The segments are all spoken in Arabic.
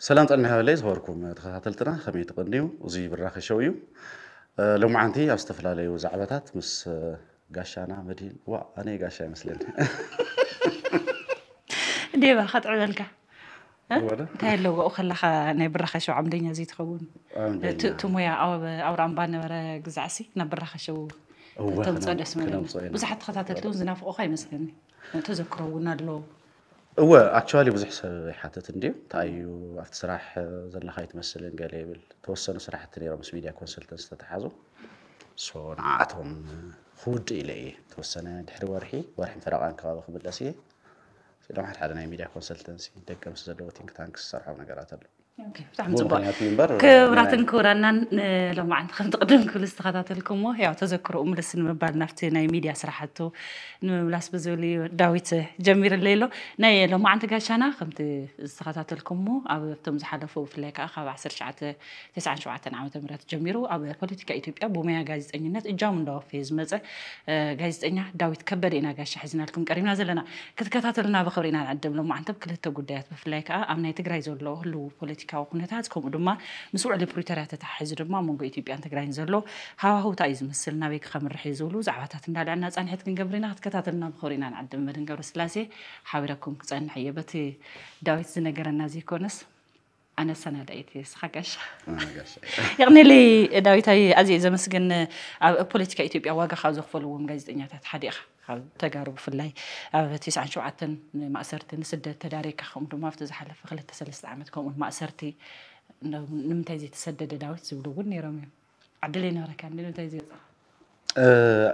سلام طن هلي زهركم تخاتلتنا خمي تقنيو زي براخي شويو أه، لو معنتي استفلا لي وزعبتات مس غاشانا أه، مدين وا اني غاشا مسلين ديبا خط عملك تا لو وخلا خا ناي براخي شو عمدنيا زي تخون تمويا او او رامبان ورا غزعسي نبراخي شو تمصد اسمي إيه؟ بصحت خاتلتون زنافو خاي مسلين تذكروا ونالو እወ ኣክቹዋሊ ብዙሕ ሰብ ይሓትት እንዲ እንታይ እዩ ኣብቲ ስራሕ ዘለካ ይትመስልን ገለ ይብል ተወሰኑ ስራሕቲ ነይሮም ምስ ሚድያ ኮንሰልተንት ዝተተሓዙ ንዓኣቶም ክውድ ኢለ እየ ተወሰነ ድሕሪ ወርሒ ወርሒ ምተረቃን ከባቢ ክምለስ እየ ኢሎም ሓደ ሓደ ናይ ሚድያ ኮንሰልተንሲ ደቂ ምስ ዘለዎ ቲንክ ታንክ ዝሰርሖም ነገራት ኣለዉ ክብራትን ክብራናን ሎማዓንትከም ትቅድም ክብል ዝተኸታተልኩሞ ያው ተዘክርኡ ምልስ ንምባል ናብቲ ናይ ሚድያ ስራሕቱ ንምምላስ ብዝብል ዳዊት ጀሚርለይ ኣሎ ናይ ሎማዓንቲ ጋሻና ከምቲ ዝተኸታተልኩሞ ኣብቶም ዝሓለፉ ብፍላይ ከዓ ካብ 1997 ዓ ም ጀሚሩ ኣብ ፖለቲካ ኢትዮጵያ ብሞያ ጋዜጠኝነት እጃም እንዳወፈየ ዝመፀ ጋዜጠኛ ዳዊት ከበደ ኢና ጋሻ ሒዝናልኩም ቀሪብና ዘለና ክትከታተሉና ብክብሪ ኢና ንዕድም ሎማዓንቲ ብክልተ ጉዳያት ብፍላይ ከዓ ኣብ ናይ ትግራይ ዘሎ ህልው ፖለቲካ ፖለቲካዊ ኩነታት ከምኡ ድማ ምስ ውዕሊ ፕሪቶርያ ተተሓሒዙ ድማ መንጎ ኢትዮጵያን ትግራይን ዘሎ ሃዋህውታ እዩ ዝመስል ናበይ ከመርሕ ዝብሉ ዛዕባታት እንዳልዕና ፃኒሕት ክንገብር ኢና ክትከታተልና ንኽእሉ ኢና ንዓድም መድን ገብረስላሴ ሓቢረኩም ክፀንሕ እየ በቲ ዳዊት ዝነገረና ዘይኮነስ أنا السنة دايتي سخاكش يعني لي داويتاي أزي زمسجن بوليتيكا إثيوبيا واقع خازو خفلو ومجازد إنيا تحديخ ካብ ተጋሩ ብፍላይ ኣብ 97 ንማእሰርቲ ንስደት ተዳሪካ ከምኡ ድማ ኣብቲ ዝሓለፈ 23 ዓመት ከምኡ ማእሰርቲ ንምንታይ ዘይተሰደደ ዳዊት ዝብሉ እውን ነይሮም እዮም ዕድል ኣይነበረካ ንምንታይ ዝገፀ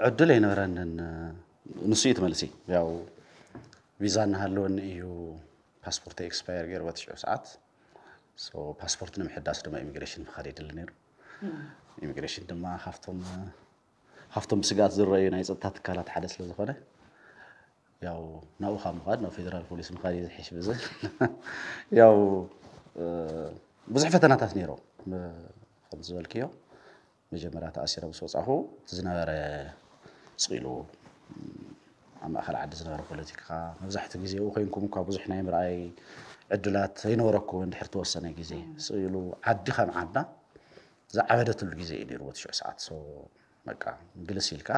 ዕድል ኣይነበረንን ንሱ እዩ ትመልሲ ያው ቪዛ እናሃለወኒ እዩ ፓስፖርት ኤክስፓየር ገይሩ በትሽዑ ሰዓት ፓስፖርት ንምሕዳስ ድማ ኢሚግሬሽን ምካድ የድሊ ነይሩ ኢሚግሬሽን ድማ ካብቶም ካብቶም ስጋት ዝረአዩ ናይ ፀጥታ ትካላት ሓደ ስለ ዝኾነ ያው ናብኡ ካብ ምኻድ ናብ ፌደራል ፖሊስ ምኻድ እዩ ዝሕሽ ብዘ ያው ብዙሕ ፈተናታት ነይሮም ከም ዝበልክዮ መጀመርያ ተኣሲረ ምስ ወፃኹ እቲ ዝነበረ ፅኢሉ ኣብ ማእኸል ዓዲ ዝነበረ ፖለቲካ መብዛሕትኡ ግዜኡ ኮይንኩም እኳ ብዙሕ ናይ ምርኣይ ዕድላት ኣይነበረኩም እንድሕር ተወሰነ ግዜ ስኢሉ ዓዲ ከም ዓድና ዝዓበደትሉ ግዜ እዩ ነይሩ ትሽዑ ሰዓት በቃ ግልስ ኢልካ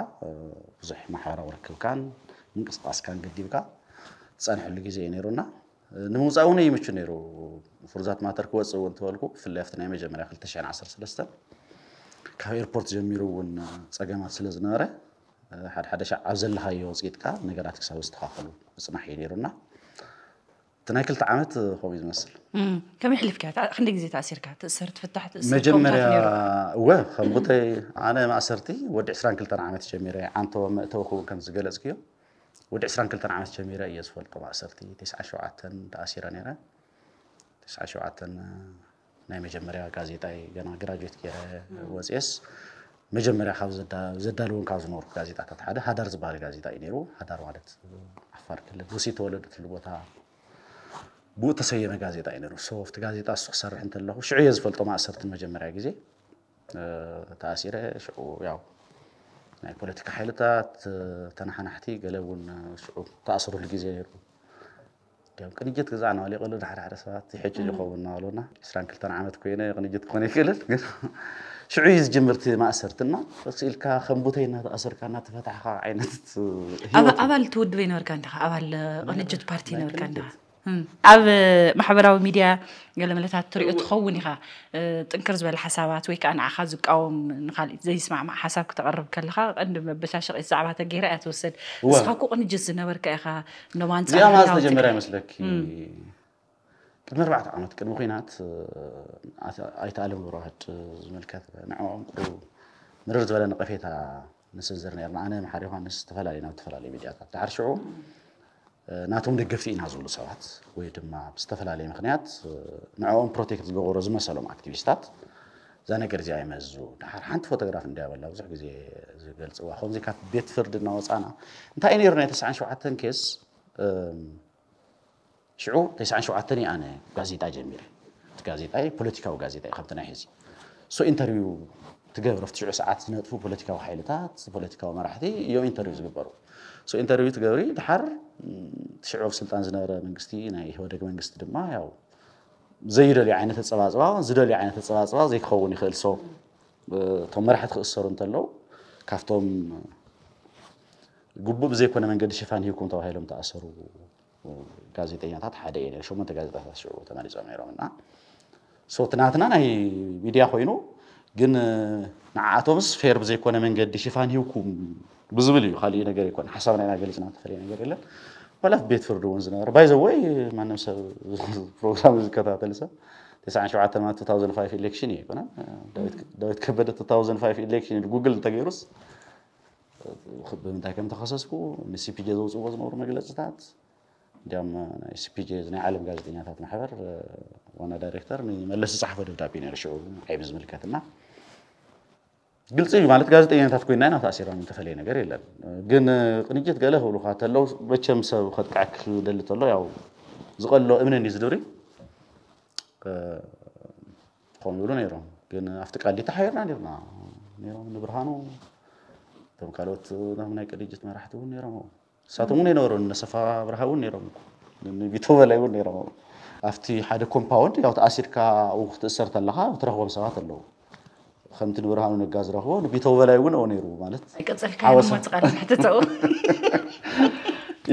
ብዙሕ ማሕበራዊ ርክብካን ምንቅስቃስካን ገዲብካ ትፀንሐሉ ግዜ እዩ ነይሩና ንምውፃእ እውን ይምቹ ነይሩ ፍሩዛት ማተር ክወፅእ እውን ተበልኩ ብፍላይ ኣብቲ ናይ መጀመርያ 2013 ካብ ኤርፖርት ጀሚሩ እውን ፀገማት ስለ ዝነበረ ሓደ ሓደ ሻዕ ኣብ ዘለካዮ ውፅኢትካ ነገራት ክሳብ ዝተካከሉ ብፅናሕ እዩ ነይሩና تناكل تعامت هو بيمثل امم كم يحلف كات خليك زيت عسير كات سرت فتحت سرت مجمريا و خمبطي انا مع سرتي ود 22 عامت جميرة عنتو مأتوكو كان زقلص كيو ود 22 عامت جميرة يسفل قبع سرتي 97 تأسيرا نيرا 97 ናይ መጀመርያ ጋዜጣ ገና ግራጅዌት ገይረ ወፅስ መጀመርያ ካብ ዘዳልውን زدالون ዝነበሩ ጋዜጣታት ሓደ ሃዳር ዝበሃል ጋዜጣ እዩ ነይሩ ሃዳር ማለት ዓፋር ክልል ውሲ ተወለዱ ትሉ ቦታ ብኡ ተሰየመ ጋዜጣ እዩ ነይሩ ሶፍቲ ጋዜጣ እሱ ክሰርሕ እንተለኹ ሽዑ እየ ዝፈልጦ ማእሰርትን መጀመርያ ግዜ ተኣሲረ ሽዑ ያው ናይ ፖለቲካ ሓይልታት ተናሓናሕቲ ገለ እውን ሽዑ ተኣስሩሉ ግዜ ነይሩ ዲዮም ቅንጅት ግዛእ ናበሉ ይኽእሉ ድሓደ ሓደ ሰባት ይሕጭ ይኸውን ናበሉና 22 ዓመት ኮይነ ቅንጅት ክኾነ ይክእልን ግን ሽዑ እዩ ዝጅምርቲ ማእሰርትና ኢልካ ከም ቦተይ እናተኣሰርካ እናተፈታሕካ ዓይነት ኣባል ትውድበ ይነበርካ እንዲኻ ኣባል ቅንጅት ፓርቲ ይነበርካ እንዲኻ ኣብ ማሕበራዊ ሚድያ ገለ መለታት ትሪኦ ትኸውን ኢኻ ጥንክር ዝበለ ሓሳባት ወይ ከዓ ንዓኻ ዝቃወም ንካሊእ ዘይስማዕማዕ ሓሳብ ክተቐርብ ከለኻ ቀንዲ መበሻሸቂ ዛዕባ ተገይራ እያ ትወሰድ ንስኻ ኩ ቅንጅት ዝነበርካ ኢኻ ኖማንፃእዚኣ መጀመርያ ይመስለኪ ቅድሚ ኣርባዕተ ዓመት ቅድሚ ኩናት ኣይተ ኣለም ብረሃድ ዝምልከት ንዕኦም ቁሩ ምርር ዝበለ ነቀፌታ ንስንዝር ነርና ኣነ ማሓሪ ዮሃንስ ዝተፈላለየ ናብ ዝተፈላለየ ሚድያታት ድሓር ሽዑ ናቶም ደገፍቲ ኢና ዝብሉ ሰባት ወይ ድማ ብዝተፈላለየ ምክንያት ንዕኦም ፕሮቴክት ዝገብሮ ዝመሰሎም ኣክቲቪስታት እዛ ነገር እዚኣ ይመዙ ድሓር ሓንቲ ፎቶግራፍ እንዳበላ ብዙሕ ግዜ ዝገልፅዋ ከምዚ ካብ ቤት ፍርዲ እናወፃና እንታይ እዩ ነሩ ናይ 97 ኬስ ሽዑ 97 እዩ ኣነ ጋዜጣ ጀሚረ እቲ ጋዜጣይ ፖለቲካዊ ጋዜጣ እዩ ከምቲ ናይ ሕዚ እሱ ኢንተርቪው ትገብሮ ኣብቲ ሽዑ ሰዓት ዝነጥፉ ፖለቲካዊ ሓይልታት ፖለቲካዊ መራሕቲ እዮም ኢንተርቪው ዝግበሩ ኢንተርቪው ትገብሪ ድሓር ትሽዑ ኣብ ስልጣን ዝነበረ መንግስቲ ናይ ኢህወደግ መንግስቲ ድማ ያው ዘይደልዩ ዓይነት ኣፀባፅባ ዝደልዩ ዓይነት ኣፀባፅባ ዘይክኸውን ይኽእል ሰው እቶም መራሕቲ ክእሰሩ እንተለው ካብቶም ጉቡእ ብዘይኮነ መንገዲ ሽፋን ሂብኩም ተባሂሎም ተኣሰሩ ጋዜጠኛታት ሓደ እየ ሸሞንተ ጋዜጠኛታት ሽዑ ተመሪፆም ነይሮም እና ሶ ትናትና ናይ ሚድያ ኮይኑ ግን ንዓኣቶምስ ፌር ብዘይኮነ መንገዲ ሽፋን ሂብኩም ብዝብል እዩ ካሊእ ነገር ኣይኮነ ሓሳብና ኢና ገሊፅና ተፈለየ ነገር የለን ዋላ ቤት ፍርዲ እውን ዝነበረ ባይ ዘወይ ማንም ሰብ ፕሮግራም ዝከታተል ሰብ 97 ማለት 2005 ኢሌክሽን እዩ ኣይኮነ ዳዊት ከበደ 2005 ኢሌክሽን ጉግል እንተገይሩስ ብምንታይ ከም ተኸሰስኩ ንሲፒጄ ዘውፅዎ ዝነበሩ መግለፅታት እንዲያም ናይ ሲፒጄ ናይ ዓለም ጋዜጠኛታት ማሕበር ዋና ዳይሬክተር ንመለስ ዝፀሓፈ ደብዳቤ ነይሩ ሽዑ ዓይብ ዝምልከትና ግልጽ ማለት ጋዜጠኛታት ኮይና ኢና ተኣሲራ ተፈለየ ነገር የለን ግን ቅንጅት ገለ ክብሉ ካ ተለው መቸም ሰብ ከጥቃዕ ክደሊ ተሎ ያው ዝቀሎ እምነን እዩ ዝድብሪ ከምኡ ይብሉ ነይሮም ግን ኣብቲ ቃሊታ ተሓይርና ነርና ነይሮም ንብርሃኑ እቶም ካልኦት ናም ናይ ቅንጅት መራሕቲ እውን ነይሮም ንሳቶም እውን ይነበሩ ነሰፋ ብርሃ እውን ነይሮም ንቢቶ በላይ እውን ነይሮም ኣብቲ ሓደ ኮምፓውንድ ያው ተኣሲርካ ክትእሰር ተለካ ትረክቦም ሰባት ኣለው ከምቲ ንብርሃኑ ነጋ ዝረኽቦ ንቢቶ በላይ እውን ኦ ነይሩ ማለት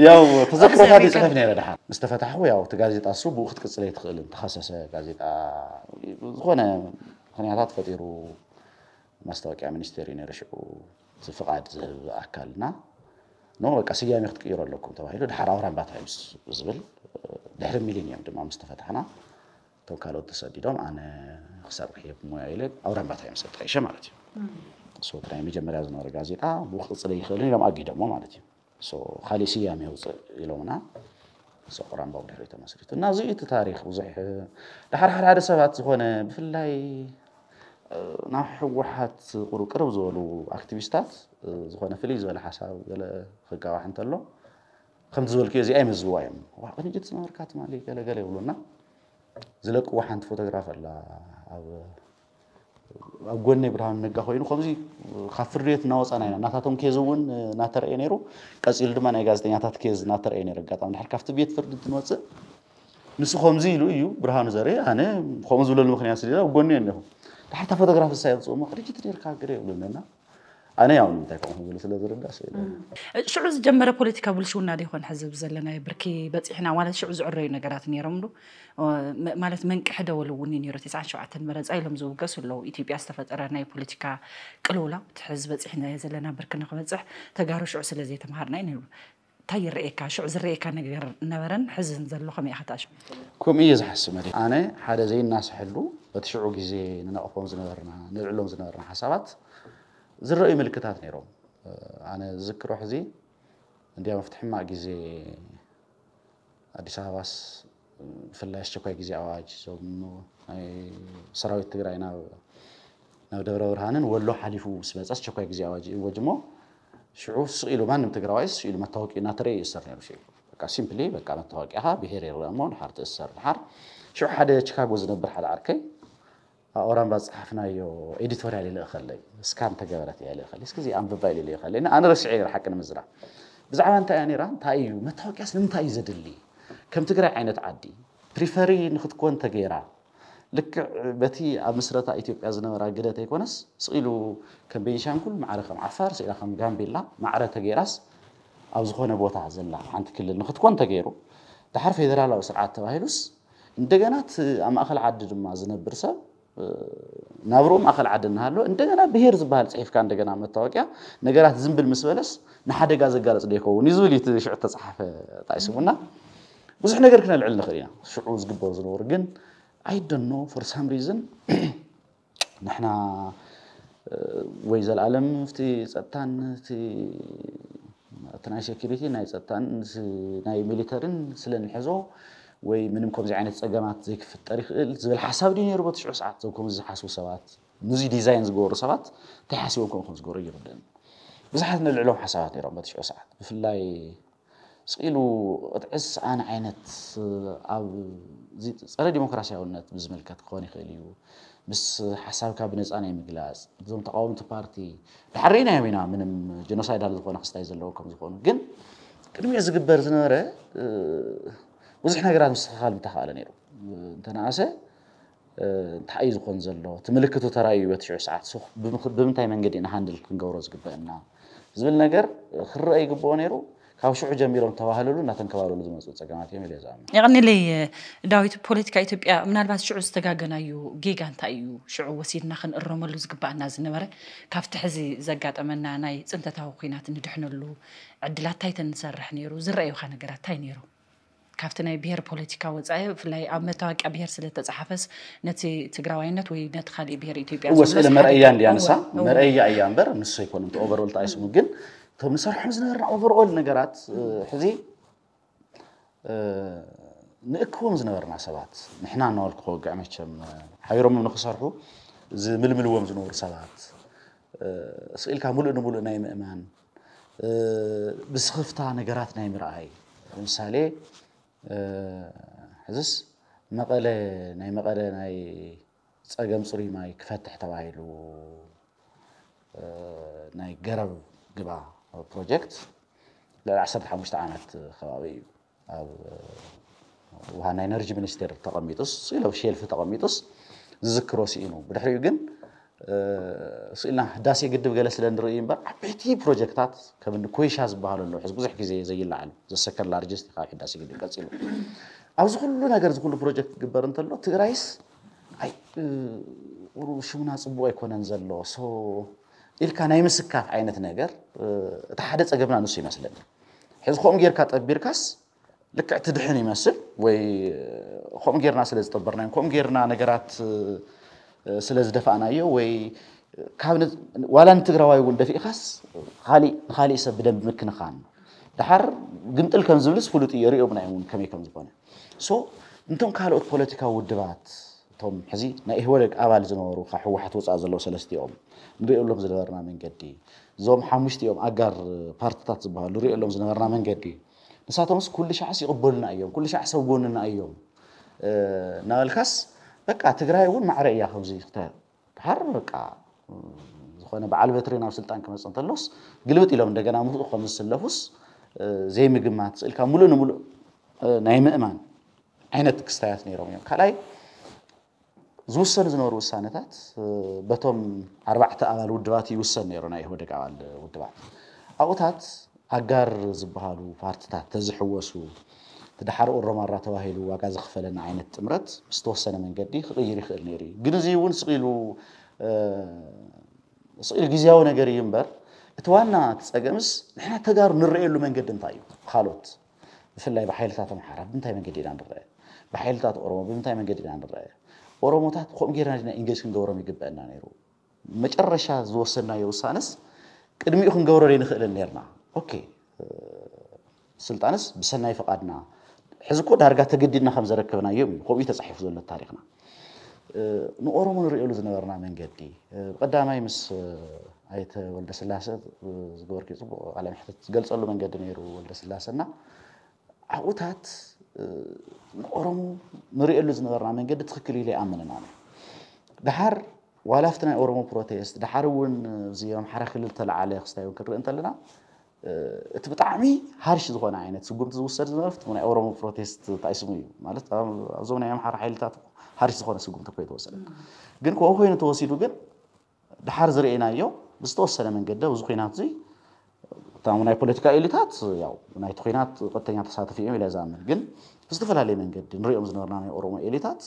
ያው ተዘክሮታት ይፅሕፍ ነይረ ድሓን ምስ ተፈታሕኩ ያው እቲ ጋዜጣ እሱ ብኡ ክትቅፅለ ይትኽእልን ተኸሰሰ ጋዜጣ ዝኾነ ምክንያታት ፈጢሩ ማስታወቂያ ሚኒስቴር እዩ ነይሩ ሽዑ ፍቓድ ዝህብ ኣካልና ኖ በቃ ስያሜ ክትቅይሩ ኣለኩም ተባሂሉ ድሓር ኣውራምባታ እዩ ዝብል ድሕሪ ሚሊኒየም ድማ ምስ ተፈታሕና እቶም ካልኦት ተሰዲዶም ኣነ ክሰርሕ እየ ሞያ ኢለ ኣብ ረምባታ እዮም ሰጥሐሸ ማለት እዩ ሶት ናይ መጀመርያ ዝነበረ ጋዜጣ ብውክል ስለ ይኽእልን ኢሎም ኣጊደሞ ማለት እዩ ካሊእ ስያሜ የውፅእ ኢሎምና ቁራን ባብ ድሕሪ ተመስሪቱ እና እዚ እቲ ታሪክ ብዙሕ ድሓር ሓደ ሓደ ሰባት ዝኾነ ብፍላይ ናብ ሕወሓት ቁርቅርብ ዝበሉ ኣክቲቪስታት ዝኾነ ፍልይ ዝበለ ሓሳብ ገለ ክጋባሕ እንተሎ ከምቲ ዝበልክዮ እዚ ኣይመዝብዋ እዮም ቅንጅት ዝነበርካ ትማ ገለገለ ይብሉና ዝለቅዋ ሓንቲ ፎቶግራፍ ኣላ ኣብ ጎነይ ብርሃን ነጋ ኮይኑ ከምዚ ካብ ፍርድ ቤት እናወፃና ኢና እናታቶም ኬዝ እውን እናተረእየ ነይሩ ቀፂሉ ድማ ናይ ጋዜጠኛታት ኬዝ እናተረእየ ነይሩ ኣጋጣሚ ድሕር ካብቲ ቤት ፍርዲ እንትንወፅእ ንሱ ከምዚ ኢሉ እዩ ብርሃኑ ዘርኢ ኣነ ከምኡ ዝብለሉ ምክንያት ስለ ኣብ ጎኒ እኒኹ ድሕርታ እታ ፎቶግራፍ ሳይ ፅሞ ክድጅት ርካ ግደ ይብሉና أنا يوم متكلم هم يقولوا سلطة الرداس شو عز جمرة بوليتيكا بلشوا النادي يخون حزب زلنا يبركي بس إحنا ولا شو عز عري نجارات نيرملو مالت منك حدا ولو وني نيرو تسعة شو عت المرض أي لهم زوج قص ولو يتي بيستفاد أرانا بوليتيكا كلولا تحزب بس إحنا زلنا بركنا خمسة تجارو شو عز لزي تمهرنا إنه تاير رئيكا شو عز رئيكا نجار نبرن حزن زلوا خمي أحداش كم إيز حس مري أنا هذا زي الناس حلو بتشعو جزي نناقفون زنارنا نلعلون زنارنا حسابات ዝረአዩ ምልክታት ነይሮም ኣነ ዝዝክሮ ሕዚ እንዲያ ኣብቲ ሕማቅ ግዜ ኣዲስ ኣበባስ ብፍላይ ኣስቸኳይ ግዜ ኣዋጅ እዞም ናይ ሰራዊት ትግራይ ናብ ደብረ ብርሃንን ወሎ ሓሊፉ ምስ መፀ ኣስቸኳይ ግዜ ኣዋጅ እወጅ እሞ ሽዑ ስቕ ኢሉ ማንም ትግራዋይስ ኢሉ መታወቂኡ እናተረየ ይእሰር ነይሩ ሽዑ በቃ ሲምፕሊ በቃ መታወቂያኻ ብሄር ይረአ እሞ ንሓር ትእሰር ንሓር ሽዑ ሓደ ቺካጎ ዝነብር ሓደ ዓርከይ أوران بصحفنا يو إديتوريال اللي أخلي سكان تجبرت يا اللي أخلي اسكزي أم ببايل اللي أخلي أنا رشعي حق مزرع بزعما أنت يعني ران تايو ما توقعس لم تاي زدلي كم تقرأ عينة عدي بريفري نخدكون تجيرا لك بتي مسرة إثيوبيا زنورا قدة تيكونس سئلوا كم بيشان كل معركة مع عفار سئلا خم جامبيلا معرة تجيراس أو زخونة بوتا زلا عند كل نخدكون تجيرو تحرف يدرا لو سرعة تواهلوس እንደገና ኣብ ማእኸል ዓዲ ድማ ዝነብር ሰብ نابرو ما خل عدنا هلو انتجا نا بهير زبها الصحيف كان انتجا نعمل توقيع نجارات زنب المسبلس نحدا جاز الجارس اللي يكون نزول يتدش عت صحف تعيسونا بس احنا جركنا العلم خلينا شعوز قبل زنور جن I don't know for some reason نحنا ويز العالم في ستان في تناشي كريتي ناي ستان ناي ميليترين سلن الحزو ወይ ምንም ከምዚ ዓይነት ፀገማት ዘይክፍጠር ይኽእል ዝብል ሓሳብ ድዩ ነይሩ በትሽዑ ሰዓት ዞም ዝሓስቡ ሰባት ንዚ ዲዛይን ዝገበሩ ሰባት እንታይ ሓሲቦም ከም ከም ዝገብሩ ይርድእን ብዙሓት ነልዕሎም ሓሳባት ነይሮም በትሽዑ ሰዓት ብፍላይ ስኢሉ ቅጥዕስ ኣነ ዓይነት ኣብ ፀረ ዲሞክራሲያውነት ብዝምልከት ክኾን ይኽእል እዩ ምስ ሓሳብካ ብነፃ ናይ ምግላፅ እዞም ተቃወምቲ ፓርቲ ድሓር ርኢናዮም ኢና ምንም ጀኖሳይዳል ዝኾነ ክስታይ ዘለዎ ከም ዝኾኑ ግን ቅድሚኡ ዝግበር ዝነበረ ብዙሕ ነገራት ምስ ተኻኻል እንተኸኣለ ነይሩ እንተነኣሰ እንታይ እዩ ዝኮን ዘሎ እቲ ምልክቱ ተራእዩ በቲ ሽዑ ሰዓት ብምንታይ መንገዲ ኢና ሃንድል ክንገብሮ ዝግበአና ዝብል ነገር ክረአ ይግብኦ ነይሩ ካብ ሽዑ ጀሚሮም ተባህለሉ እናተንከባለሉ ዝመፁ ፀገማት እዮም ኢለ ዝኣምን ይቀኒለይ ዳዊት ፖለቲካ ኢትዮጵያ ምናልባት ሽዑ ዝተጋገናዩ ጌጋ እንታይ እዩ ሽዑ ወሲድና ክንእረመሉ ዝግባአና ዝነበረ ካብቲ ሕዚ ዘጋጠመና ናይ ፅንተታዊ ኩናት ንድሕነሉ ዕድላት እንታይ ተንሰርሕ ነይሩ ዝረአዩካ ነገራት እንታይ ነይሮም ካብቲ ናይ ብሄር ፖለቲካ ወፃኢ ብፍላይ ኣብ መታወቂያ ብሄር ስለተፀሓፈስ ነቲ ትግራዋይነት ወይ ነቲ ካሊእ ብሄር ኢትዮጵያ ስእሊ መርአያ እንዲ ኣንሳ መርአያ እያ እምበር ንሱ ኣይኮነ ቲ ኦቨርኦል ተኣይስሙ ግን እቶም ንሰርሖም ዝነበርና ኦቨርኦል ነገራት ሕዚ ንእክቦም ዝነበርና ሰባት ንሕና እናበልኩ ክወግዕ መቸም ሓቢሮም ንክሰርሑ ዝምልምልዎም ዝነበሩ ሰባት ስኢልካ ሙሉእ ንሙሉእ ናይ ምእማን ብስኽፍታ ነገራት ናይ ምርኣይ ለምሳሌ ሕዝስ መቐለ ናይ መቐለ ናይ ፀገም ፅሩይ ማይ ክፈትሕ ተባሂሉ ናይ ገረብ ግባ ፕሮጀክት ልዕሊ 15 ዓመት ከባቢ እዩ ኣብ ውሃና ኤነርጂ ሚኒስቴር ተቐሚጡስ ኢሎም ሼልፊ ተቐሚጡስ ዝዝክሮ ሲኢኑ ብድሕሪኡ ግን ስኢልና ህዳሴ ግድብ ገለ ስለ ንርኢ እምበር ዓበይቲ ፕሮጀክታት ከምኒ ኮይሻ ዝበሃሉ ኣለ ሕዚ ብዙሕ ግዜ ዘይላዓል ዘሰከር ላርጀስት ካብ ህዳሴ ግድብ ቀፂሉ ኣብዚ ኩሉ ነገር እዚ ኩሉ ፕሮጀክት ክግበር እንተሎ ትግራይስ ሩ ሽሙና ፅቡቅ ኣይኮነን ዘሎ ኢልካ ናይ ምስካፍ ዓይነት ነገር እቲ ሓደ ፀገምና ንሱ ይመስለኒ ሕዚ ከምኡ ጌርካ ጠቢርካስ ልክዕ ትድሕን ይመስል ወይ ከምኡ ጌርና ስለ ዝጠበርናዮም ከምኡ ጌርና ነገራት سلاز دفعنا يو وي كابنت ولا نتقرأ ولد في خاص خالي خالي سب دم مكن خان دحر قمت لكم زبلس فلوت يري ابن عيون كم يكم زبانة سو نتون كهلوت بوليتيكا ودبات توم حزي نا إهولك أبال زنورو خحو حتوس أزلو سلستي يوم نري لهم زنورنا من قدي زوم حمشت يوم أجر بارتات زبها نري لهم زنورنا من قدي نساتهم كل شيء عسي قبلنا أيوم كل شيء عسوا قبلنا أيوم أه نالكاس በቃ ትግራይ እውን ማዕረ እያ ከምዚ ክትሓር በቃ ዝኾነ በዓል በትሪ ናብ ስልጣን ክመፅ እንተሎስ ግልብጥ ኢሎም እንደገና ምሁጡ ከም ዝስለፉስ ዘይምግማት ስእልካ ሙሉእ ንሙሉእ ናይ ምእማን ዓይነት ክስታያት ነይሮም እዮም ካልኣይ ዝውሰኑ ዝነበሩ ውሳነታት በቶም ኣርባዕተ ኣባል ውድባት ይውሰን ነይሩ ናይ ኢህወደግ ኣባል ውድባት ኣብኡታት ኣጋር ዝበሃሉ ፓርትታት ተዝሕወሱ ድሓሪ ኦሮማራ ተባሂሉ ዋጋ ዝኽፈለና ዓይነት ጥምረት ዝተወሰነ መንገዲ ክቕይር ይኽእል ነይሩ እዩ ግን እዚ እውን ስኢሉ ስኢሉ ግዜያዊ ነገር እዩ እምበር እቲ ዋና ፀገምስ ንሕና ተጋሩ ንርኤሉ መንገዲ እንታይ እዩ ካልኦት ብፍላይ ብሓይልታት ኣምሓራ ብምንታይ መንገዲ ኢና ንርአ ብሓይልታት ኦሮሞ ብምንታይ መንገዲ ኢና ንርአ ኦሮሞታት ከምኡ ጌርና ድና ኢንጌጅ ክንገብሮም ይግበአና ነይሩ መጨረሻ ዝወሰድናዮ ውሳነስ ቅድሚኡ ክንገብሮ ዘይንኽእልን ነርና ኦኬ ስልጣንስ ብሰናይ ፈቓድና ሕዚ ኮ ዳርጋ ተገዲድና ከም ዘረከብና እዮም ከምኡ ተፃሒፉ ዘሎ ታሪክና ንኦሮሞ ንሪእሉ ዝነበርና መንገዲ ብቀዳማይ ምስ ኣይተ ወልደስላሴ ዝገበርኪ ፅቡቅ ቃላይ ምሕተት ዝገልፀሉ መንገዲ ነይሩ ወልደስላሴና ኣብኡታት ንኦሮሞ ንሪእሉ ዝነበርና መንገዲ ትክክል ኢለ ይኣምንና ድሓር ዋላፍቲ ናይ ኦሮሞ ፕሮቴስት ድሓር እውን እዚ ኣምሓራ ክልል ተለዓለ ክስታይ እውን ክንርኢ እንተለና እቲ ብጣዕሚ ሓርሽ ዝኾነ ዓይነት ስጉምቲ ዝውሰድ ዝነበረ ናይ ኦሮሞ ፕሮቴስት ታይስሙ እዩ ማለት ኣብዞም ናይ ኣምሓራ ሓይልታት ሓርሽ ዝኾነ ስጉምቲ ኮይ ተወሰደ ግን ከምኡ ኮይኑ ተወሲዱ ግን ድሓር ዝርእናዮ ብዝተወሰነ መንገዲ ብዙ ኩናት እዙይ እታ ናይ ፖለቲካ ኤሊታት ያው ናይቲ ኩናት ቀጥተኛ ተሳተፊ እዮም ኢለ ዝኣምን ግን ብዝተፈላለየ መንገዲ ንሪኦም ዝነበርና ናይ ኦሮሞ ኤሊታት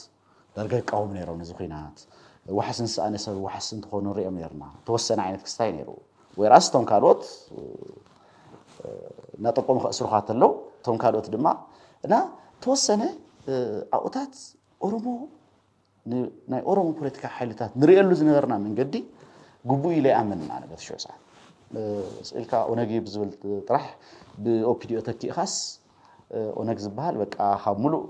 ዳርጋ ይቃወሙ ነይሮም ነዚ ኩናት ዋሕስ ንስኣነ ሰብ ዋሕስ እንትኾኑ ንሪኦም ነርና ተወሰነ ዓይነት ክስታይ ነይሩ ወይ ራስቶም ካልኦት እናጠቆሙ ከእስሩኻ እንተለው እቶም ካልኦት ድማ እና ተወሰነ ኣብኡታት ኦሮሞ ናይ ኦሮሞ ፖለቲካ ሓይልታት ንሪኤሉ ዝነበርና መንገዲ ግቡእ ኢለ ይኣመንና ነበት በቲ ስኢልካ ኦነግ ብዝብል ጥራሕ ብኦፒዲኦ ተኪእኻስ ኦነግ ዝበሃል በቃ ካብ ሙሉእ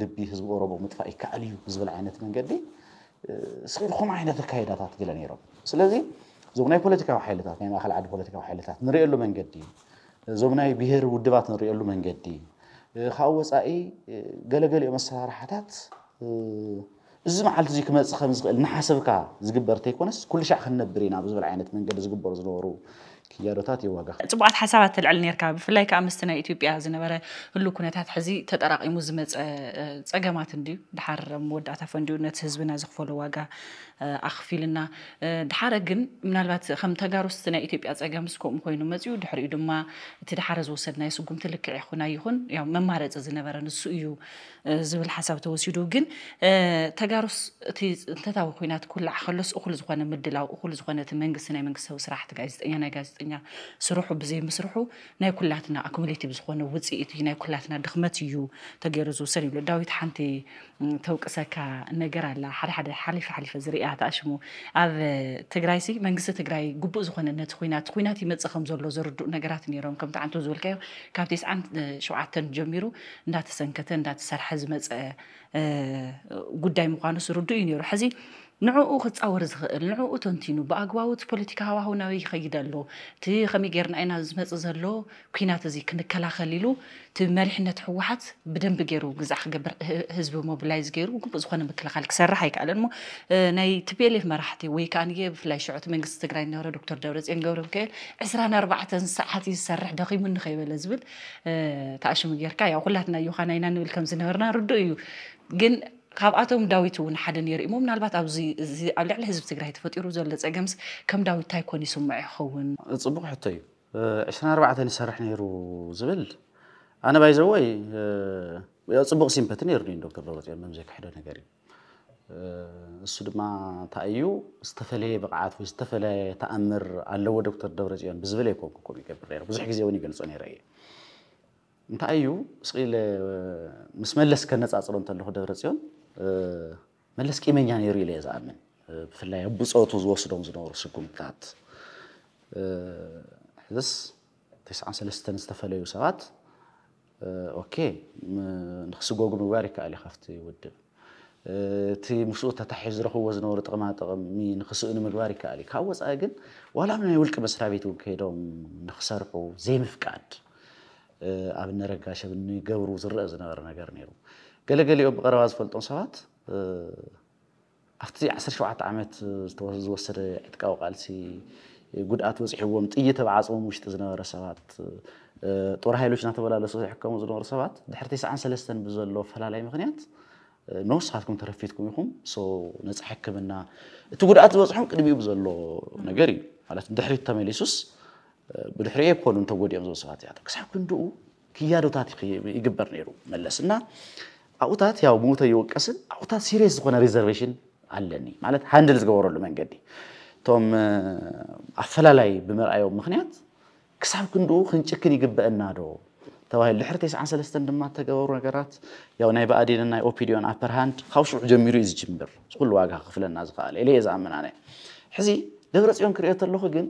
ልቢ ህዝቢ ኦሮሞ ምጥፋእ ይከኣል እዩ ዝብል ዓይነት መንገዲ ስኢልኩም ዓይነት ኣካይዳታት ገለ ነይሮም ስለዚ እዞም ናይ ፖለቲካዊ ሓይልታት ናይ ማእከል ዓዲ ፖለቲካዊ ሓይልታት ንሪኤሉ መንገዲ እዩ ዘመናዊ ብሄር ውድባት ንሪኤሉ መንገዲ ካብኡ ወፃኢ ገለገሊኦ መሰራርሓታት እዚ መዓልቲ እዚ ክመፅእ ከም ዝኽእል ንሓሰብካ ዝግበር እንተይኮነስ ኩሉ ሻዕ ክንነብር ኢና ብዝብል ዓይነት መንገዲ ዝግበሩ ዝነበሩ ክያዶታት ይዋጋ ፅቡቃት ሓሳባት ተልዕል ነርካ ብፍላይ ከዓ ምስቲ ናይ ኢትዮጵያ ዝነበረ ህሉ ኩነታት ሕዚ ተጠራቂሙ ዝመፀ ፀገማት እንድዩ ድሓር መወዳእታ ፈንድዩ ነቲ ህዝብና ዝክፈሎ ዋጋ ኣኽፊልና ድሓረ ግን ምናልባት ከም ተጋሩስ ናይ ኢትዮጵያ ፀገምስ ከምኡ ኮይኑ መፅኡ ድሕሪኡ ድማ እቲ ድሓረ ዝወሰድናይ ስጉምቲ ልክዕ ይኹና ይኹን ያው መማረፂ ዝነበረ ንሱ እዩ ዝብል ሓሳብ ተወሲዱ ግን ተጋሩስ እቲ እንተታዊ ኩናት ኩላዕ ከሎስ እኹል ዝኾነ ምድላው እኹል ዝኾነ እቲ መንግስቲ ናይ መንግስታዊ ስራሕ ጋዜጠኛ ናይ ጋዜጠ ሰራሕተኛ ስርሑ ብዘይምስርሑ ናይ ኩላትና ኣኮሙሌቲቭ ዝኾነ ውፅኢት እዩ ናይ ኩላትና ድኽመት እዩ ተገይሩ ዝውሰን ይብሉ ዳዊት ሓንቲ ተውቅሰካ ነገር ኣላ ሓደሓደ ሓሊፈ ሓሊፈ ዝርያ ተኣሽሙ ኣብ ትግራይ ሲ መንግስቲ ትግራይ ጉቡእ ዝኾነ ነቲ ኩናት ኩናት ይመፅእ ከም ዘሎ ዘርድኡ ነገራት ነይሮም ከምቲ ዓንቶ ዝበልካዮ ካብ ቴስዓን ሸውዓተን ጀሚሩ እንዳተሰንከተ እንዳተሰርሐ ዝመፀ ጉዳይ ምኳኑ ስርዱ እዩ ነይሩ ሕዚ ንዕኡ ክፃወር ዝኽእል ንዕኡ ተንቲኑ ብኣግባቡ እቲ ፖለቲካ ሃዋህው ናበይ ይኸይድ ኣሎ እቲ ከመይ ጌርና ኢና ዝመፅእ ዘሎ ኩናት እዚ ክንከላኸል ኢሉ እቲ መሪሕነት ሕወሓት ብደንቢ ገይሩ ግዛዕ ክገብር ህዝቢ ሞብላይዝ ገይሩ ግቡእ ዝኾነ ምክልኻል ክሰርሕ ኣይከኣለን እሞ ናይ ቲፒኤልኤፍ መራሕቲ ወይ ከዓ ንየ ብፍላይ ሽዑቲ መንግስቲ ትግራይ ዝነበረ ዶክተር ደብረፅዮን ገብረ ሚካኤል 24 ሰዓት እዩ ዝሰርሕ ደኺሙ ንኸይበለ ዝብል ተኣሽሙ ጌርካ ያው ኩላትና ዮኻና ኢና ንብል ከም ዝነበርና ርዱ እዩ ግን ካብኣቶም ዳዊት እውን ሓደን የርኢ እሞ ምናልባት ኣብዚ ኣብ ልዕሊ ህዝቢ ትግራይ ተፈጢሩ ዘሎ ፀገምስ ከም ዳዊት ታይኮን ይስምዖ ይኸውን ፅቡቅ ሕቶ እዩ 24 ይሰርሕ ነይሩ ዝብል ኣነ ባይዘወይ ፅቡቅ ሲምፐቲ ነይሩ ዶክተር ዳውፅኦም መምዘክሕዶ ነገር እዩ እሱ ድማ እንታይ እዩ ዝተፈለየ ብቕዓት ወይ ዝተፈለየ ተኣምር ኣለዎ ዶክተር ደብረፅዮን ብዝብል ኣይኮንኩ ከምኡ ይገብር ነይሩ ብዙሕ ግዜ እውን ይገልፆ ነይረ እየ እንታይ እዩ ስቂኢለ ምስ መለስ ከነፃፅሮ እንተለኹ ደብረፅዮን መለስ ቂመኛ ነይሩ ኢለ ዝኣምን ብፍላይ ኣብ ብፆቱ ዝወስዶም ዝነበሩ ስጉምትታት ሕዝስ 93 ዝተፈለዩ ሰባት ኦኬ ንክስጎጉ ምግባር ይከኣል እዩ ካብቲ ውድብ እቲ ምስኡ ተታሒዙ ዝረኽብዎ ዝነበሩ ጥቕማ ጥቕሚ ንክስኡ ንምግባር ይከኣል እዩ ካብ ወፃኢ ግን ዋላ ናይ ውልቂ መስሪያ ቤት እውን ከይዶም ንክሰርሑ ዘይምፍቃድ ኣብ ነረጋሸብ ንገብሩ ዝረአ ዝነበረ ነገር ነይሩ ገለገሊኦም ብቀረባ ዝፈልጦም ሰባት ኣብቲ 17 ዓመት ዝወሰደ ዕጥቃዊ ቃልሲ ጉድኣት በፂሕዎም ጥይት ኣብ ዓፅሞም ውሽጢ ዝነበረ ሰባት ጦር ሃይሎች እናተበላለሱ ዝሕከሙ ዝነበሩ ሰባት ድሕሪ 93 ብዘሎ ኣፈላላይ ምክንያት ንስኻትኩም ተረፊትኩም ኢኹም ነፃ ሕክምና እቲ ጉድኣት ዝበፅሖም ቅድሚኡ ብዘሎ ነገር እዩ ማለት ድሕሪ ተመሊሱስ ብድሕሪኡ የኮኑ ተጎዲኦም ዝብ ሰባት እያ ክሳብ ክንድኡ ክያዶታት ይግበር ነይሩ መለስ እና ኣብኡታት ያው ሞተ ይወቀስን ኣብኡታት ሲሪየስ ዝኾነ ሪዘርቬሽን ኣለኒ ማለት ሃንድል ዝገበረሉ መንገዲ እቶም ኣፈላላይ ብምርኣዮም ምክንያት ክሳብ ክንድኡ ክንጭክን ይግበአና ዶ ተባሂሉ ድሕሪ 93 ድማ ተገበሩ ነገራት ያው ናይ ብኣዴንን ናይ ኦፒድዮን ኣፐርሃንድ ካብ ሽዑ ጀሚሩ እዩ ዝጅምር ዝኩሉ ዋጋ ክፍለና ዝኽኣለ ኢለ እየ ዝኣምናነ ሕዚ ደብረ ፅዮን ክሪኦ ተለኹ ግን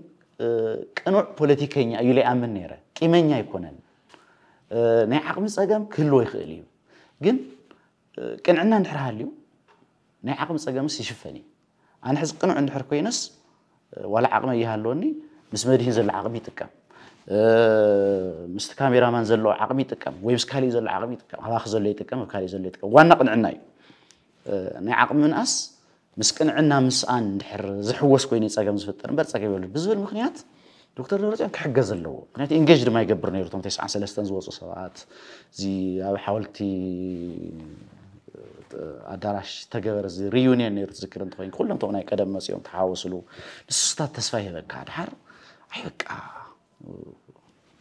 ቅኑዕ ፖለቲከኛ እዩ ለይኣምን ነይረ ቂመኛ ኣይኮነን ናይ ዓቕሚ ፀገም ክህልዎ ይኽእል እዩ ግን قنعنا ندحر هاليو ناي عقم صقمس يشفني انا حز قنع ندحر كوينس ولا عقم يهالوني مس مدين زل عقم يتكام أه مس كاميرا مان زلو عقم يتكام ويب سكالي زل عقم يتكام هذا خز اللي يتكام وكالي زل يتكام وانا قنعنا أه ناي عقم من اس مس قنعنا مس ان ندحر زحوس كويني صقمس فتر بر صقم يقول بزو المخنيات دكتور درجة كحجز اللو قنعت انجج ما يقبرني يرتم تسعة سلاستن زوز زي حاولتي أدارش تجارة زي ريونيان يرتزكر أنت خوين كلهم تونا يقدم ما سيهم تحاوسلو نستا تسفيه بك عدحر أحيك آه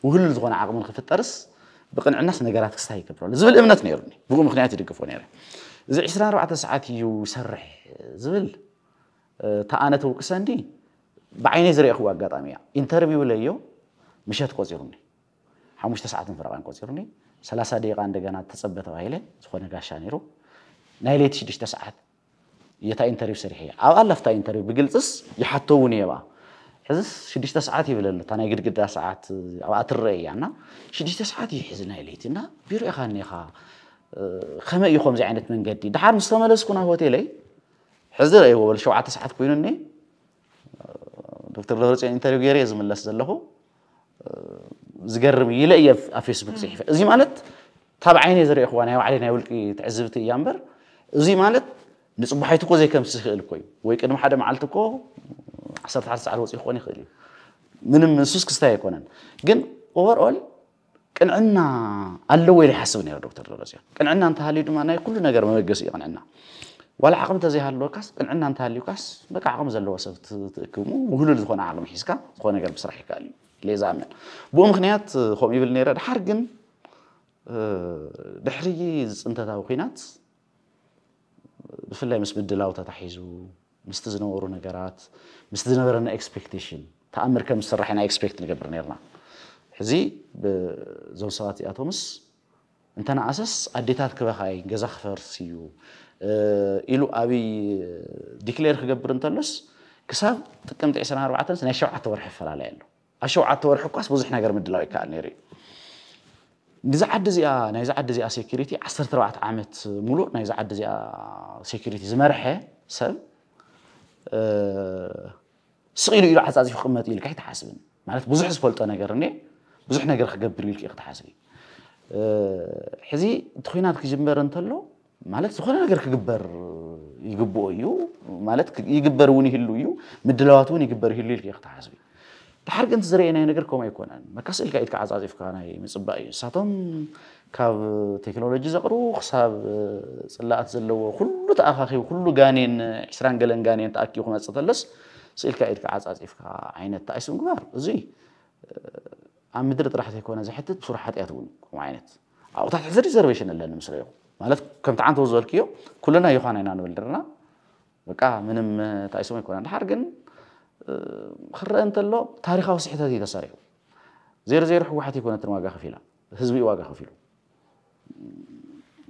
وهل تغون عقب من خفت أرس بقنع الناس نقرات كستايك برو زبل إمنات نيرني بقوم خنياتي دي كفو نيري زي عشرة ربعة ساعات يسرح زبل تأنا توقسان دي بعيني زري أخوة قطامية انترميو ليو مشيت قوزيروني حموش تسعة فرقان قوزيروني ثلاثة دقيقة عند جنات تثبت وعيلة تخونا قاشانيرو ናይ ለይቲ ሽዱሽተ ሰዓት እየታ ኢንተርቪው ሰሪሐ እየ ኣብ ኣለፍታ ኢንተርቪው ብግልፅስ ይሓቶ እውን እየ ሕዚ ሽዱሽተ ሰዓት ይብል ኣሎ እታ ናይ ግድግዳ ሰዓት ኣብኣ ትረአ እያ እና ሽዱሽተ ሰዓት እዩ ሕዚ ናይ ለይቲ እና ቢሮ ኢኻ እኒኻ ከመይ እዩ ከምዚ ዓይነት መንገዲ ድሓር ምስ ተመለስኩ ናብ ሆቴለይ ሕዚ ረእይዎ በል ሸውዓተ ሰዓት ኮይኑ እኒ ዶክተር ደብረፅዮን ኢንተርቪው ገይረ እየ ዝምለስ ዘለኹ ዝገርም ኢለ እየ ኣብ ፌስቡክ ፅሒፈ እዚ ማለት ታብ ዓይነ ዝሪእኽዋ ናይ ባዕለ ናይ ውልቂ ትዕዝብቲ እያ እምበር እዚ ማለት ንፅባሓይቱ ኮ ዘይከምስ ዝኽእል ኮ እዩ ወይ ቅድሚ ሓደ መዓልቲ ኮ 11 ሰዓት ወፂኡ ክኾን ይኽእል እዩ ምንም እንሱስ ክስታይ ኣይኮነን ግን ኦቨርኦል ቅንዕና ኣለዎ ኢሉ ይሓስብ ነይሩ ዶክተር ደብረፅዮን ቅንዕና እንተሃልዩ ድማ ናይ ኩሉ ነገር መበገሲ እዩ ቅንዕና ዋላ ዓቕሚ እንተዘይሃለወካስ ቅንዕና እንተሃልዩካስ በቂ ዓቕሚ ዘለዎ ሰብ ትእክብ ውህሉል ዝኾነ ዓቕሚ ሒዝካ ዝኾነ ነገር ምስራሕ ይከኣል እዩ ኢለ ዝኣምን ብኡ ምክንያት ከምኡ ይብል ነይረ ድሓር ግን ድሕሪ ዝፅንተታዊ ኩናት ብፍላይ ምስ ምድላው ተታሒዙ ምስቲ ዝነበሩ ነገራት ምስቲ ዝነበረና ኤክስፔክቴሽን ተኣምር ከም ዝስራሕ ኢና ኤክስፔክት ንገብር ነርና ሕዚ እዞም ሰባት እዚኣቶምስ እንተነኣሰስ ኣዴታት ክበኻይ ገዛ ክፈርስ እዩ ኢሉ ዓብይ ዲክሌር ክገብር እንተሎስ ክሳብ ጥቅምቲ 24 ናይ ሸውዓተ ወርሒ ይፈላለየ ኣሎ ኣብ ሸውዓተ ወርሒ እኳስ ብዙሕ ነገር ምድላው ይከኣል ነይሩ እዩ نزا عዲ እዚኣ ናይዛ ዓዲ እዚኣ ሴኪሪቲ 14 ዓመት ሙሉእ ናይዛ ዓዲ እዚኣ ሴኪሪቲ ዝመርሐ ሰብ ስቂሉ ኢሉ ዓፃፂፉ ክቕመጥ ኢልካ ይትሓስብን ማለት ብዙሕ ዝፈልጦ ነገር እኒ ብዙሕ ነገር ክገብር ኢልክ ክትሓስብ ሕዚ እቲ ኩናት ክጅመር እንተሎ ማለት ዝኾነ ነገር ክግበር ይግብኦ እዩ ማለት ይግበር እውን ይህሉ እዩ ምድለዋት እውን ይግበር ይህሉ ኢልክ ክትሓስብ እዩ دحر كنت زري انا نغير كوم يكون ما كسل قاعد كعزازي في كاناي مصبا اي ساتون كاب تكنولوجي زقرو حساب صلات زلو كله تاخاخي كله غانين اسران غلن غانين تاكي خو مصتلس سيل قاعد كعزازي في كاين تايسون كبار زي عم آه، مدري طرح تكون زي حتت بصراحه حتيات ون عينت او تحت حزر ريزرفيشن اللي انا مسريو مالت كنت عند وزركيو كلنا يخانينا نولدرنا بقى منم تايسون يكون عند حرقن ክረአ እንተሎ ታሪካዊ ስሕተት እዩ ተሰሪሑ ዜሮ ዜሮ ህወሓት ይኮነትን ዋጋ ከፍ ኢላ ህዝቢ ዋጋ ከፍ ኢሉ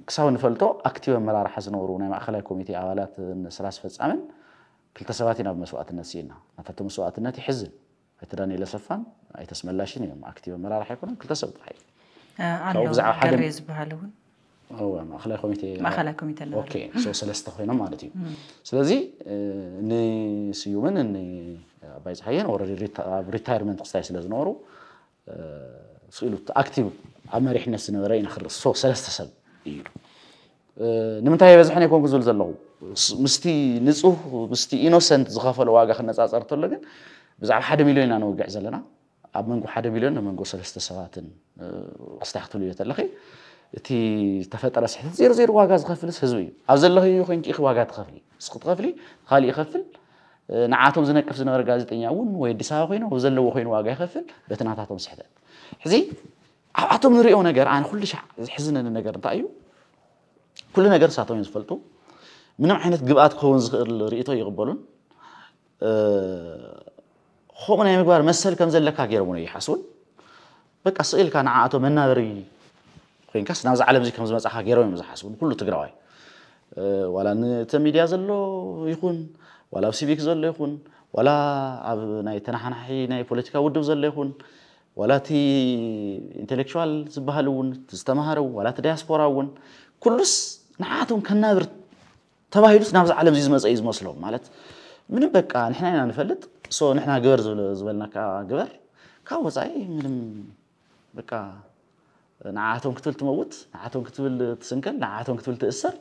ክሳብ ንፈልጦ ኣክቲቭ ኣመራርሓ ዝነበሩ ናይ ማእከላይ ኮሚቴ ኣባላት ስራ ኣስፈፃምን ክልተ ሰባት ኢና ብመስዋእትነት ስኢልና ናታቶ መስዋእትነት ይሕዝን ኣይተ ዳንኤል ኣሰፋን ኣይተስመላሽን እዮም ኣክቲቭ ኣመራርሓ ይኮነ ክልተ ሰብ ጥራሕ እዩ ብዛዕባ ሓደ ዝበሃል እውን እወ ማእኸላይ ኮሚቴ ማእኸላይ ኮሚቴ ኣለዎ ኦኬ ሶ ሰለስተ ኮይኖም ማለት እዩ ስለዚ ንስዩምን ንኣባይ ፀሓየን ወረዲ ኣብ ሪታይርመንት ክስታይ ስለ ዝነበሩ ስኢሉ ኣክቲቭ ኣብ መሪሕነት ዝነበረ ኢና ክርኢ ሶ ሰለስተ ሰብ እዩ ንምንታይ የበዝሐነ ይኮንኩ ዝብል ዘለኹ ምስቲ ንፁህ ምስቲ ኢኖሰንት ዝኸፈለ ዋጋ ክነፃፀር እንተሎ ግን ብዛዕባ ሓደ ሚሊዮን ኢና ንውግዕ ዘለና ኣብ መንጎ ሓደ ሚሊዮን ኣብ መንጎ ሰለስተ ሰባትን ክስታይ ክትብል እዮ ተለኺ تي تفتر صحيح زير زير واجاز خفل سهزوي عز الله يو خن كيخ واجات خفل سقط خفلي خالي خفل نعاتهم زنك في زنار جاز تنيعون ويدسا خين وزل لو خين واجا خفل بتنعاتهم صحيح حزي عاتهم نريه نجار عن كل شح حزن إن نجار تأيو كل نجار ساعتهم يزفلتو من حينت قبات خون زغير الرئيطو يقبلون أه خون يا مكبر مثل كم زلك هاجر ونيح حسون بك كان عاتهم من نظري ኮይንካስ ናብዚ ዓለም እዚ ከም ዝመፅእካ ገይሮም እዮም ዝሓስቡ ንኩሉ ትግራዋይ ዋላ ነተ ሚድያ ዘሎ ይኹን ዋላ ኣብ ሲቪክ ዘሎ ይኹን ዋላ ኣብ ናይ ተናሓናሒ ናይ ፖለቲካ ውድብ ዘሎ ይኹን ዋላ እቲ ኢንቴሌክቹዋል ዝበሃል እውን ዝተምሃረ ዋላ እቲ ዳያስፖራ እውን ኩሉስ ንዓቶም ከናብር ተባሂሉስ ናብዚ ዓለም እዚ ዝመፀ እዩ ዝመስሎም ማለት ምንም በቃ ንሕና ኢና ንፈልጥ ንሕና ግበር ዝበልና ከዓ ግበር ካብ ወፃኢ ምንም በቃ نعاتهم كتبل تموت نعاتهم كتبل تسنكل نعاتهم كتبل تأسر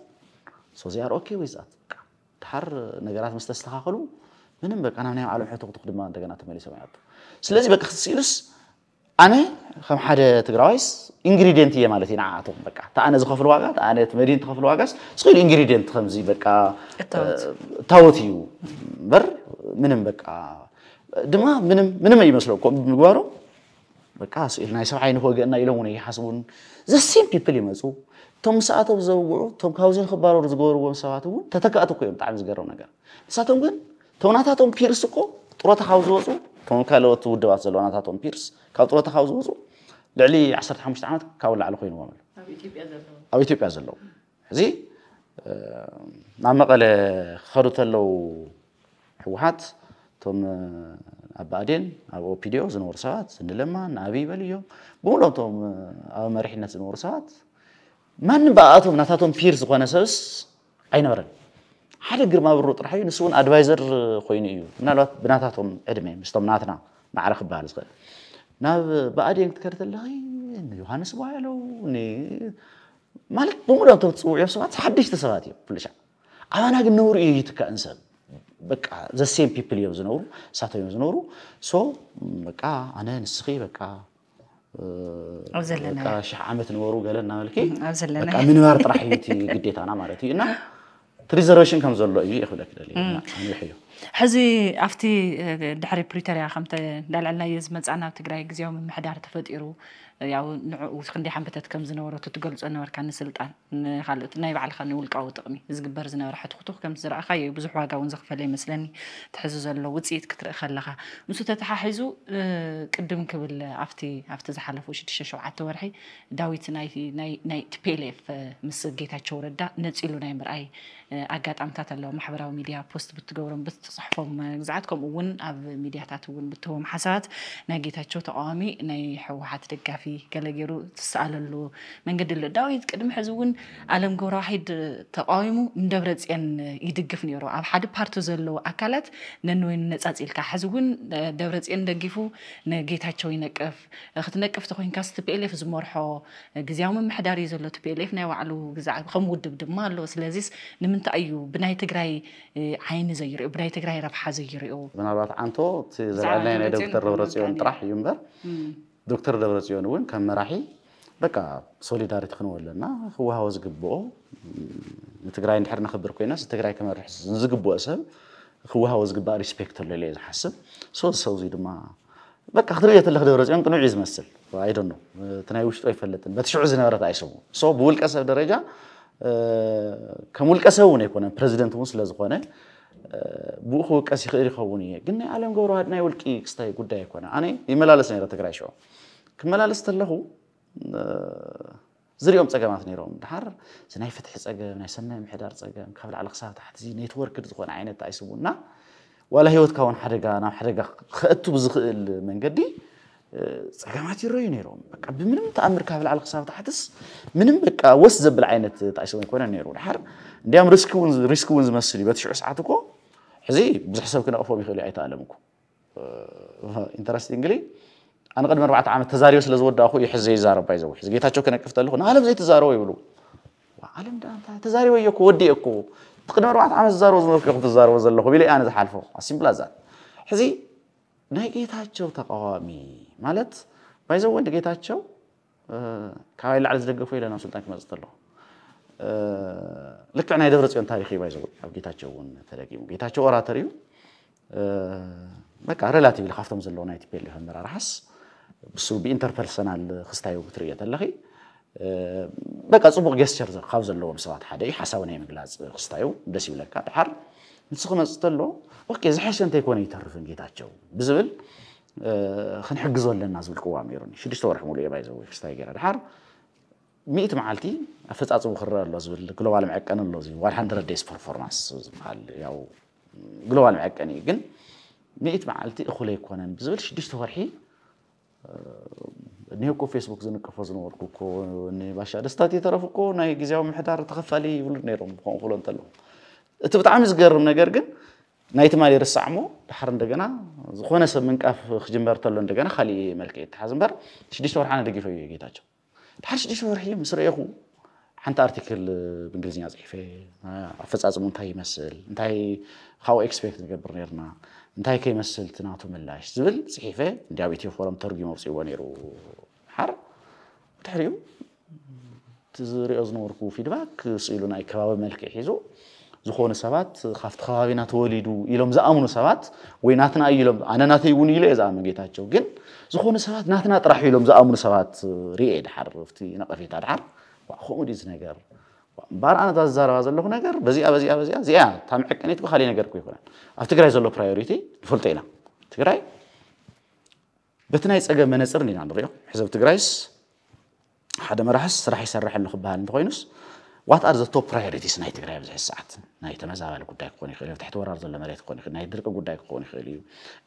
سو زي ار اوكي ويز ات تحر نغرات مستستخاخلو منين بقى انا نيو عالم حيتو تقدم ما دغنا تملي سمعات سلازي بقى خصيلس انا خم حدا تغراويس انغريدينت يي مالتي نعاتهم بقى تا انا زخف الواغا تا انا تمدين تخف الواغاس سخيل انغريدينت خمزي بقى تاوتيو بر منين بقى آه، دما منين منين ما يمسلو كو مغوارو በቃ ናይ ሰብዓይ ንክወገአና ኢሎም እውን ይሓስቡን ዘሴም ፒፕል ይመፁ እቶም ምስኣቶም ዘውግዑ እቶም ካብዚ ንክባረሩ ዝገበርዎም ሰባት እውን ተተካእቲ እኮ እዮም ብጣዕሚ ዝገርም ነገር ንሳቶም ግን እቶም ናታቶም ፒርስ እኮ ጡረታ ካብ ዝወፁ እቶም ካልኦት ውድባት ዘለዎ ናታቶም ፒርስ ካብ ጡረታ ካብ ዝወፁ ልዕሊ 15 ዓመት ካብ ላዕሊ ኮይኑዎም ኣሎ ኣብ ኢትዮጵያ ዘለዉ ሕዚ ናብ መቐለ ክኸዱ ተለው ሕወሓት እቶም أبادين أو بيديوز نورسات نلما نأبي بليو بقولهم توم أو مريحنا نورسات ما نبقاتهم نتاتهم بيرز قنصوص أين برا حد غير ما بروت رح ينسون أدوايزر خويني يو من الوقت بناتهم إدمي مش طم ناتنا مع رخ بارز غير ناب بعدين تكرت اللي يوهانس وايلو ني مالك بقولهم توم تسوي سوات حدش تسواتي كلش أنا قلنا نور يجي تكأنسب በቃ ዘ ሴም ፒፕል እዮም ዝነብሩ ንሳቶም እዮም ዝነብሩ ሶ በቃ ኣነ ንስኺ በቃ ኣብ ዘለና ሽሕ ዓመት ነበሩ ገለ እናበልኪ ኣብ ዘለና ምንባር ጥራሕ እዩ እቲ ግዴታና ማለት እዩ እና ሪዘርቬሽን ከም ዘሎ እዩ ይኽብለክ ደሊ ኣምልሕ እዩ ሕዚ ኣብቲ ድሕሪ ፕሪቶርያ ከምቲ እንዳልዕልና እዩ ዝመፃና ኣብ ትግራይ ግዜዊ ምምሕዳር ተፈጢሩ ያው ንዕኡ ክንደይ ሓንበታት ከም ዝነበረቱ ትገልፆ ነበርካ ንስልጣን ንካልኦት ናይ ባዕልካ ንውልቃዊ ጥቕሚ ዝግበር ዝነበረ ሕትኩቱክ ከም ዝረእካዮ ብዙሕ ዋጋ እውን ዘኽፈለ ይመስለኒ ትሕዚ ዘሎ ውፅኢት ክትርኢ ከለካ ምስ ተተሓሒዙ ቅድም ክብል ኣብቲ ኣብቲ ዝሓለፉ ሽዱሽተ ሸውዓተ ወርሒ ዳዊት ናይ ቲፒኤልኤፍ ምስ ጌታቸው ረዳ ነፂሉ ናይ ምርኣይ ኣጋጣሚታት ኣለዎ ማሕበራዊ ሚድያ ፖስት ብትገብሮም ብትፅሕፎም ግዝዓትኩም እውን ኣብ ሚድያታት እውን ብትህቦም ሓሳባት ናይ ጌታቸው ተቃዋሚ ናይ ሕወሓት ደጋፊ ገለ ገይሩ ትሰኣለሉ መንገዲ ኣሎ ዳዊት ቅድሚ ሕዚ እውን ኣለም ገብረዋሂድ ተቃዊሙ ንደብረፅን ይድግፍ ነይሩ ኣብ ሓደ ፓርቲ ዘለዎ ኣካላት ነንወይኑ ነፃፂልካ ሕዚ እውን ደብረፅን ደጊፉ ንጌታቸው ይነቅፍ ክትነቅፍ ተኮይንካ ቲፒኤልኤፍ ዝመርሖ ግዜያዊ ምምሕዳር እዩ ዘሎ ቲፒኤልኤፍ ናይ ባዕሉ ግዛዕ ከም ውድብ ድማ ኣሎ ስለዚ ንምንታይ እንታይ እዩ ብናይ ትግራይ ዓይኒ ዘይርኦ ብናይ ትግራይ ረብሓ ዘይርኦ ምናልባት ዓንቶ እቲ ዘርአልናይ ናይ ዶክተር ደብረፅዮን ጥራሕ እዩ እምበር ዶክተር ደብረፅዮን እውን ከም መራሒ በቃ ሶሊዳሪቲ ክንወ ኣለና ክወሃቦ ዝግብኦ ንትግራይ እንድሕር ነኽብር ኮይናስ ትግራይ ክመርሕ ዝግብኦ ሰብ ክወሃቦ ዝግባእ ሪስፔክት ኣሎ ኢለ ዝሓስብ ሶ ሰብ እዚ ድማ በቃ ክትሪኦ ተለክ ደብረፅዮን ቅኑዕ እዩ ዝመስል ኣይደኖ እቲ ናይ ውሽጡ ኣይፈለጥን በቲ ሽዑ ዝነበረት ኣይሰሙ ብውልቀ ሰብ ደረጃ كمول كسوون يكون بريزيدنت مسلا زخونه ብኡ ክውቀስ ይኽእል ይኸውን እየ ግን ናይ ዓለም ገብረ ዋህድ ናይ ውልቂ ክስታይ ጉዳይ ኣይኮነ ኣነ ይመላለስ ነይረ ትግራይ ሽዑ ክመላለስ ተለኹ ዝሪኦም ፀገማት ነይሮም ድሓር እዚ ናይ ፍትሒ ፀገም ናይ ሰናይ ምሕዳር ፀገም ካብ ላዕሊ ክሳብ ታሕቲ ኔትወርክድ ዝኾነ ዓይነት ኣይስቡና ዋላ ሂወትካ እውን ሓደጋ ናብ ሓደጋ ክእቱ ብዝኽእል መንገዲ ፀገማት ይረዩ ነይሮም በቃ ብምንም ተኣምር ካብ ላዕሊ ክሳብ ታሕትስ ምንም በቃ ወስ ዘብል ዓይነት ጣይሰወን ኮነ ነይሩ ድሓር እንዲያም ሪስክ እውን ዝመስል እዩ በቲ ሽዑ ሰዓት እኮ ሕዚ ብዙሕ ሰብ ክነቕፎም ይኽእል እዩ ኣይተኣለም እኮ ኢንተረስቲንግሊ ኣነ ቅድሚ ኣርባዕተ ዓመት ተዛሪቦ ስለ ዝወዳእኹ እዩ ሕዚ ዘይዛረባ ይዘው ሕዚ ጌታቸው ክነቅፍ ተለኹ ንዓለም ዘይተዛረቦ ይብሉ ዓለም ተዛሪበ እየ እኮ ወዲአ እኮ ቅድሚ ኣርባዕተ ዓመት ዝዛረቦ ዝመስኩ ኢኹም ትዛረቦ ዘለኹ ኢለ ኣነ ዝሓልፎ ኣሲምፕላዛት ሕዚ ነጌታቸው ተቃዋሚ ማለት ባይዘው ወንድ ጌታቸው ካብይ ላዕሊ ዝደገፎ ኢለና ስልጣን ክመፅእ ተለዎ ልክዕ ናይ ደብረ ፅዮን ታሪክ ባይዘ ኣብ ጌታቸው እውን ተደጊሙ ጌታቸው ኦራተር እዩ በቃ ሬላቲቭ ካብቶም ዘለዎ ናይ ቲፔል ሆ መራርሓስ ብሱ ብኢንተርፐርሰናል ክስታዩ ክትሪኦ ተለኺ በቃ ፅቡቅ ጌስቸር ካብ ዘለዎም ሰባት ሓደ እዩ ሓሳብ ናይ ምግላፅ ክስታዩ ደስ ይብለካ ድሓር ንሱ ክመፅእ ተለዎ በቂ ዝሓሸ እንታይ ኮነ ይተርፍን ጌታቸው ብዝብል ክንሕግዞ ኣለና ዝብል ቅዋም ነይሩኒ ሽዱሽተ ወርሒ ሙሉእ የባይ ዘወ ክስታይ ገይረ ድሓር ሚእቲ መዓልቲ ኣፈፃፅሙ ክረአ ኣሎ ዝብል ግሎባል መዐቀኒ ኣሎ እዚ ዋን ሃንድረድ ዴይስ ፐርፎርማንስ ዝበሃል ያው ግሎባል መዐቀኒ እዩ ግን ሚእቲ መዓልቲ እኹለ ኣይኮነን ብዝብል ሽዱሽተ ወርሒ እኒሄ እኮ ፌስቡክ ዝንቀፎ ዝነበርኩ እኮ ንባሻ ደስታት የተረፉ እኮ ናይ ግዜያዊ ምሕዳር ተኸፋሊ ይብሉ ነይሮም ክኾን ክብሎ እንተለዉ እቲ ብጣዕሚ ዝገርም ነገር ግን ናይቲ ማሊ ርሳዕ እሞ ድሓር እንደገና ዝኾነ ሰብ ምንቃፍ ክጅመር ተሎ እንደገና ካሊእ መልክዕ ይትሓዝ እምበር ሽዱሽተ ወርሓነ ደጊፈ እዩ ጌታቸው ድሓር ሽዱሽተ ወርሒ ምስ ረአኹ ሓንቲ ኣርቲክል ብእንግሊዝኛ ፅሒፈ ኣፈፃፅሙ እንታይ ይመስል እንታይ ካብኡ ኤክስፔክት ንገብር ነርና እንታይ ከይመስል ትናቱ ምላሽ ዝብል ፅሒፈ እንዲ ኣብ ኢትዮ ፎረም ተርጊሞ ኣውፅእዎ ነይሩ ሓር ድሕሪኡ እቲ ዝሪኦ ዝነበርኩ ፊድባክ ስኢሉ ናይ ከባቢ መልክዕ ሒዙ ዝኾኑ ሰባት ካብቲ ከባቢና ተወሊዱ ኢሎም ዝኣምኑ ሰባት ወይ ናትና ኢሎም ኣነ ናተይ እውን ኢሉ እየ ዝኣምን ጌታቸው ግን ዝኾኑ ሰባት ናትና ጥራሕ ኢሎም ዝኣምኑ ሰባት ርኤ ድሓር ኣብቲ ነቐፌታ ድሓር ከምኡ ድዩ ነገር እምበር ኣነ ዝዛረባ ዘለኹ ነገር በዚኣ በዚኣ በዚኣ እዚኣ እታ ምዕቀኒት ካሊእ ነገር ኮ ይኮነን ኣብ ትግራይ ዘሎ ፕራዮሪቲ ንፈልጦ ኢና ትግራይ በቲ ናይ ፀገም መነፅር ኢና ንሪኦ ሕዚ ኣብ ትግራይስ ሓደ መራሕስ ስራሕ ይሰርሕ ኣሎ ክበሃል እንተኮይኑስ ዋት ኣር ዘ ቶፕ ፕራዮሪቲስ ናይ ትግራይ ኣብዚ ሕዚ ሰዓት ናይ ተመዛባሊ ጉዳይ ክኾን ይኽእል እዩ ትሕቲ ወራር ዘሎ መሬት ክኾን ይኽእል ናይ ድርቂ ጉዳይ ክኾን ይኽእል እዩ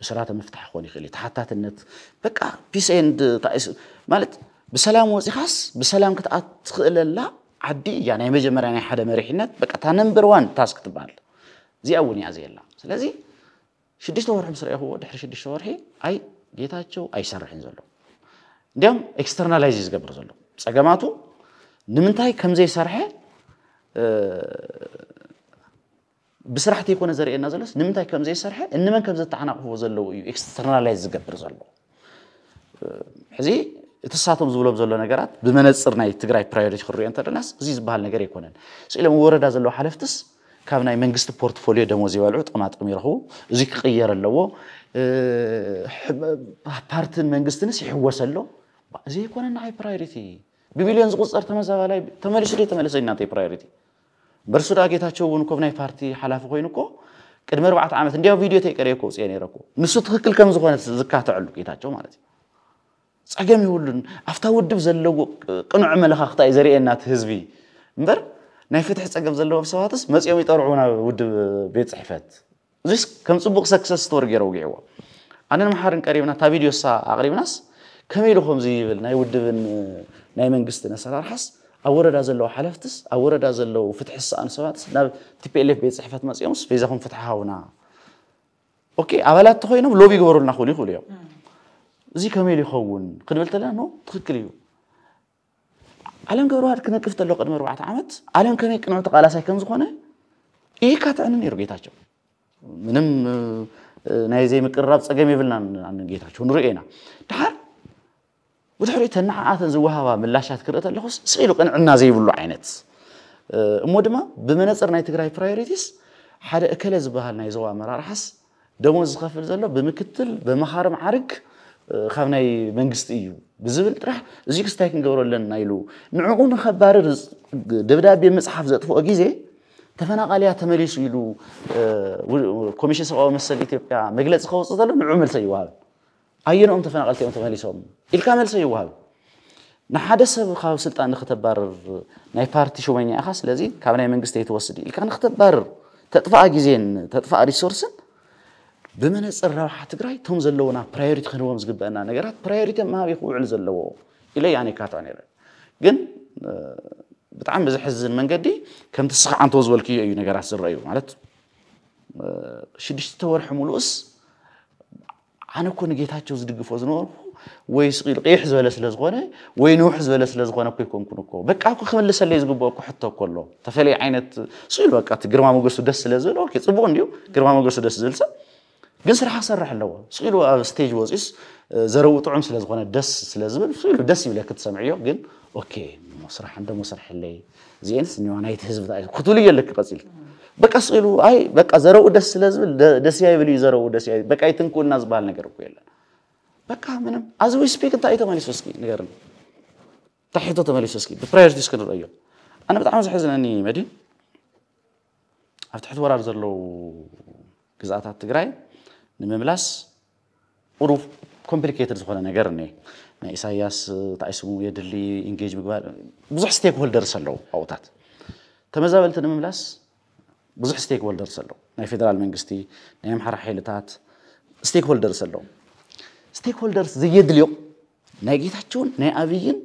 እስራተ ምፍታሕ ክኾን ይኽእል እዩ ተሓታትነት በቃ ፒስ ኤንድ ማለት ብሰላም ወፂኻስ ብሰላም ክትኣት ትኽእለላ ዓዲ እያ ናይ መጀመርያ ናይ ሓደ መሪሕነት በቃ እታ ነምበር ዋን ታስክ ትበሃል እዚኣ እውን እያ ዘየላ ስለዚ ሽዱሽተ ወርሒ ምስ ረአኽዎ ድሕሪ ሽዱሽተ ወርሒ ኣይ ጌታቸው ኣይሰርሕን ዘሎ እንዲያም ኤክስተርናላይዝ እዩ ዝገብር ዘሎ ፀገማቱ ንምንታይ ከምዘይሰርሐ ብስራሕ እንተይኮነ ዘርእየና ዘሎስ ንምንታይ ከም ዘይሰርሐ እንመን ከም ዘተዓናቕፍዎ ዘለው እዩ ኤክስተርናላይዝ ዝገብር ዘሎ ሕዚ እቲ ሳቶም ዝብሎም ዘሎ ነገራት ብመነፅር ናይ ትግራይ ፕራዮሪቲ ክንሪኦ እንተደናስ እዚ ዝበሃል ነገር ኣይኮነን ስኢሎም ወረዳ ዘለዎ ሓለፍትስ ካብ ናይ መንግስቲ ፖርትፎልዮ ደሞዝ ይበልዑ ጥቕማጥቕሚ ይረኽቡ እዚ ክቕየር ኣለዎ ፓርትን መንግስትንስ ይሕወስ ኣሎ እዚ ኣይኮነ ንዓይ ፕራዮሪቲ ብቢልዮን ዝቁፀር ተመዛባላይ ተመሊሱ ዶ ተመለሰ እናንተይ ፕራዮሪቲ برسودا ጌታቸው ውን ኮብናይ ፓርቲ ሓላፊ ኮይኑ እኮ ቅድሚ ኣርባዕተ ዓመት እንዲያው ቪድዮ ተይቀረየ እኮ ውፅአ ነይረ እኮ ንሱ ትክክል ከም ዝኾነ ዝካትዐሉ ጌታቸው ማለት እዩ ፀገም ይብሉን ኣብታ ውድብ ዘለዎ ቅኑዕ መለኻኽታ እዩ ዘርእየና እቲ ህዝቢ እምበር ናይ ፍትሒ ፀገም ዘለዎም ሰባትስ መፂኦም ይጠርዑ ናብ ውድብ ቤት ፅሕፈት እዚስ ከም ፅቡቅ ሰክሰስ ስቶር ገይረ ውጊዕዎ ኣነ ንምሓርን ቀሪብና እታ ቪድዮ ሳ ኣቕሪብናስ ከመይ ኢሉ ከምዚ ይብል ናይ ውድብን ናይ መንግስትን ኣሰራርሓስ ኣብ ወረዳ ዘለዎ ሓለፍትስ ኣብ ወረዳ ዘለው ፍትሒ ዝሰኣኑ ሰባትስ ናብ ቲፒኤልፍ ቤት ፅሕፈት መፅኦምስ ፌዛኹም ፍትሒ ሃውና ኣባላት ተኮይኖም ሎቢ ይገበሩልና ክእሉ ይኽእሉ እዮም እዚ ከመይ ይኸውን ክንብል ተለና ኖ ትክክል እዩ ዓለም ገብረዋህድ ክነቅፍ ተሎ ቅድሚ ኣርባዕተ ዓመት ዓለም ከመይ ቅንዑ ተቃላሳይ ከም ዝኾነ ኢካ ካትዕኒ ነይሩ ጌታቸው ምንም ናይ ዘይምቅርራብ ፀገም የብልና ጌታቸው ንሪኦ ኢና ድሓር ودحريتها نعاتا زوهاوا من لاشات كرتا لخص سيلو قنع النازي يبلو عينت مودما بمنصر ناي تيغراي برايوريتيز حدا اكل زبهال ناي زوا مرار حس دموز خفل زلو بمكتل بمحارم عرق خافناي منغست ايو بزبل طرح زيك ستايك نغورو لنا نايلو نعقون خبار رزق دبدابي مصحف زطفو اغيزي تفنا قاليا تمليش يلو كوميشن سواو مسل ايتيوبيا مغلص خوصتلو نعمل سيوال ኣየንኦም ተፈናቐልቲኦም ተመሊሶም ኢልካ መልሰ ይወሃብ ንሓደ ሰብ ካብ ስልጣን ንክተባርር ናይ ፓርቲ ሹመኛ ኢኻ ስለዚ ካብ ናይ መንግስቲ ኣይትወስድ ኢልካ ንክተባርር ተጥፋኣ ግዜን ተጥፋኣ ሪሶርስን ብመነፅር ረብሓ ትግራይ እቶም ዘለውና ፕራዮሪቲ ክንህቦም ዝግበአና ነገራት ፕራዮሪቲ ምሃብ ይክውዕል ዘለዎ ኢለ ኣነ ይካትዖ ነይረ ግን ብጣዕሚ ብዝሕዝን መንገዲ ከምቲ ስኻ ዓንቶ ዝበልክዮ እዩ ነገራት ዝረአዩ ማለት ሽዱሽተ ወርሒ ሙሉእስ أنا كون جيت هاتشوز دق فوز نورو ويسقي القيح زولا سلاز غونا وينوح زولا سلاز غونا كي كون كون كون بك أكو خمل لسا ليز قبو أكو حتى كله تفالي عينة سويل بك أت قرما مقصو دس سلاز زولا أوكي تصبون ديو قرما مقصو دس زلسا قنس رح أصر رح اللوا سويل بك ستيج واز إس زرو طعم سلاز غونا دس سلاز زولا سويل دس يولا كتسمعيو قن أوكي مسرح عنده مسرح اللي زين سنيو أنا يتهزب ذا خطولي يلك قصيل በቃ ስዕሉ አይ በቃ ዘረው ደስ ስለዝብል ደስ ያይብል ዘረው ደስ ያይብል በቃ ይትንኩና ዝበሃል ነገር እኮ የለን። በቃ ምንም አዝ ዊ ስፒክ እንታይ ተመሊሶ እስኪ ንገርኒ ታሒቶ ተመሊሶ እስኪ ብፕራዮሪቲ እስክንርአዮ ኣነ በጣዕሚ ዝሕዝነኒ መዲን ኣብ ትሕቲ ወራር ዘለው ግዛኣታት ትግራይ ንምምላስ ቁሩብ ኮምፕሊኬትድ ዝኾነ ነገር እኒአ ናይ ኢሳያስ ታይስሙ የድሊ ኢንጌጅ ምግባር ብዙሕ ስቴክ ሆልደርስ ኣለው ኣብኡታት ተመዛበልቲ ንምምላስ ብዙሕ ስቴክ ሆልደርስ ኣለዉ ናይ ፌደራል መንግስቲ ናይ ኣምሓራ ሓይልታት ስቴክ ሆልደርስ ኣለዉ ስቴክ ሆልደርስ ዘየድልዮ ናይ ጌታቸውን ናይ ኣብይን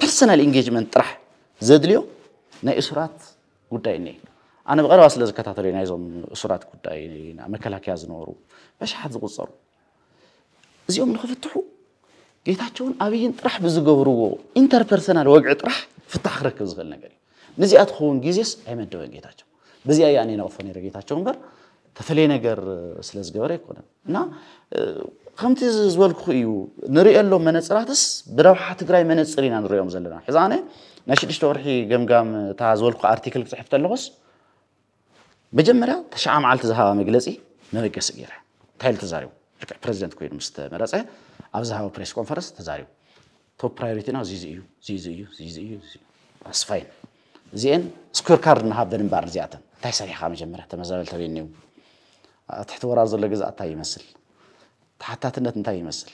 ፐርሰናል ኤንጌጅመንት ጥራሕ ዘድልዮ ናይ እሱራት ጉዳይ እኒአ ኣነ ብቐረባ ስለ ዝከታተሉ ናይዞም እሱራት ጉዳይ መከላከያ ዝነበሩ በሽሓት ዝቁፀሩ እዚኦም ንክፍትሑ ጌታቸውን ኣብይን ጥራሕ ብዝገብርዎ ኢንተርፐርሰናል ወግዒ ጥራሕ ፍታሕ ክረክብ ዝኽእል ነገር እዩ ንዚኣ ትኸውን ግዜስ ኣይመደበን ጌታቸው በዚያ ያኔ ነው ፈኔ ረጌታቸው እምበር ተፈለየ ነገር ስለ ዝገበረ ይኮነን እና ከምቲ ዝበልኩ እዩ ንሪኦ ኣሎ መነፅራትስ ብረብሓ ትግራይ መነፅር ኢና ንሪኦም ዘለና ሕዚ ኣነ ናይ ሽዱሽተ ወርሒ ገምጋም እታ ዝበልኩ ኣርቲክል ክፅሕፍ ተለኹስ መጀመርያ ተሸዓ መዓልቲ ዝሃባ መግለፂ መበገሲ ገይረ እንታይ ተዛሪቡ ልክዕ ፕረዚደንት ኮይኑ ምስ ተመረፀ ኣብ ዝሃበ ፕሬስ ኮንፈረንስ ተዛሪቡ ቶፕ ፕራዮሪቲና ዚዚ እዩ ዚዚ እዩ ዚዚ እዩ ኣስፋይን እዚአን ስኩር ካርድ ንሃበን እምበር እዚኣተን እንታይ ሰሪሕካ መጀመርያ ተመዛበልቲ ሬኒው ትሕቲ ወራር ዘሎ ገዛ እንታይ ይመስል ተሓታትነት እንታይ ይመስል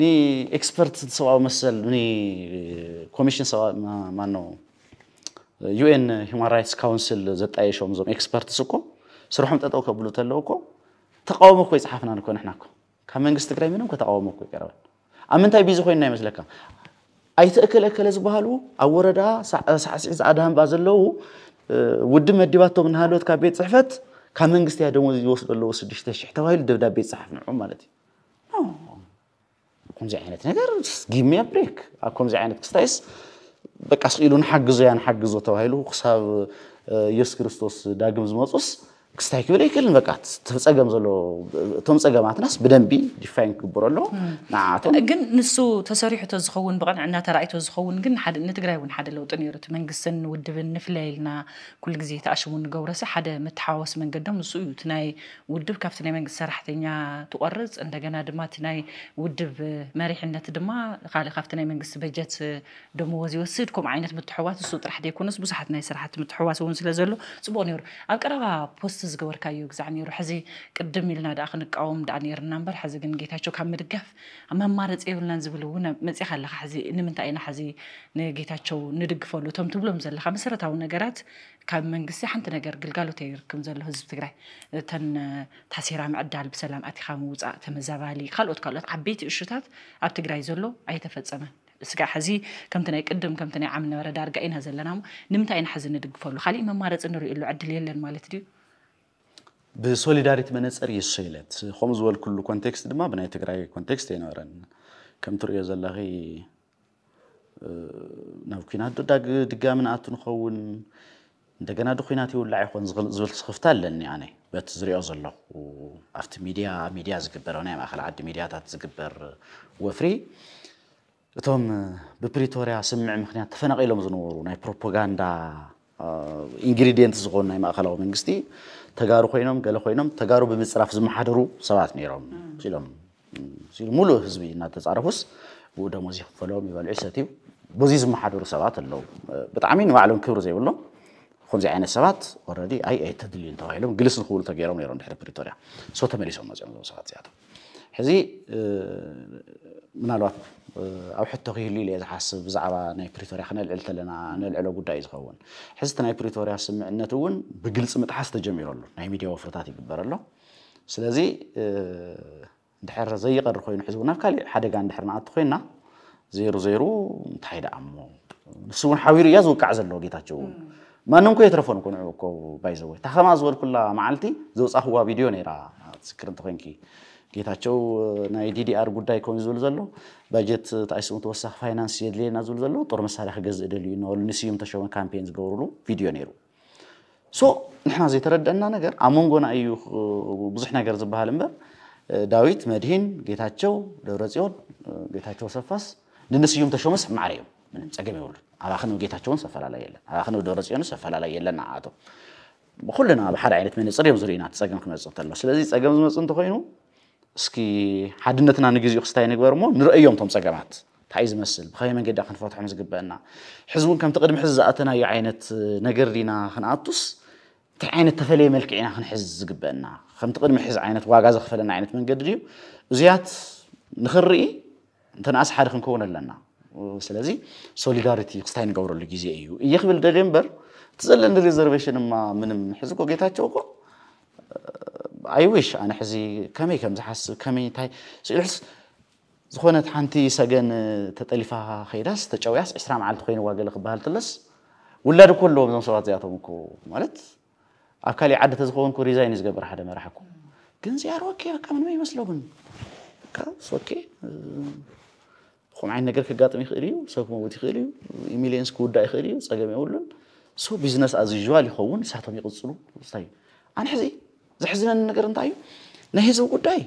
ንኤክስፐርት ሰብኣዊ መሰል ኮሚሽን ማኖ ዩኤን ሂማን ራይትስ ካውንስል ዘጣየሾም እዞም ኤክስፐርትስ እኮ ስርሖም ጠጠው ከብሉ ተለው እኮ ተቃውሞ እኮ ይፅሓፍና ንኮ ንሕና እኮ ካብ መንግስቲ ትግራይ ምንም ተቃውሞ ኮ ይቀረበ ኣብ ምንታይ ቢዚ ኮይኑና ይመስለካ أيت أكل أكل زبالو أو وردا سعسعس أدهم بازلو ودم الدباتو من هالوت كبيت صحفت كان من قصدي هذا موز يوصل الله وصل دشته شح تواهي الدبدا بيت صحف نعم مالتي كم زي عينت نجار جيم يا بريك أكم زي عينت كستايس بك أسئلون حق زيان حق زو تواهي له خصاب يسوع كريستوس داعم زموتوس ክስታይ ክብል ኣይክእልን በቃ ትፀገም ዘሎ እቶም ፀገማትናስ ብደንቢ ዲፋይን ክግብሮ ኣሎ ንዓቶም ግን ንሱ ተሰሪሑ ቶ ዝኸውን ብቕንዕ እናተረእይቶ ዝኸውን ግን ንትግራይ እውን ሓደ ለውጢ ነይሩ እቲ መንግስትን ውድብን ንፍለይልና ኩሉ ግዜ ተኣሽሙ ንገብረሰ ሓደ መተሓዋወሲ መንገዶም ንሱ እዩ እቲ ናይ ውድብ ካብቲ ናይ መንግስቲ ሰራሕተኛ ትቆርፅ እንደገና ድማ እቲ ናይ ውድብ መሪሕነት ድማ ካልእ ካብቲ ናይ መንግስቲ በጀት ደመወዝ ይወስድ ከምኡ ዓይነት ምትሕዋስ ንሱ ጥራሕ ደይኮነስ ብዙሓት ናይ ስራሕቲ ምትሕዋስ እውን ስለ ዘሎ ፅቡቅ ነይሩ ኣብ ቀረባ ፖስት ዝገበርካዩ ግዛዕኒ ነይሩ ሕዚ ቅድም ኢልና ድኣ ክንቃወም ድኣ ነርና እምበር ሕዚ ግን ጌታቸው ካብ ምድጋፍ ኣብ መማረፂ የብልናን ዝብል እውን መፅኻ ኣለካ ሕዚ ንምንታይ ኢና ሕዚ ንጌታቸው ንድግፈሉ እቶም ትብሎም ዘለካ መሰረታዊ ነገራት ካብ መንግስቲ ሓንቲ ነገር ግልጋሎት ይርክም ዘሎ ህዝቢ ትግራይ እተን ታሲራ ምዕዳል ብሰላም ኣቲኻ ምውፃእ ተመዛባሊ ካልኦት ካልኦት ዓበይቲ እሹታት ኣብ ትግራይ ዘሎ ኣይተፈፀመን ስጋዕ ሕዚ ከምቲ ናይ ቅድም ከምቲ ናይ ዓም ነበረ ዳርጋ ኢና ዘለና ንምንታይ ኢና ሕዚ ንድግፈሉ ካሊእ መማረፂ ንሪእየሉ ዕድል የለን ማለት ድዩ ብሶሊዳሪቲ መነፀር ይሱ ኢለት ከምኡ ዝበል ኩሉ ኮንቴክስት ድማ ብናይ ትግራይ ኮንቴክስት ኣይነበረን ከም ትሪኦ ዘለኺ ናብ ኩናት ዳግ ድጋሚ ንኣቱ ንኸውን እንደገና ድኩናት ይውላዕ ይኮን ዝብል ስክፍታ ኣለኒ ኣነ በቲ ዝሪኦ ዘለኹ ኣብቲ ሚድያ ሚድያ ዝግበር ናይ ማእከል ዓዲ ሚድያታት ዝግበር ወፍሪ እቶም ብፕሪቶርያ ስምዕ ምክንያት ተፈናቂሎም ዝነበሩ ናይ ፕሮፓጋንዳ ኢንግሪዲየንት ዝኾኑ ናይ ማእከላዊ መንግስቲ تجارو خوينام قال خوينام تجارو بمصرف زم حدرو سبعة نيرام سيلم سيل ملو حزبي ناتس عرفوس وده موزي فلوم يبال عساتي بوزي زم حدرو سبعة اللو بتعمين وعلم كبر زي ولا خون زي عين سبعة وردي أي أي تدلي انت وعلم جلس نقول تجارو نيرام نحرب بريتوريا صوت مليس هم زي سبعة زيادة حزي ምናልባት ኣብ ሕቶ ክህልዩ እየ ዝሓስብ ብዛዕባ ናይ ፕሪቶርያ ክነልዕል ተለና ነልዕሎ ጉዳይ ዝኸውን ሕዚ እቲ ናይ ፕሪቶርያ ስምዕነት እውን ብግልፂ ምጥሓስ ተጀሚረሉ ናይ ሚድያ ወፍርታት ይግበር ኣሎ ስለዚ ድሕር ዘይቀሪ ኮይኑ ሕዚ ናብ ካሊእ ሓደጋ እንድሕር ንኣቱ ኮይና ዘይሩ ዘይሩ እንታይ ደኣ እሞ ንሱ እውን ሓቢሩ እያ ዝውቃዕ ዘለዎ ጌታቸው እውን ማንም ኮ የተረፈን ኮንዑ እኮ ባይዘወይ ታኸማ ዝበልኩላ መዓልቲ ዘውፃህዋ ቪድዮ ነይራ ትስክር እንተኮንኪ ጌታቸው ናይ ዲዲአር ጉዳይ ከም ዝብል ዘሎ ባጀት ተኣሲሙ ተወሳኺ ፋይናንስ የድልየና ዝብል ዘሎ ጦር መሳርሒ ክገዝእ ደልዩ እናበሉ ንስዩም ተሸመ ካምፔን ዝገብርሉ ቪድዮ ነይሩ ሶ ንሕና ዘይተረድአና ነገር ኣብ መንጎና እዩ ብዙሕ ነገር ዝበሃል እምበር ዳዊት መድሂን ጌታቸው ደብረፅዮን ጌታቸው ሰፋስ ንንስዩም ተሾመስ ማዕረ እዮም ምንም ፀገም ይብሉ ኣባክነብ ጌታቸውን ሰፈላላይ የለን ኣባክነብ ደብረፅዮንን ሰፈላላይ የለን ኣቶ ኩሉና ብሓደ ዓይነት መነፅር እዮም ዝርኢና ፀገም ክመፅእ ከሎ ስለዚ ፀገም ዝመፅእ እንተኮይኑ እስኪ ሓድነትና ንግዚኡ ክስታይ ንግበር እሞ ንርአዮም ቶም ፀገማት እንታይ እዩ ዝመስል ብኸመይ መንገዲ ክንፈትሖም ዝግበአና ሕዚ እውን ከምቲ ቅድሚ ሕዚ ዝኣተናዩ ዓይነት ነገር ዲና ክንኣቱስ እንታይ ዓይነት ተፈለየ መልክዕ ኢና ክንሕዝ ዝግበአና ከምቲ ቅድሚ ሕዚ ዓይነት ዋጋ ዘኽፈለና ዓይነት መንገዲ ድዩ እዚያት ንኽርኢ እንተነኣስ ሓደ ክንከውን ኣለና ስለዚ ሶሊዳሪቲ ክስታይ ንገብረሉ ግዜ እዩ እየ ክብል ደልየ እምበር እቲ ዘለና ሪዘርቬሽን እማ ምንም ሕዚ ኮ ጌታቸው ኮ ኣይዊሽ ኣነ ሕዚ ከመይ ከም ዝሓስብ ከመይ እንታይ ኢልሕስ ዝኾነት ሓንቲ ሰገን ተጠሊፋ ከይዳስ ተጨውያስ 20 መዓልቲ ኮይኑዋ ገለ ክበሃል ትለስ ውላድ እኮ ኣለዎም እዞም ሰባት እዚኣቶም እኮ ማለት ኣብ ካሊእ ዓዲ ተዝኸውንኩ ሪዛይን ዝገበር ሓደ መራሕኩ ግን ዚኣር ወኬ በቃ ምንም ኣይመስሎምን ወኬ ከምኡ ዓይነት ነገር ክጋጥም ይኽእል እዩ ሰብ ክመውት ይኽእል እዩ ኢሚልየንስ ክውዳእ ይኽእል እዩ ፀገም የብሉን ሶ ቢዝነስ ኣዝ ዩዋል ይኸውን ንሳቶም ይቕፅሉ ስታይ ኣነ ሕዚ ዝሕዝነኒ ነገር እንታይ እዩ ናይ ህዝቢ ጉዳይ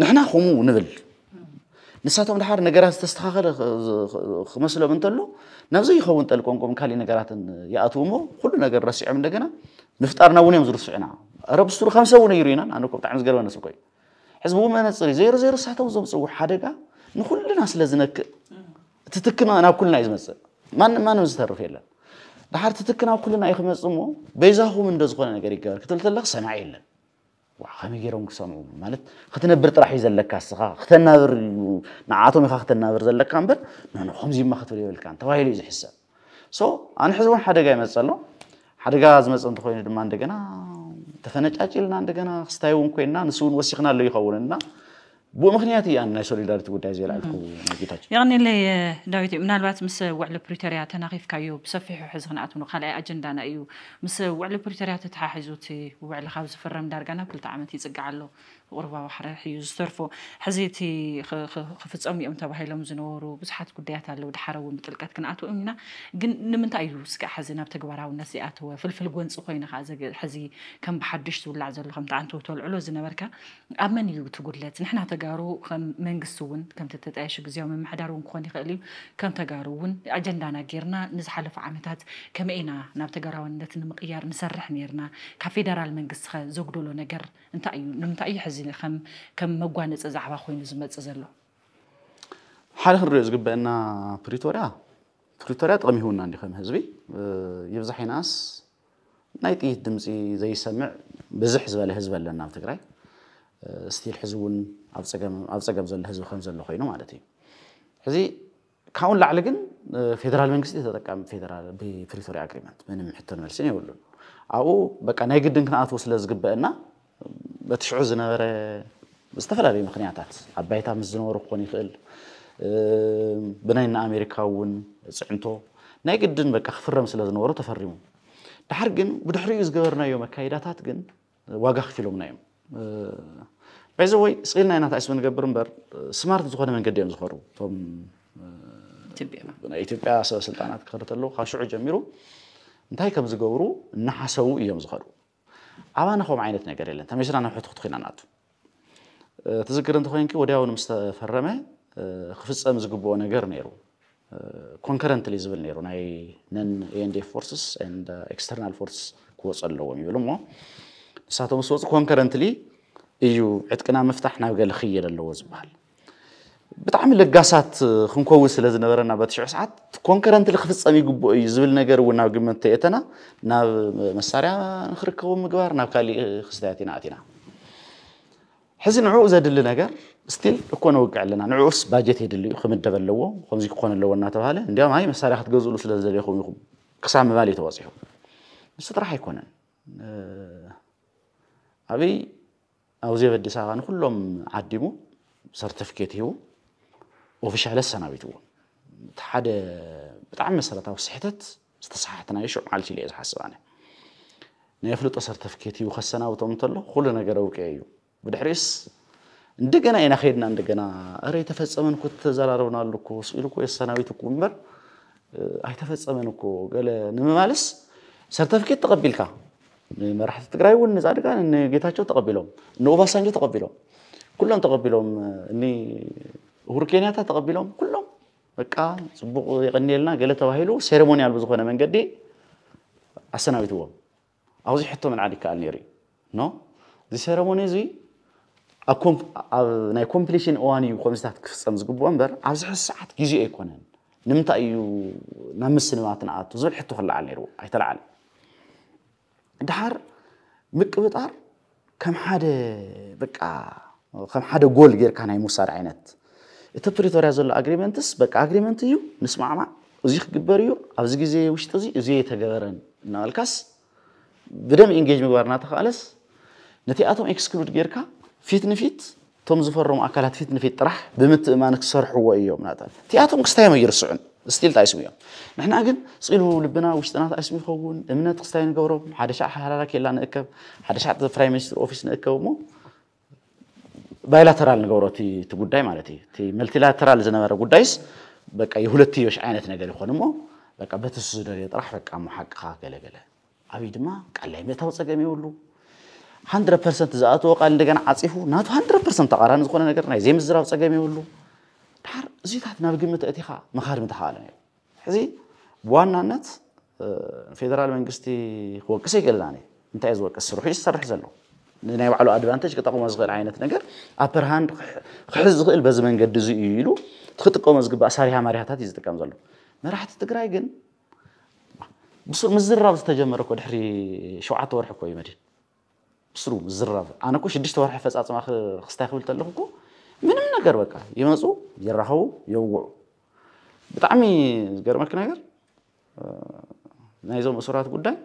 ንሕና ከምኡ ንብል ንሳቶም ድሓር ነገራት ዝተስተኻኸለ ክመስሎም እንተሎ ናብዘ ይኸውን ጠልቆንቆም ካሊእ ነገራትን ይኣትው እሞ ኩሉ ነገር ረሲዖም እንደገና ንፍጣርና እውን እዮም ዝርስዑና ረብስሩ ከምሰ እውን ነይሩ ኢና ኣነ ብጣዕሚ ዝገርመነ ስብኮ እዩ ሕዚ ብመነፅር እዩ ዘይሮ ዘይሮ ሳቶም ዘምፅዎ ሓደጋ ንኩልና ስለ ዝነክእ እቲ ትክና ናብ ኩልና እዩ ዝመፅእ ማንም ማንም ዝተርፍ የለን دحر تتكنا كلنا يخمصوا مو بيزاهم من دزقنا نقدر يقدر كتلت لك سمع يلا وخم يجرون كسمعوا مالت ختنبر طرح يزلك السخا ختنبر نعاتهم يخا ختنبر زلك أمبر نحن خمس ما ختول يبلك أنت وهاي ليز حساب سو أنا حزون حدا جاي مسأله حدا جاز مسأله تخوين دمان دجنا تفنج أجلنا دجنا خستايون كوينا نسون وسخنا اللي يخوننا ብምክንያት እያ ናይ ሶሊዳሪቲ ጉዳይ ዘላዕልኩ ጌታቸው ይቕኒ ለይ ዳዊት እዩ ምናልባት ምስ ውዕሊ ፕሪቶርያ ተናኺፍካዮ ብሰፊሑ ሕዚ ክንኣት ኑ ካልኣይ ኣጀንዳና እዩ ምስ ውዕሊ ፕሪቶርያ ተተሓሒዙ እቲ ውዕሊ ካብ ዝፍረም ዳርጋ ናብ ክልተ ዓመት ይፅጋዕ ኣሎ غربة وحر حي يصرفوا حزيتي خ خ خفت أمي أم تبعي لهم زنور وبزحات كديات على ود حرة ومتلقات كنا أتو أمينا جن نمن تايوس كحزينا بتجبرها والناس يأتوا في الفلقون سخينا خازق حزي كم بحدش تقول عز الله خمت عنتو تقول علو زنا بركة أمن يلو تقول لات نحنا تجارو خم من قصون كم تتتعيش جزيا من محدارو مخوني خالي كم تجارون أجندنا جيرنا نزحل في عمتات كم إنا نب تجارا ونتن مقيار نسرح نيرنا كفي درال من قصة زوجدولو نجر نتأيو نمتأي حزي እዚ ከም መጓነፂ ዛዕባ ኮይኑ ዝመፅእ ዘሎ ሓደ ክንሪኦ ዝግበአና ፕሪቶርያ ፕሪቶርያ ጥቕሚ ይሁና እንዲ ከም ህዝቢ ይብዛሕ ይነኣስ ናይ ጥይት ድምፂ ዘይሰምዕ ብዝሕ ዝበለ ህዝቢ ኣለና ኣብ ትግራይ ስቲል ሕዚ እውን ኣብ ፀገም ዘሎ ህዝቢ ከም ዘሎ ኮይኑ ማለት እዩ ሕዚ ካብኡን ላዕሊ ግን ፌደራል መንግስቲ ተጠቃሚ ፌደራል ብፕሪቶርያ ኣግሪመንት ምንም ሕቶ መልስን የብሉን ኣብኡ በቃ ናይ ግድን ክነኣትዎ ስለ ዝግበአና በትሽዑ ዝነበረ ብዝተፈላለዩ ምክንያታት ኣብ ባይታ ምስ ዝነበሩ ክኾን ይኽእል ብናይ ንኣሜሪካ እውን ፅዕንቶ ናይ ግድን በቃ ክፍረም ስለ ዝነበሩ ተፈሪሙ ድሓር ግን ብድሕሪኡ ዝገበርናዮ መካይዳታት ግን ዋጋ ክፊሎምና እዮም ባይዘ ወይ ስኢልና ኢና ታእስ ብንገብር እምበር ስማርት ዝኾነ መንገዲ እዮም ዝኸሩ እቶም ናይ ኢትዮጵያ ሰበስልጣናት ክኸር ከለዉ ካብ ሽዑ ጀሚሩ እንታይ ከም ዝገብሩ እናሓሰቡ እዮም ዝኸዱ ኣባና ከምኡ ዓይነት ነገር የለን ተመሽራና ሕቱ ክትኮይና ናቱ ትዝግር እንተኮይንኪ ወዲያውኑ ምስ ተፈረመ ክፍፀም ዝግብኦ ነገር ነይሩ ኮንከረንትሊ ዝብል ነይሩ ናይ ነን ኤንዴፍ ፎርስስ ኤክስተርናል ፎርስ ክወፅ ኣለዎም ይብል እሞ ንሳቶም ምስ ወፁ ኮንከረንትሊ እዩ ዕጥቅና ምፍታሕ ናብ ገለ ክየድ ኣለዎ ዝበሃል بتعمل لقاسات خنكو وصل هذا نظرا نبات شو ساعات تكون كرنت اللي خفت سامي جب يزول نجار ونا جم تيتنا نا مسارع نخرج قوم جوار نا كالي خستاتي ناتنا حزن عو زاد نجار ستيل كون وقع لنا نعوس باجت هيد خم الدبل لو خم زي كون اللو الناتو هلا ندي ماي مسارع حد جزول وصل اللي خم يخو قسام مالي توازيهم بس راح يكونن أبي أوزيف الدساغان كلهم عدموا سرتفكيتيو أوفيشال السنابيت هو تحد بتعمل مسألة أو صحتة استصححتنا يشو عالشي ليز حسبانه نيفلو تصر تفكيتي وخسنا وتمتلو خلنا جرو كأيو بدحريس ندقنا إن خيرنا ندقنا أري تفز أمن كنت زلارونا لكو سئلكو السنابيت كومبر أه، أي تفز أمنكو قال نمالس سرتفكيت تقبلك ما راح تقرأي والنزار كان إن جيتها شو تقبلهم نوفا سانجو تقبلهم كلهم تقبلهم أه، إني ቡርኬንያታት ተቐቢሎም ኩሎም በቃ ፅቡቕ የቐኒየልና ገለ ተባሂሉ ሴሬሞኒያል ብዝኾነ መንገዲ ኣሰናቢትዎም ኣብዚ ሕቶ ምልዓል ይከኣል ነይሩ እዩ ኖ እዚ ሴሬሞኒ እዚ ኣብ ናይ ኮምፕሊሽን እዋን እዩ ከምዚታት ክፍፀም ዝግብኦ እምበር ኣብዚ ሕዚ ሰዓት ግዜ ኣይኮነን ንምንታይ እዩ ናብ ምስንባት ንኣቱ ዝብል ሕቶ ክለዓል ነይሩ ኣይተለዓለ ድሓር ምቅብጣር ከም ሓደ በቃ ከም ሓደ ጎል ጌርካ ናይ ምውሳድ ዓይነት እቲ ፕሪቶርያ ዘሎ ኣግሪመንትስ በቃ ኣግሪመንት እዩ ንስማዕማዕ እዚ ክግበር እዩ ኣብዚ ግዜ ውሽጢ እዚ እዚ የተገበረን እናበልካስ ብደም ኢንጌጅ ምግባር እናተኽኣለስ ነቲኣቶም ኤክስክሉድ ጌርካ ፊት ንፊት እቶም ዝፈረሙ ኣካላት ፊት ንፊት ጥራሕ ብምትእማን ክሰርሕዎ እዮም ናታ እቲኣቶም ክስታዮም ኣይርስዑን ስትል ጣይስሙ እዮም ንሕና ግን ፅኢሉ ልብና ውሽጥና ጣይስሙ ይኸውን እምነት ክስታይ ንገብሮም ሓደ ሻዕ ሓላላ ኬላ ንእከብ ሓደ ሻዕ ጠቅላይ ሚኒስትር ኦፊስ ንእከብ እሞ ባይላተራል ንገብሮ እቲ ጉዳይ ማለት እዩ እቲ መልቲላተራል ዝነበረ ጉዳይስ በቃ የሁለትዮሽ ዓይነት ነገር ይኮን እሞ በቃ በቲ እሱ ዝደልዮ ጥራሕ በቃ ሙሓቅኻ ገለገለ ኣብይ ድማ ቃላይ ምእታዊ ፀገም የብሉ ሃንድረድ ፐርሰንት ዝኣተዎ ቃል እንደገና ዓፂፉ ናቱ ሃንድረድ ፐርሰንት ተቃራኒ ዝኾነ ነገር ናይ ዘይምዝራብ ፀገም የብሉ ድሓር እዚታት ናብ ግምት እቲኻ ምኻድ ምተኻኣለ እዩ ሕዚ ብዋናነት ፌደራል መንግስቲ ክወቅስ ይገላን እዩ እንታይ ዝወቅስ ስርሑ እዩ ዝሰርሕ ዘሎ ናይ ባዕሉ ኣድቫንቴጅ ክጠቕሞ ዝኽእል ዓይነት ነገር ኣብ ብርሃን ክሕዝ ዝኽእል በዚ መንገዲ እዚ እዩ ኢሉ ክጥቀሞ ዝግባእ ሳሪሃ መሪሃታት እዩ ዝጥቀም ዘሎ መራሕቲ ትግራይ ግን ምዝራብ ዝተጀመረ እኮ ድሕሪ ሸውዓተ ወርሒ እኮ እዩ መድን ብስሩ ምዝራብ ኣነ እኮ ሽዱሽተ ወርሒ ፈፃፅማ ክስታይ ክብል ተለኹ እኮ ምንም ነገር በቃ ይመፁ ይራኸቡ የውዑ ብጣዕሚ ዝገርመክ ነገር ናይዞም እሱራት ጉዳይ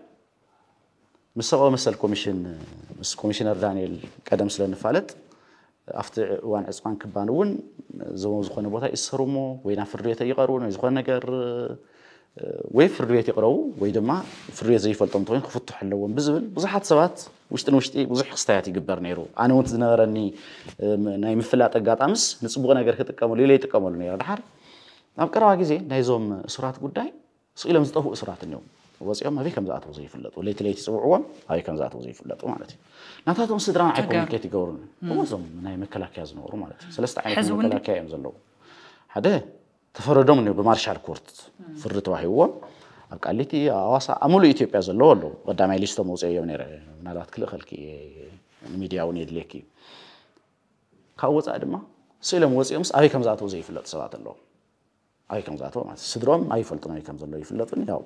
مسوا مسل كوميشن مس كوميشنر دانيال قدم سلا نفالت افتر وان اسوان كبان ون زو زخنه بوتا يسرمو وين افرد يت يقرو نو زخنه نغر وي فرد يت يقرو وي دما فرد يت يفلطم توين خفتو حلوون بزبل بزحات سبات وشتن وشتي بزح خستيات يكبر نيرو انا وانت زنغرني ناي مفلا طقاطامس نصبو نغر كتقمو ليلا يتقمو نيرو دحار ابقراو غيزي نايزوم سرات غداي سئلم زطفو سرات نيوم وزيهم ما في كم ذات وظيفة لطو ليت ليت سوعوهم هاي كم ذات وظيفة لطو مالتي ناتاتهم سدران عيب كيتي جورن وزم من هاي مكلا كيز نور مالتي سلست عيب مكلا كيز زلو هذا تفردهم نيو بمارشال كورت فرت واحيوهم أقول لك يا واسع أمولي إثيوبيا زلو ولو قدام أي لستة موزعية من رأي من كل خلكي الميديا ونيد ليكي كأوز أدمى سيلم وزيهم أي كم ذات وظيفة لطو سلطة اللو أي كم ذاته ما سدران أي فلتنا أي كم زلو يفلتني ياو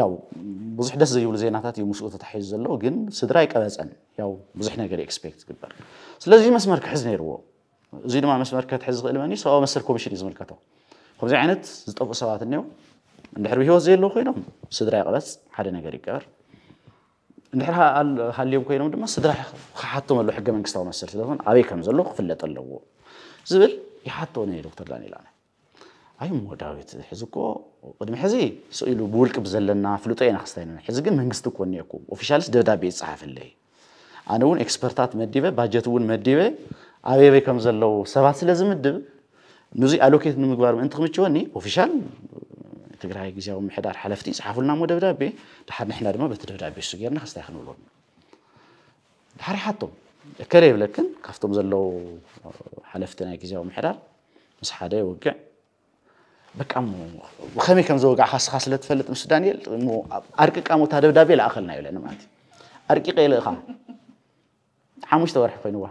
ያው ብዙሕ ደስ ዘይብሉ ዜናታት እዩ ምስኡ ተታሒዙ ዘሎ ግን ስድራ ይቀበፀን ያው ብዙሕ ነገር ኤክስፔክት ዝግበር ስለዚ መስመር ክሕዝ ነይርዎ እዚ ድማ መስመር ከትሕዝ ዝኽእል መኒ ሰብኣዊ መሰል ኮሚሽን እዩ ዝምልከቶ ከምዚ ዓይነት ዝጠፍኡ ሰባት እኒው እንድሕር ብሂወት ዘየለዉ ኮይኖም ስድራ ይቕበፅ ሓደ ነገር ይቀበር እንድሕር ሃልዮም ኮይኖም ድማ ስድራ ክሓቶም ኣለዎ ሕገ መንግስታዊ መሰል ስለዝኾን ኣበይ ከም ዘሎ ክፍለጥ ኣለዎ ዝብል ይሓቶ ነ ዶክተር ዳንኤል ኣነ ኣይ እሞ ዳዊት ሕዚ እኮ ቅድሚ ሕዚ ስኡ ኢሉ ብውልቅብ ዘለና ፍሉጦ ኢና ክስታይና ሕዚ ግን መንግስቲ እኮ እኒአኩ ኦፊሻልስ ደብዳቤ ይፀሓፈለይ ኣነ እውን ኤክስፐርታት መዲበ ባጀት እውን መዲበ ኣበየበይ ከም ዘለው ሰባት ስለ ዝምድብ ንዚ ኣሎኬት ንምግባር ምእንቲ ክምችወኒ ኦፊሻል ትግራይ ግዜያዊ ምሕዳር ሓለፍቲ ይፅሓፉልና ሞ ደብዳቤ ድሓር ንሕና ድማ በቲ ደብዳቤ እሱ ጌርና ክስታይ ክንብሎ ድሓር ይሓቶም እከለ የብለክን ካብቶም ዘለው ሓለፍቲ ናይ ግዜያዊ ምሕዳር ምስ ሓደ ይውግዕ በቃ ከመይ ከም ዘወግዓ ካስኻ ስለ ትፈልጥ ምስ ዳንኤል ኣርቂቃ ሞታ ደብዳቤ ዝኣኸልና የብለኒ ማለት እዩ ኣርቂቀ ኢለ ኢኻ ሓሙሽተ ወርሒ ኮይኑዋ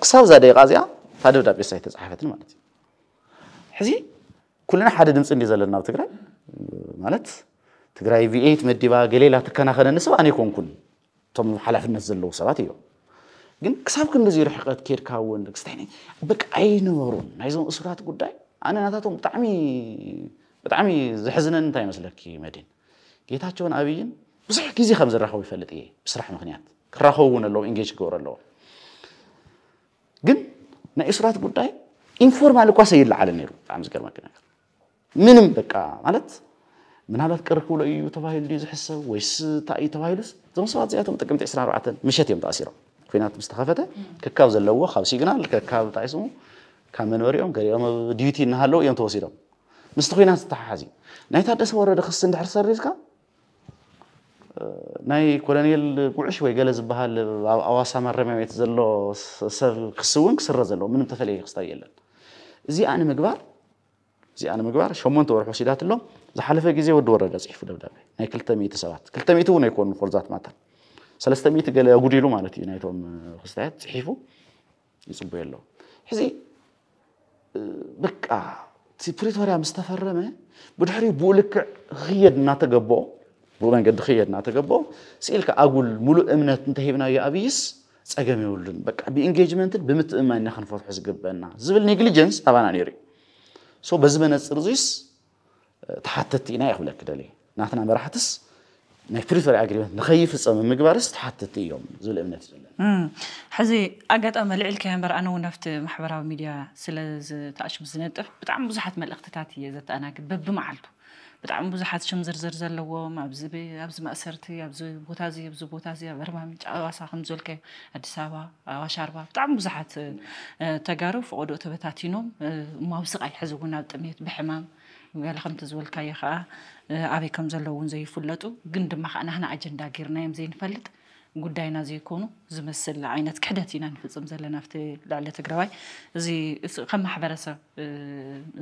ክሳብ እዛ ደቂቃ እዚኣ እታ ደብዳቤ ሳ ተፃሓፈትን ማለት እዩ ሕዚ ኩልና ሓደ ድምፂ እንዲ ዘለና ኣብ ትግራይ ማለት ትግራይ ቪኤት መዲባ ገሌላ ትከናኸነኒ ሰብ ኣነ ይኮንኩን እቶም ሓላፍነት ዘለዉ ሰባት እዮም ግን ክሳብ ክንደዚ ርሕቀት ኬድካ እውን ክስታይ በቃ ኣይነበሩን ናይዞም እስራት ጉዳይ ኣነ ናታቶም ብጣዕሚ ብጣዕሚ ዘሕዝነን እንታይ ይመስለኪ መድን ጌታቸውን ኣብይን ብዙሕ ግዜ ከም ዝራኸቡ ይፈልጥ እየ ብስራሕ ምክንያት ክራኸቡ እውን ኣለዎም ኢንጌጅ ክገብሩ ኣለዎም ግን ናይ እስራት ጉዳይ ኢንፎርማል እኳ ሰይለዓለ ነይሩ ብጣዕሚ ዝገርመኪ ነገር ምንም በቃ ማለት ምናልባት ቅር ክብሎ እዩ ተባሂሉ ድዩ ዝሕሰብ ወይስ እንታይ እዩ ተባሂሉስ እዞም ሰባት እዚኣቶም ጥቅምቲ 24 ምሸት እዮም ተኣሲሮም ኩናት ምስ ተኸፈተ ክካብ ዘለዎ ካብ ሲግናል ክካብ እንታይ ስሙ ካብ መንበሪኦም ገሊኦም ኣብ ዲዩቲ እናሃለው እዮም ተወሲዶም ምስቲ ኩናት ዝተሓሓዝ እዩ ናይ ታደሰ ወረደ ክስ እንድሕር ሰሪርካ ናይ ኮሎኔል ጉዑሽ ወይ ገለ ዝበሃል ኣብ ኣዋሳ ማረምያ ቤት ዘሎ ሰብ ክስ እውን ክስረ ዘለዎ ምንም ተፈለየ ክስታይ የለን እዚኣ ንምግባር እዚኣ ንምግባር ሸሞንተ ወርሒ ወሲዳት ኣሎ ዝሓለፈ ግዜ ወዲ ወረደ ፅሒፉ ደብዳቤ ናይ 200 ሰባት 200 እውን ኣይኮኑ ፎርዛት ማታ 300 ገለ ኣጉዲሉ ማለት እዩ ናይቶም ክስታያት ፅሒፉ ይፅበዩ ኣለዉ ሕዚ بكا تي بريتوريا مستفرمة بدحري بولك خيد ناتقبو بومن قد خيد ناتقبو سيلك أقول ملو أمنة انتهي بنا يا أبيس تسأقمي ولن بكا بي بمت أما إن نخن فوتح زقبنا زبل نيجليجنس طبعا نيري سو بزبنة سرزيس تحتتي نايخ بلاك دالي ناتنا مرحتس ናይ ፕሪቶርያ ኣግሪመንት ንኸይፍፀም ምግባርስ ተሓተቲ እዮም ዝብል እምነት ዘለና ሕዚ ኣጋጣሚ ልዕልካ እምበር ኣነ እውን ናብቲ ማሕበራዊ ሚድያ ስለዝተኣሽሙ ዝነጥፍ ብጣዕሚ ብዙሓት መልእኽትታት እየ ዘተኣናግድ በብመዓልቱ ብጣዕሚ ብዙሓት ሽም ዝርዝር ዘለዎም ኣብዚ ማእሰርቲ ኣብዚ ቦታ እዚ ኣብዚ ቦታ እዚ ኣብ ኣርባ ምንጭ ኣዋሳ ከም ዝበልከ ኣዲስ ኣበባ ኣዋሽ ኣርባ ብጣዕሚ ብዙሓት ተጋሩ ፍቐዶ ተበታቲኖም ማውስቃይ ሕዚ እውን ኣብ ጥሜት ብሕማም ያልከምቲ ዝበልካዮ ከዓ ኣበይ ከም ዘሎ እውን ዘይፍለጡ ግን ድማ ከዓ ናህና ኣጀንዳ ጌርናዮም ዘይንፈልጥ ጉዳይና ዘይኮኑ ዝመስል ዓይነት ክሕደት ኢና ንፍፅም ዘለና ኣብቲ ላዕለ ትግራዋይ እዚ ከም ማሕበረሰብ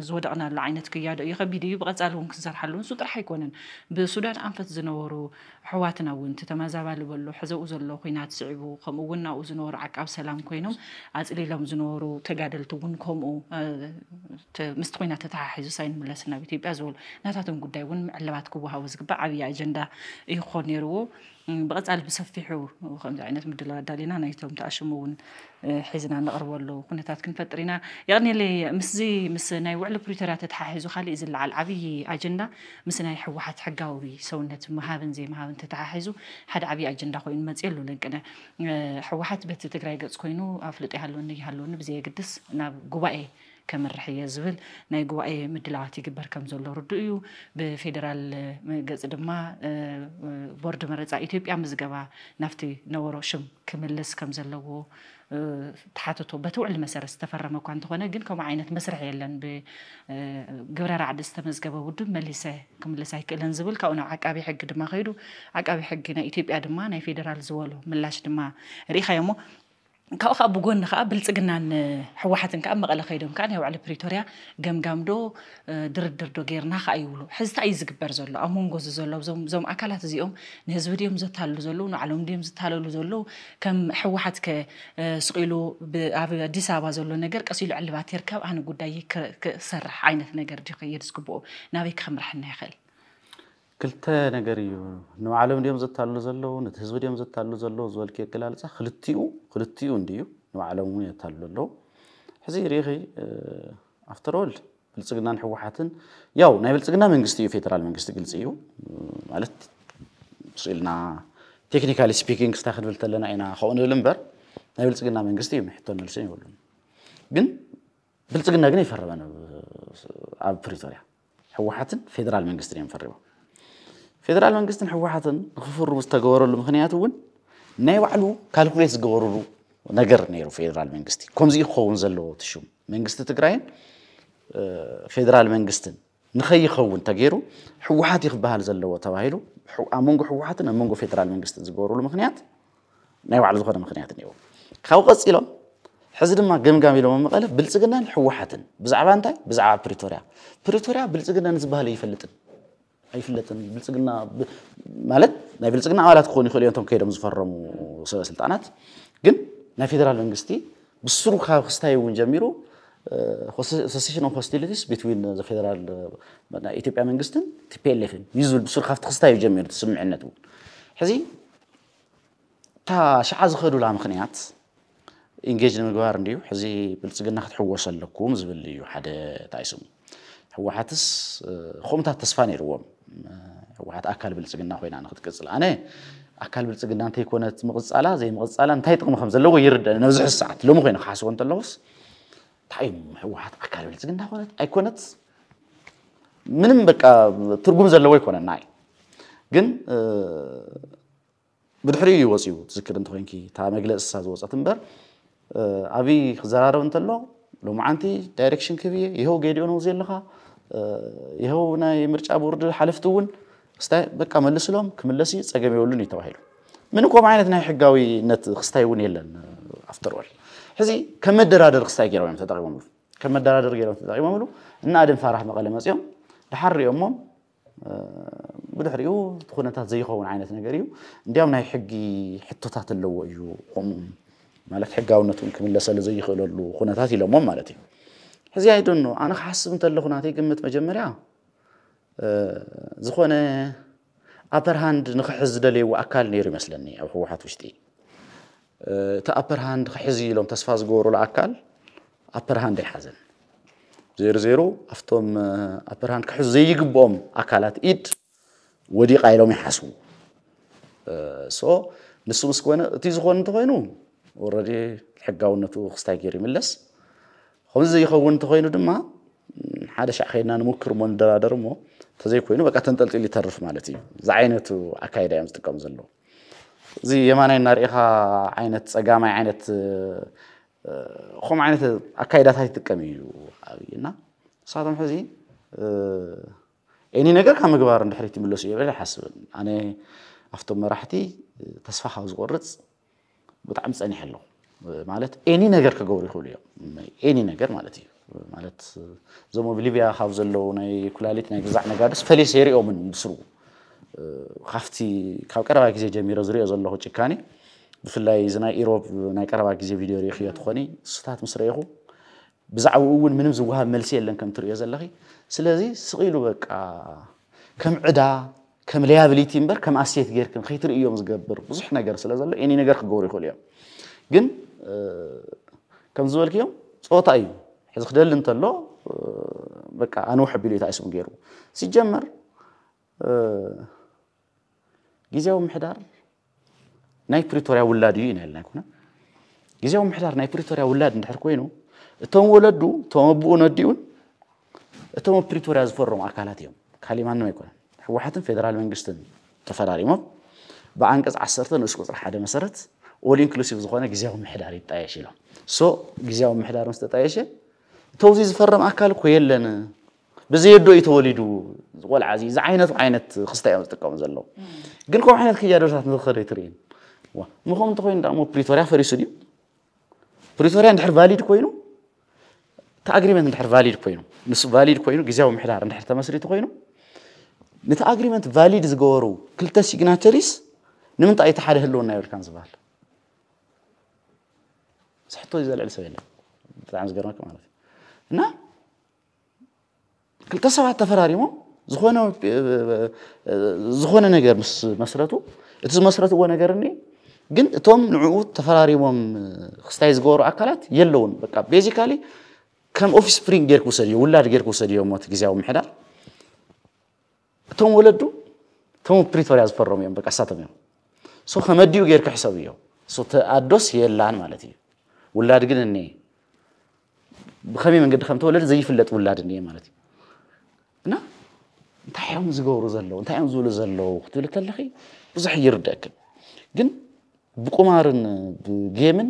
ዝወደቕናሉ ዓይነት ክያዶ እዩ ከቢድ እዩ ብቐፃሊ እውን ክንሰርሓሉ ንሱ ጥራሕ ኣይኮነን ብሱዳን ኣንፈት ዝነበሩ ኣሕዋትና እውን እቲ ተመዛባሊ በሎ ሕዘብኡ ዘሎ ኩናት ስዕቡ ከምኡ እውን ናብኡ ዝነበሩ ዓቃብ ሰላም ኮይኖም ኣፅሊሎም ዝነበሩ ተጋደልቲ እውን ከምኡ ምስቲ ኩናት ተተሓሒዙ ሳይ ንምለስ ናብ ኢትዮጵያ ዝበሉ ናታቶም ጉዳይ እውን ምዕለባት ክወሃቡ ዝግባእ ዓብዪ ኣጀንዳ ይክኾን ነይርዎ ብቐፃሊ ብሰፊሑ ከምዚ ዓይነት ምድላ ኣዳሊና ናይቶም ተኣሽሙ እውን ሒዝና ነቕርበሉ ኩነታት ክንፈጥር ኢና ይቕኒለ ምስዚ ምስ ናይ ውዕሉ ፕሪቶርያ ተተሓሒዙ ካሊእ ዝለዓል ዓብይ ኣጀንዳ ምስ ናይ ሕወሓት ሕጋዊ ሰውነት ምሃብን ዘይምሃብን ተተሓሒዙ ሓደ ዓብዪ ኣጀንዳ ኮይኑ መፅሉ ልንቅነ ሕወሓት በቲ ትግራይ ገፅ ኮይኑ ኣፍልጦ ይሃለወኒ ይሃለወኒ ብዘየግድስ ናብ ጉባኤ ከመርሕ እየ ዝብል ናይ ጉባኤ ምድላዋት ይግበር ከም ዘሎ ርድእ እዩ ብፌደራል ገፅ ድማ ቦርድ መረፃ ኢትዮጵያ ምዝገባ ናብቲ ነበሮ ሽም ክምልስ ከም ዘለዎ ተሓትቶ በቲ ውዕል መሰረት ዝተፈረመ እኳ እንተኾነ ግን ከምኡ ዓይነት መስርሕ የለን ብግብረ ራዕዲ ዝተመዝገበ ውድብ መሊሰ ክምልስ ኣይክእለን ዝብል ካብኡ ናብ ዓቃቢ ሕጊ ድማ ከይዱ ዓቃቢ ሕጊ ናይ ኢትዮጵያ ድማ ናይ ፌደራል ዝበሎ ምላሽ ድማ ርኢኻዮ እሞ ካብኡ ከዓ ብጎኒ ከዓ ብልፅግናን ሕወሓትን ከዓ መቐለ ከይዶም ከዓ ናይ ባዕሉ ፕሪቶርያ ገምጋም ዶ ድርድር ዶ ጌርና ከዓ ይብሉ ሕዚ እንታይ እዩ ዝግበር ዘሎ ኣብ መንጎ እዚ ዘሎ እዞም ኣካላት እዚኦም ንህዝቢ ድዮም ዘታልሉ ዘለዉ ንባዕሎም ድዮም ዝታለሉ ዘለዉ ከም ሕወሓት ከ ስቂሉ ኣብ ኣዲስ ኣበባ ዘሎ ነገር ቀሲሉ ዕልባት ይርከብ ኣነ ጉዳይ ክሰርሕ ዓይነት ነገር ድ ከየድ ዝግብኦ ናበይ ከምርሐና ይኽእል ክልተ ነገር እዩ ንባዕሎም ድዮም ዘታልሉ ዘለዉ ነቲ ህዝቢ ድዮም ዘታልሉ ዘለዉ ዝበልክ የገላልፃ ክልቲኡ خلتيون ديو نوعلومونية تللو حزي ريخي افتر اول بلسقنا نحو حاتن يو ناي بلسقنا منقستيو فيترال منقستي قلسيو مالت سيلنا تكنيكالي سبيكينغ ستاخد بلتلنا اينا خوانو لنبر ناي بلسقنا منقستيو محتو نلسين يقولون بن بلسقنا قني يفربانو اب بريتوريا حو حاتن فيترال منقستي ينفربو فيدرال منقستن حو حاتن غفر مستقور المخنيات ون ናይ ባዕሉ ካልኩሌት ዝገበርሉ ነገር ነይሩ ፌደራል መንግስቲ ከምዚ ክኸውን ዘለዎ ትሹም መንግስቲ ትግራይን ፌደራል መንግስትን ንኸይኸውን ተገይሩ ሕወሓት እዩ ክበሃል ዘለዎ ተባሂሉ ኣብ መንጎ ሕወሓትን ኣብ መንጎ ፌደራል መንግስትን ዝገበርሉ ምክንያት ናይ ባዕሉ ዝኾነ ምክንያት እኒሄዎ ካብኡ ቀፂሎም ሕዚ ድማ ገምጋም ኢሎም ኣብ መቐለ ብልፅግናን ሕወሓትን ብዛዕባ እንታይ ብዛዕባ ፕሪቶርያ ፕሪቶርያ ብልፅግና ንዝበሃል ኣይፈልጥን ኣይፍለጥን ብልፅግና ማለት ናይ ብልፅግና ኣባላት ክኾኑ ይኽእሉ እዮም እቶም ከይዶም ዝፈረሙ ሰበስልጣናት ግን ናይ ፌደራል መንግስቲ ብስሩ ካብ ክስታይ እውን ጀሚሩ ሰሴሽን ኦፍ ሆስቲሊቲስ ቢትዊን ዘ ፌደራል ናይ ኢትዮጵያ መንግስትን ቲፒኤልኤፍን እዩ ዝብል ብስሩ ካብቲ ክስታይ እዩ ጀሚሩ ትስምዕነት እውን ሕዚ እታ ሸዓ ዝኸዱላ ምክንያት ኢንጌጅ ንምግባር እንድዩ ሕዚ ብልፅግና ክትሕወሱ ኣለኩም ዝብል እዩ ሓደ ታይስሙ ህወሓትስ ከምኡታት ተስፋ ነይርዎም ህወሓት ኣካል ብልፅግና ኮይና ንክትቅፅል ኣነ ኣካል ብልፅግና እንተይኮነት ምቕፃላ ዘይምቕፃላ እንታይ ጥቕሚ ከም ዘለዎ ይርዳእ ነብዚ ሕዚ ሰዓት ሎሚ ኮይኑ ክሓስቦ እንተለኹስ እንታይ እዩ ህወሓት ኣካል ብልፅግና ኮነት ኣይኮነት ምንም በቃ ትርጉም ዘለዎ ይኮነና እዩ ግን ብድሕሪ እዩ ወፂኡ ትዝክር እንተኮንኪ እታ መግለፂ ሳ ዝወፀት እምበር ኣብይ ክዘራረብ እንተሎ ሎማዓንቲ ዳይሬክሽን ክብየ ይኸው ገዲኦ ነው ዘለካ ይኸው ናይ ምርጫ ቦርድ ሓለፍቲ እውን ክስታይ በቃ መልስሎም ክምለስ ፀገም የብሉን እዩ ተባሂሉ ምን ከምኡ ዓይነት ናይ ሕጋዊነት ክስታይ እውን የለን ኣፍተርወል ሕዚ ከም መደራደር ክስታይ ገይሮም እዮም ተጠቂሞምሉ ከም መደራደር ገይሮም ተጠቂሞምሉ እና ኣደም ፋራሕ መቐለ መፅኦም ድሓር ሪኦሞም ብድሕሪኡ እቲ ኩነታት ዘይኸውን ዓይነት ነገር እዩ እንዲያም ናይ ሕጊ ሕቶታት ኣለዎ እዩ ከምኡ ማለት ሕጋውነት እውን ክምለሰሉ ዘይኽእለሉ ኩነታት ኢሎሞም ማለት እዩ እዚ ኣይደኖ ኣነ ክሓስብ እንተለኹ ናተይ ግምት መጀመርያ ዝኾነ ኣፐርሃንድ ንክሕዝ ዝደለይዎ ኣካል ነይሩ ይመስለኒ ኣብ ህወሓት ውሽጢ እቲ ኣፐርሃንድ ክሕዝ ኢሎም ተስፋ ዝገበሩሉ ኣካል ኣፐርሃንድ ኣይሓዘን ዜሮ ዜሮ ኣብቶም ኣፐርሃንድ ክሕዝ ዘይግብኦም ኣካላት ኢድ ወዲቓ ኢሎም ይሓስቡ ሶ ንሱ ምስ ኮነ እቲ ዝኾነ እንተኮይኑ ኦረዲ ሕጋውነቱ ክስታይ ገይሩ ይምለስ خمسة يخون تخينو دم ما هذا شيء خير نان مكر من درا درمو تزي كوينو بقى تنتلت اللي تعرف مالتي زعينه تو أكيد أيام تكم زلو زي يمانة النار إخا عينة أجامة عينة خم عينة أكيد هاي تكمي وعبينا صادم حزين أني نقدر كم جبار عند حريتي من لوسي ولا حسب أنا أفتم راحتي تصفحها وزغرت بتعمس أني حلو مالت اني نجر كغور يخوليا اني نجر مالتي مالت زمو بليبيا حافظ لو ناي كلاليت ناي غزع نجار بس فلي سيري او من سرو خفتي كاو قربا كيزي جميرو زري زلهو تشكاني بفلاي زنا ايروب ناي قربا كيزي فيديو ريخ يتخوني ستات مسريخو بزعو اول منم زوها ملسي يلن كم تريو زلهي سلازي سقيلو بقى كم عدا كم ليابليتي امبر كم اسيت غير كم خيتر ايوم زغبر بزح نجر سلازلو اني نجر كغور يخوليا جن ከም ዝበልክዮም ፆታ እዩ ሕዚ ክደሊ እንተሎ በቃ ኣነ ውሕቢሉ እዩ ታይስሙ ገይሩ ሲጀመር ግዜያዊ ምሕዳር ናይ ፕሪቶርያ ውላድ እዩ ኢና የልና ይኮነ ግዜያዊ ምሕዳር ናይ ፕሪቶርያ ውላድ እንድሕር ኮይኑ እቶም ወለዱ እቶም ኣቦኡ ነዲኡን እቶም ኣብ ፕሪቶርያ ዝፈረሙ ኣካላት እዮም ካሊእ ማንም ኣይኮነን ሕወሓትን ፌደራል መንግስትን ተፈራሪሞም ብኣንቀጽ 1 ንእስ ቁፅሪ ሓደ መሰረት ኦል ኢንክሉሲቭ ዝኾነ ግዜያዊ ምሕዳር ይጣየሽ ኢሎም ሶ ግዜያዊ ምሕዳር ምስ ተጣየሸ እተውዚ ዝፈርም ኣካል እኮ የለን ብዘየዶ እዩ ተወሊዱ ቆልዓ እዚ እዚ ዓይነት ዓይነት ክስታ እዮም ዝጥቀሙ ዘለዉ ግን ከምኡ ዓይነት ክያዶታት ንዝኸደ ትርእን ምኸም እንተኮይኑ ዳሞ ፕሪቶርያ ፈሪሱ ድዩ ፕሪቶርያ እንድሕር ቫሊድ ኮይኑ እቲ ኣግሪመንት እንድሕር ቫሊድ ኮይኑ ንሱ ቫሊድ ኮይኑ ግዜያዊ ምሕዳር እንድሕር ተመስሪቱ ኮይኑ ነቲ ኣግሪመንት ቫሊድ ዝገበሩ ክልተ ሲግናቸሪስ ንምንታይ እቲ ሓደ ህልውና ይብልካን ዝበሃል ስሕቶ እዩ ዘልዕል ሰብ የለን ብጣዕሚ ዝገርመካ ማለት እዩ እና ክልተ ሰባት ተፈራሪሞም ዝኾነ ዝኾነ ነገር ምስ መስረቱ እቲ ዝመስረትዎ ነገር እኒ ግን እቶም ንዕኡ ተፈራሪሞም ክስታይ ዝገበሩ ኣካላት የለውን በቃ ቤዚካሊ ከም ኦፊስ ስፕሪንግ ጌር ክውሰድ እዩ ውላድ ጌር ክውሰድ እዮም እቲ ግዜያዊ ምሕዳር እቶም ወለዱ እቶም ፕሪቶርያ ዝፈረሙ እዮም በቃ ሳቶም እዮም ከመዲኡ ጌር ክሕሰቡ እዮም ኣዶስ የላን ማለት እዩ ውላድ ግን እኔ ብከመይ መንገዲ ከም ተወለደ ዘይፍለጥ ውላድ እኒአ ማለት እዩ እና እንታይ እዮም ዝገብሩ ዘለዉ እንታይ እዮም ዝብሉ ዘለዉ ክትብል ከለኺ ብዙሕ ይርደአክን ግን ብቁማርን ብጌምን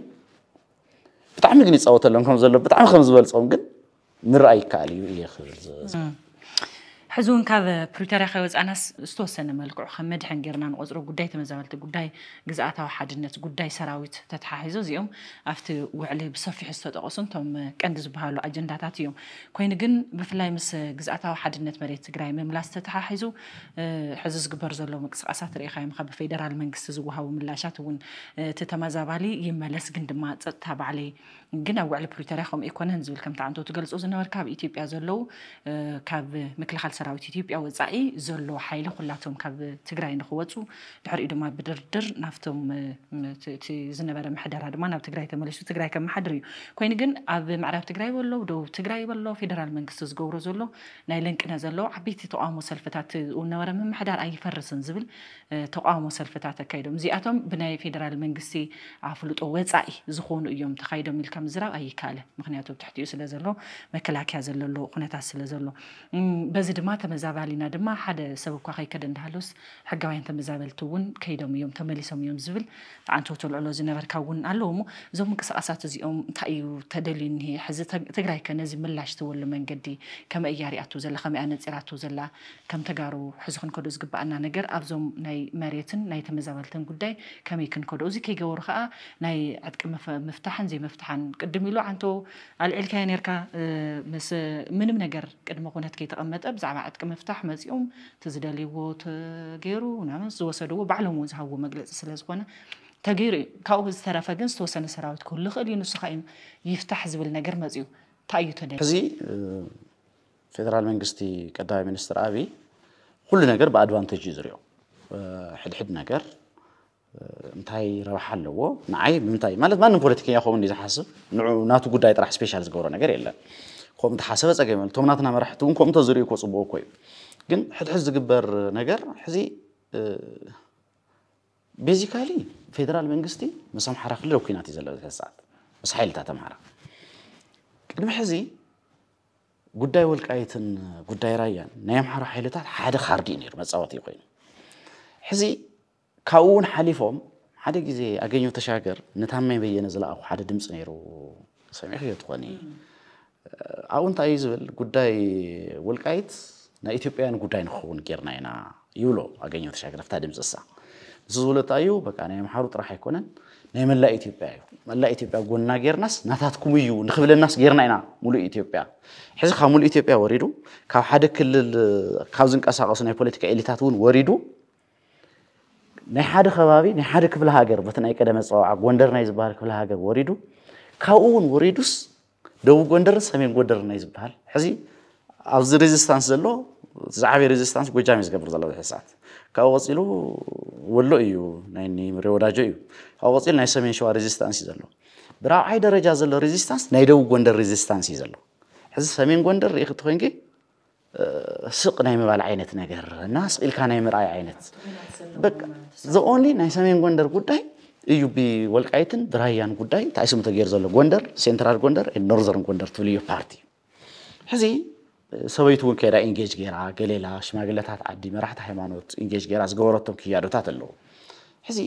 ብጣዕሚ ግን ይፃወተሎም ከም ዘሎ ብጣዕሚ ከም ዝበልፆም ግን ምርኣይ ይከኣል እዩ እየ ክብል ሕዚ እውን ካብ ፕሪቶርያ ከይወፃእናስ ዝተወሰነ መልክዑ ከም መድሐን ጌርና ንቆፅሮ ጉዳይ ተመዛበልቲ ጉዳይ ግዝኣታዊ ሓድነት ጉዳይ ሰራዊት ተተሓሒዞ እዚኦም ኣብቲ ውዕሊ ብሰፊሑ ዝተጠቐሱ እቶም ቀንዲ ዝበሃሉ ኣጀንዳታት እዮም ኮይኑ ግን ብፍላይ ምስ ግዝኣታዊ ሓድነት መሬት ትግራይ ምምላስ ተተሓሒዙ ሕዚ ዝግበር ዘሎ ምንቅስቃሳት ርኢካዮም ካብ ብፌደራል መንግስቲ ዝወሃቡ ምላሻት እውን እቲ ተመዛባሊ ይመለስ ግን ድማ ፀጥታ ባዕለይ جنا وعلى بريتاريخهم إيكون هنزول كم تعندو تجلس أوزن وركاب إتيبيا زلو كاب مكل خال سراوي إتيبيا وزعي زلو حيل خلاتهم كاب تجري نخواتو دحر إدو ما بدردر نفتهم تزن برا محدر هذا ما نب تجري تملسو تجري كم حدريو كوين جن أب معرف تجري ولو دو تجري ولو في درال من قصص جورا زلو نايلنك نزلو عبيتي تقام وسلفتات ونا ورا من محدر أي فرس نزبل تقام وسلفتات كيدو مزيئتهم بناي في درال من قصي عفلوت أوزعي زخون يوم تخيدو ملك ካብ ምዝራብ ኣይከኣለን ምክንያቱ ብትሕቲኡ ስለ ዘሎ መከላከያ ዘለሎ ኩነታት ስለ ዘሎ በዚ ድማ ተመዛባሊና ድማ ሓደ ሰብ እኳ ከይከደ እንዳሃለስ ሕጋውያን ተመዛበልቲ እውን ከይዶም እዮም ተመሊሶም እዮም ዝብል ብዓንተ ተልዕሎ ዝነበርካ እውን ኣለዎ እሞ እዞም ምንቅስቃሳት እዚኦም እንታይ እዩ ተደልዩ እኒሄ ሕዚ ትግራይ ከ ነዚ ምላሽ ትወሉ መንገዲ ከመይ እያ ሪኣቱ ዘላ ከመይ ኣነፂራቱ ዘላ ከም ተጋሩ ሕዚ ክንከዶ ዝግባአና ነገር ኣብዞም ናይ መሬትን ናይ ተመዛበልትን ጉዳይ ከመይ ክንከዶ እዚ ከይገበሩ ከዓ ናይ ዕጥቂ ምፍታሕን ዘይምፍታሕን قدم يلو عنتو على العلكة نيركا مس من من نجر قدم ما كنت كي تقمت أبز عبعد كم مفتاح مزيوم تزدالي وات جيرو نعم زو سدو بعلم وزها ومجلس سلاز قنا تجيري كأوز ترى فجنس تو سنة سراوت كل خلي نسخين يفتح زبل نجر مزيو تأيو تدري هذي فدرال منجستي كدائم منستر أبي كل نجر بأدوان تجيزريو حد حد نجر እንታይ ረብሓ ኣለዎ ንዓይ ብምንታይ ማለት ማንም ፖለቲከኛ ከምኡ ዝሓስብ ንዑ ናቱ ጉዳይ ጥራሕ ስፔሻል ዝገብሮ ነገር የለን ከምኡ ተሓሰበ ፀገም እቶም ናትና መራሕቲ እውን ከምኡ ተዝሪኡ ኮ ፅቡቅ እኮ እዩ ግን ሕድሕድ ዝግበር ነገር ሕዚ ቤዚካሊ ፌደራል መንግስቲ ምስ ኣምሓራ ክልል ኣብ ኩናት እዩ ዘሎ ሰዓት ምስ ሓይልታት ኣምሓራ ቅድሚ ሕዚ ጉዳይ ወልቃይትን ጉዳይ ራያን ናይ ኣምሓራ ሓይልታት ሓደ ካርዲ እዩ ነይሩ መፃወቲ ኮይኑ ሕዚ ካብኡ እውን ሓሊፎም ሓደ ግዜ ኣገኘ ተሻገር ነታመይ በየነ ዝለኣኹ ሓደ ድምፂ ነይሩ ሰሚዑ ትኾኒ ኣብኡ እንታይ እዩ ዝብል ጉዳይ ወልቃይት ናይ ኢትዮጵያውያን ጉዳይ ንክኸውን ጌርና ኢና ይብሎ ኣገኘ ተሻገር ኣፍታ ድምፂ እሳ ንሱ ዝብሎ እንታይ እዩ በቃ ናይ ኣምሓሩ ጥራሕ ኣይኮነን ናይ መላእ ኢትዮጵያ እዩ መላእ ኢትዮጵያ ጎና ጌርናስ ናታትኩም እዩ ንክብለናስ ጌርና ኢና ሙሉእ ኢትዮጵያ ሕዚ ካብ ሙሉእ ኢትዮጵያ ወሪዱ ካብ ሓደ ክልል ካብ ዝንቀሳቀሱ ናይ ፖለቲካ ኤሊታት እውን ወሪዱ ናይ ሓደ ከባቢ ናይ ሓደ ክፍለ ሃገር በቲ ናይ ቀደመ ፀዋዓ ጎንደር ናይ ዝበሃል ክፍለ ሃገር ወሪዱ ካብኡ እውን ወሪዱስ ደቡብ ጎንደር ሰሜን ጎንደር ናይ ዝበሃል ሕዚ ኣብዚ ሬዚስታንስ ዘሎ ዝዓበየ ሬዚስታንስ ጎጃም እዩ ዝገብር ዘሎ ብዙሕ ካብኡ ቀፂሉ ወሎ እዩ ናይ ምሪ ወዳጆ እዩ ካብኡ ቀፂሉ ናይ ሰሜን ሸዋ ሬዚስታንስ እዩ ዘሎ ብራብዓይ ደረጃ ዘሎ ሬዚስታንስ ናይ ደቡብ ጎንደር ሬዚስታንስ እዩ ዘሎ ሕዚ ሰሜን ጎንደር ርኢ ክትኮንኪ ስቕ ናይ ምባል ዓይነት ነገር እና ስኢልካ ናይ ምርኣይ ዓይነት በቃ ዘኦንሊ ናይ ሰሜን ጎንደር ጉዳይ እዩ ብወልቃይትን ብራያን ጉዳይ እንታይ ስሙ ተገይሩ ዘሎ ጎንደር ሴንትራል ጎንደር ኖርዘርን ጎንደር ትብል እዩ ፓርቲ ሕዚ ሰበይቱ እውን ከይዳ ኢንጌጅ ገይራ ገሌላ ሽማግለታት ዓዲ መራሕቲ ሃይማኖት ኢንጌጅ ገይራ ዝገበረቶም ክያዶታት ኣለዉ ሕዚ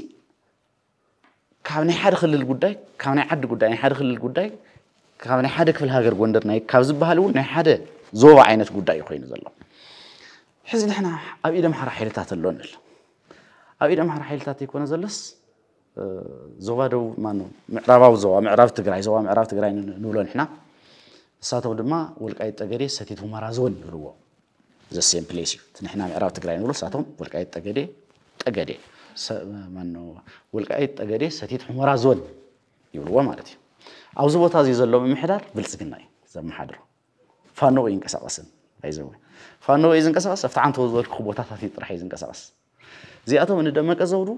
ካብ ናይ ሓደ ክልል ጉዳይ ካብ ናይ ዓዲ ጉዳይ ናይ ሓደ ክልል ጉዳይ ካብ ናይ ሓደ ክፍል ሃገር ጎንደር ናይ ካብ ዝበሃል እውን ናይ ሓደ ዞባ ዓይነት ጉዳይ እዩ ኮይኑ ዘሎ ሕዚ ንሕና ኣብ ኢደ ኣምሓራ ሓይልታት ኣሎ ንብል ኣብ ኢደ ኣምሓራ ሓይልታት ኣይኮነ ዘለስ ዞባ ደቡብ ማ ምዕራባዊ ዞባ ምዕራብ ትግራይ ዞባ ምዕራብ ትግራይ ንብሎ ንሕና ንሳቶም ድማ ወልቃይት ጠገዴ ሰቲት ሁመራ ዞን ንብልዎ ዘሴም ፕሌስ እዩ ንሕና ምዕራብ ትግራይ ንብሎ ንሳቶም ወልቃይት ጠገዴ ጠገዴ ወልቃይት ጠገዴ ሰቲት ሁመራ ዞን ይብልዎ ማለት እዩ ኣብዚ ቦታ እዚ ዘሎ ምምሕዳር ብልፅግና እዩ ዘመሓድሮ ፋኖ ይንቀሳቀስን ይንቀሳቐስን ፋኖ እዩ ዝንቀሳቀስ ኣብቲ ዓንተ ዝበልክኹ ቦታታት እዩ ጥራሕ እዩ ዝንቀሳቀስ እዚኣቶም ንደመቀ ዘውዱ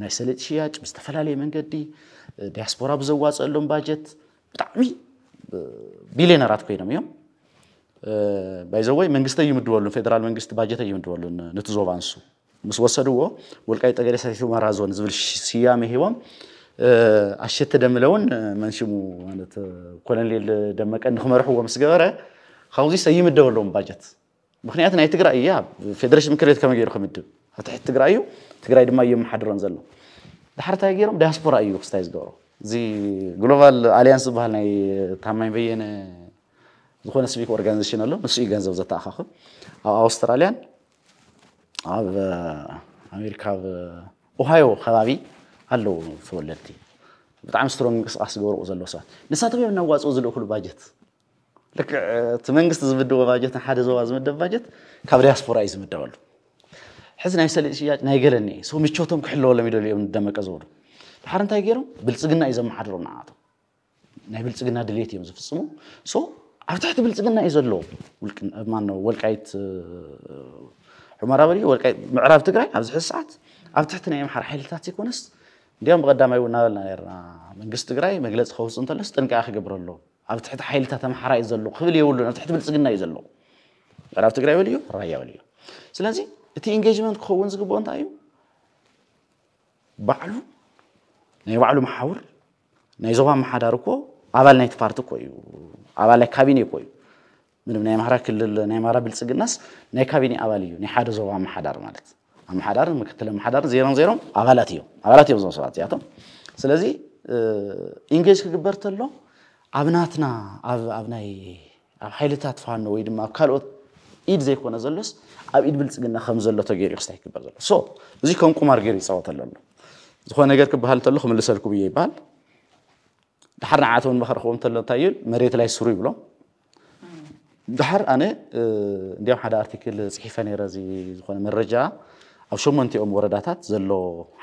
ናይ ሰለጥ ሽያጭ ብዝተፈላለየ መንገዲ ዲያስፖራ ብዘዋፀሎም ባጀት ብጣዕሚ ቢልዮነራት ኮይኖም እዮም ባይዘወይ መንግስተ ይምድበሉን ፌደራል መንግስቲ ባጀተ ይምድበሉን ነቲ ዞባ ንሱ ምስ ወሰድዎ ወልቃይት ጠገዴ ሰቲት ሁመራ ዞን ዝብል ስያሜ ሂቦም ኣሸተ ደምለውን መንሽሙ ማለት ኮሎኔል ደመቀ ንክመርሕዎ ምስ ገበረ ካብዚ ሰይምደብ ኣለዎም ባጀት ምክንያቱ ናይ ትግራይ እያ ፌደሬሽን ምክር ቤት ከመይ ገይሩ ክምድብ ትሕቲ ትግራይ እዩ ትግራይ ድማ እየመሓድሮን ዘሎ ድሓርታይ ገይሮም ዳያስፖራ እዩ ክስታይ ዝገብሮ እዚ ግሎባል ኣልያንስ ዝበሃል ናይ ታማኝ በየነ ዝኾነ ሲቪክ ኦርጋናይዜሽን ኣሎ ንሱ እዩ ገንዘብ ዘተኣኻኽብ ኣብ ኣውስትራልያን ኣብ ኣሜሪካ ኣብ ኦሃዮ ከባቢ ኣለዉ ተወለድቲ ብጣዕሚ ስትሮንግ ምንቅስቃስ ዝገብርኡ ዘሎ ሰባት ንሳቶም እዮም ናዋፅኡ ዝልእክሉ ባጀት ልክዕ እቲ መንግስቲ ዝምድቦ ባጀት ንሓደ ዞባ ዝምደብ ባጀት ካብ ዲያስፖራ እዩ ዝምደበሉ ሕዚ ናይ ሰሊጥ ሽያጭ ናይ ገለኒ ሰው ምቾቶም ክሕለወሎም ይደልዩ እዮም ንደመቀ ዝብሉ ድሓር እንታይ ገይሮም ብልፅግና እዩ ዘመሓድሮም ንዓቶም ናይ ብልፅግና ድሌት እዮም ዝፍፅሙ ሶ ኣብ ትሕቲ ብልፅግና እዩ ዘለዎ ወልቃይት ሑመራ በሪ ወልቃይት ምዕራብ ትግራይ ኣብዚ ሕዚ ሰዓት ኣብ ትሕቲ ናይ ኣምሓር ሓይልታት ዘይኮነስ እንዲኦም ብቐዳማይ እውን እናበልና ነርና መንግስቲ ትግራይ መግለፂ ከውፅእ እንተለስ ጥንቃ ክገብር ኣለዎ ኣብ ትሕቲ ሓይልታት ኣምሓራ እዩ ዘሎ ክብል የብሉን ኣብ ትሕቲ ብልፅግና እዩ ዘሎ ኣብ ትግራይ በል እዩ ራያ በል እዩ ስለዚ እቲ ኢንጌጅመንት ክኸውን ዝግብኦ እንታይ እዩ ባዕሉ ናይ ባዕሉ መሓውር ናይ ዞባ መሓዳር እኮ ኣባል ናይቲ ፓርቲ እኮ እዩ ኣባል ናይ ካቢኔ እኮ እዩ ምንም ናይ ኣምሓራ ክልል ናይ ኣምሓራ ብልፅግናስ ናይ ካቢኔ ኣባል እዩ ናይ ሓደ ዞባ መሓዳር ማለት አመሓዳርን ምክትል ኣመሓዳርን ዜሮም ዜሮም ኣባላት እዮም ኣባላት እዮም እዞም ሰባት እዚኣቶም ስለዚ ኢንጌጅ ክግበር ተሎ ኣብ ናትና ኣብ ናይ ኣብ ሓይልታት ፋኖ ወይ ድማ ኣብ ካልኦት ኢድ ዘይኮነ ዘሎስ ኣብ ኢድ ብልፅግና ከም ዘሎ ተገይሩ ክስታይ ክግበር ዘሎ ሶ እዚ ከም ቁማር ገይሩ ይፃወት ኣሎ ዝኾነ ነገር ክበሃል እንተሎ ክምልሰልኩ ብየ ይበሃል ድሓር ንዓቶም ንባክረክቦም እንተሎ እንታይ እዩ መሬት ላይ ስሩ ይብሎም ድሓር ኣነ እንዲያም ሓደ ኣርቲክል ፅሒፈ ነይረ ዝኾነ መረጃ ኣብ ሸሞንቲኦም ወረዳታት ዘሎ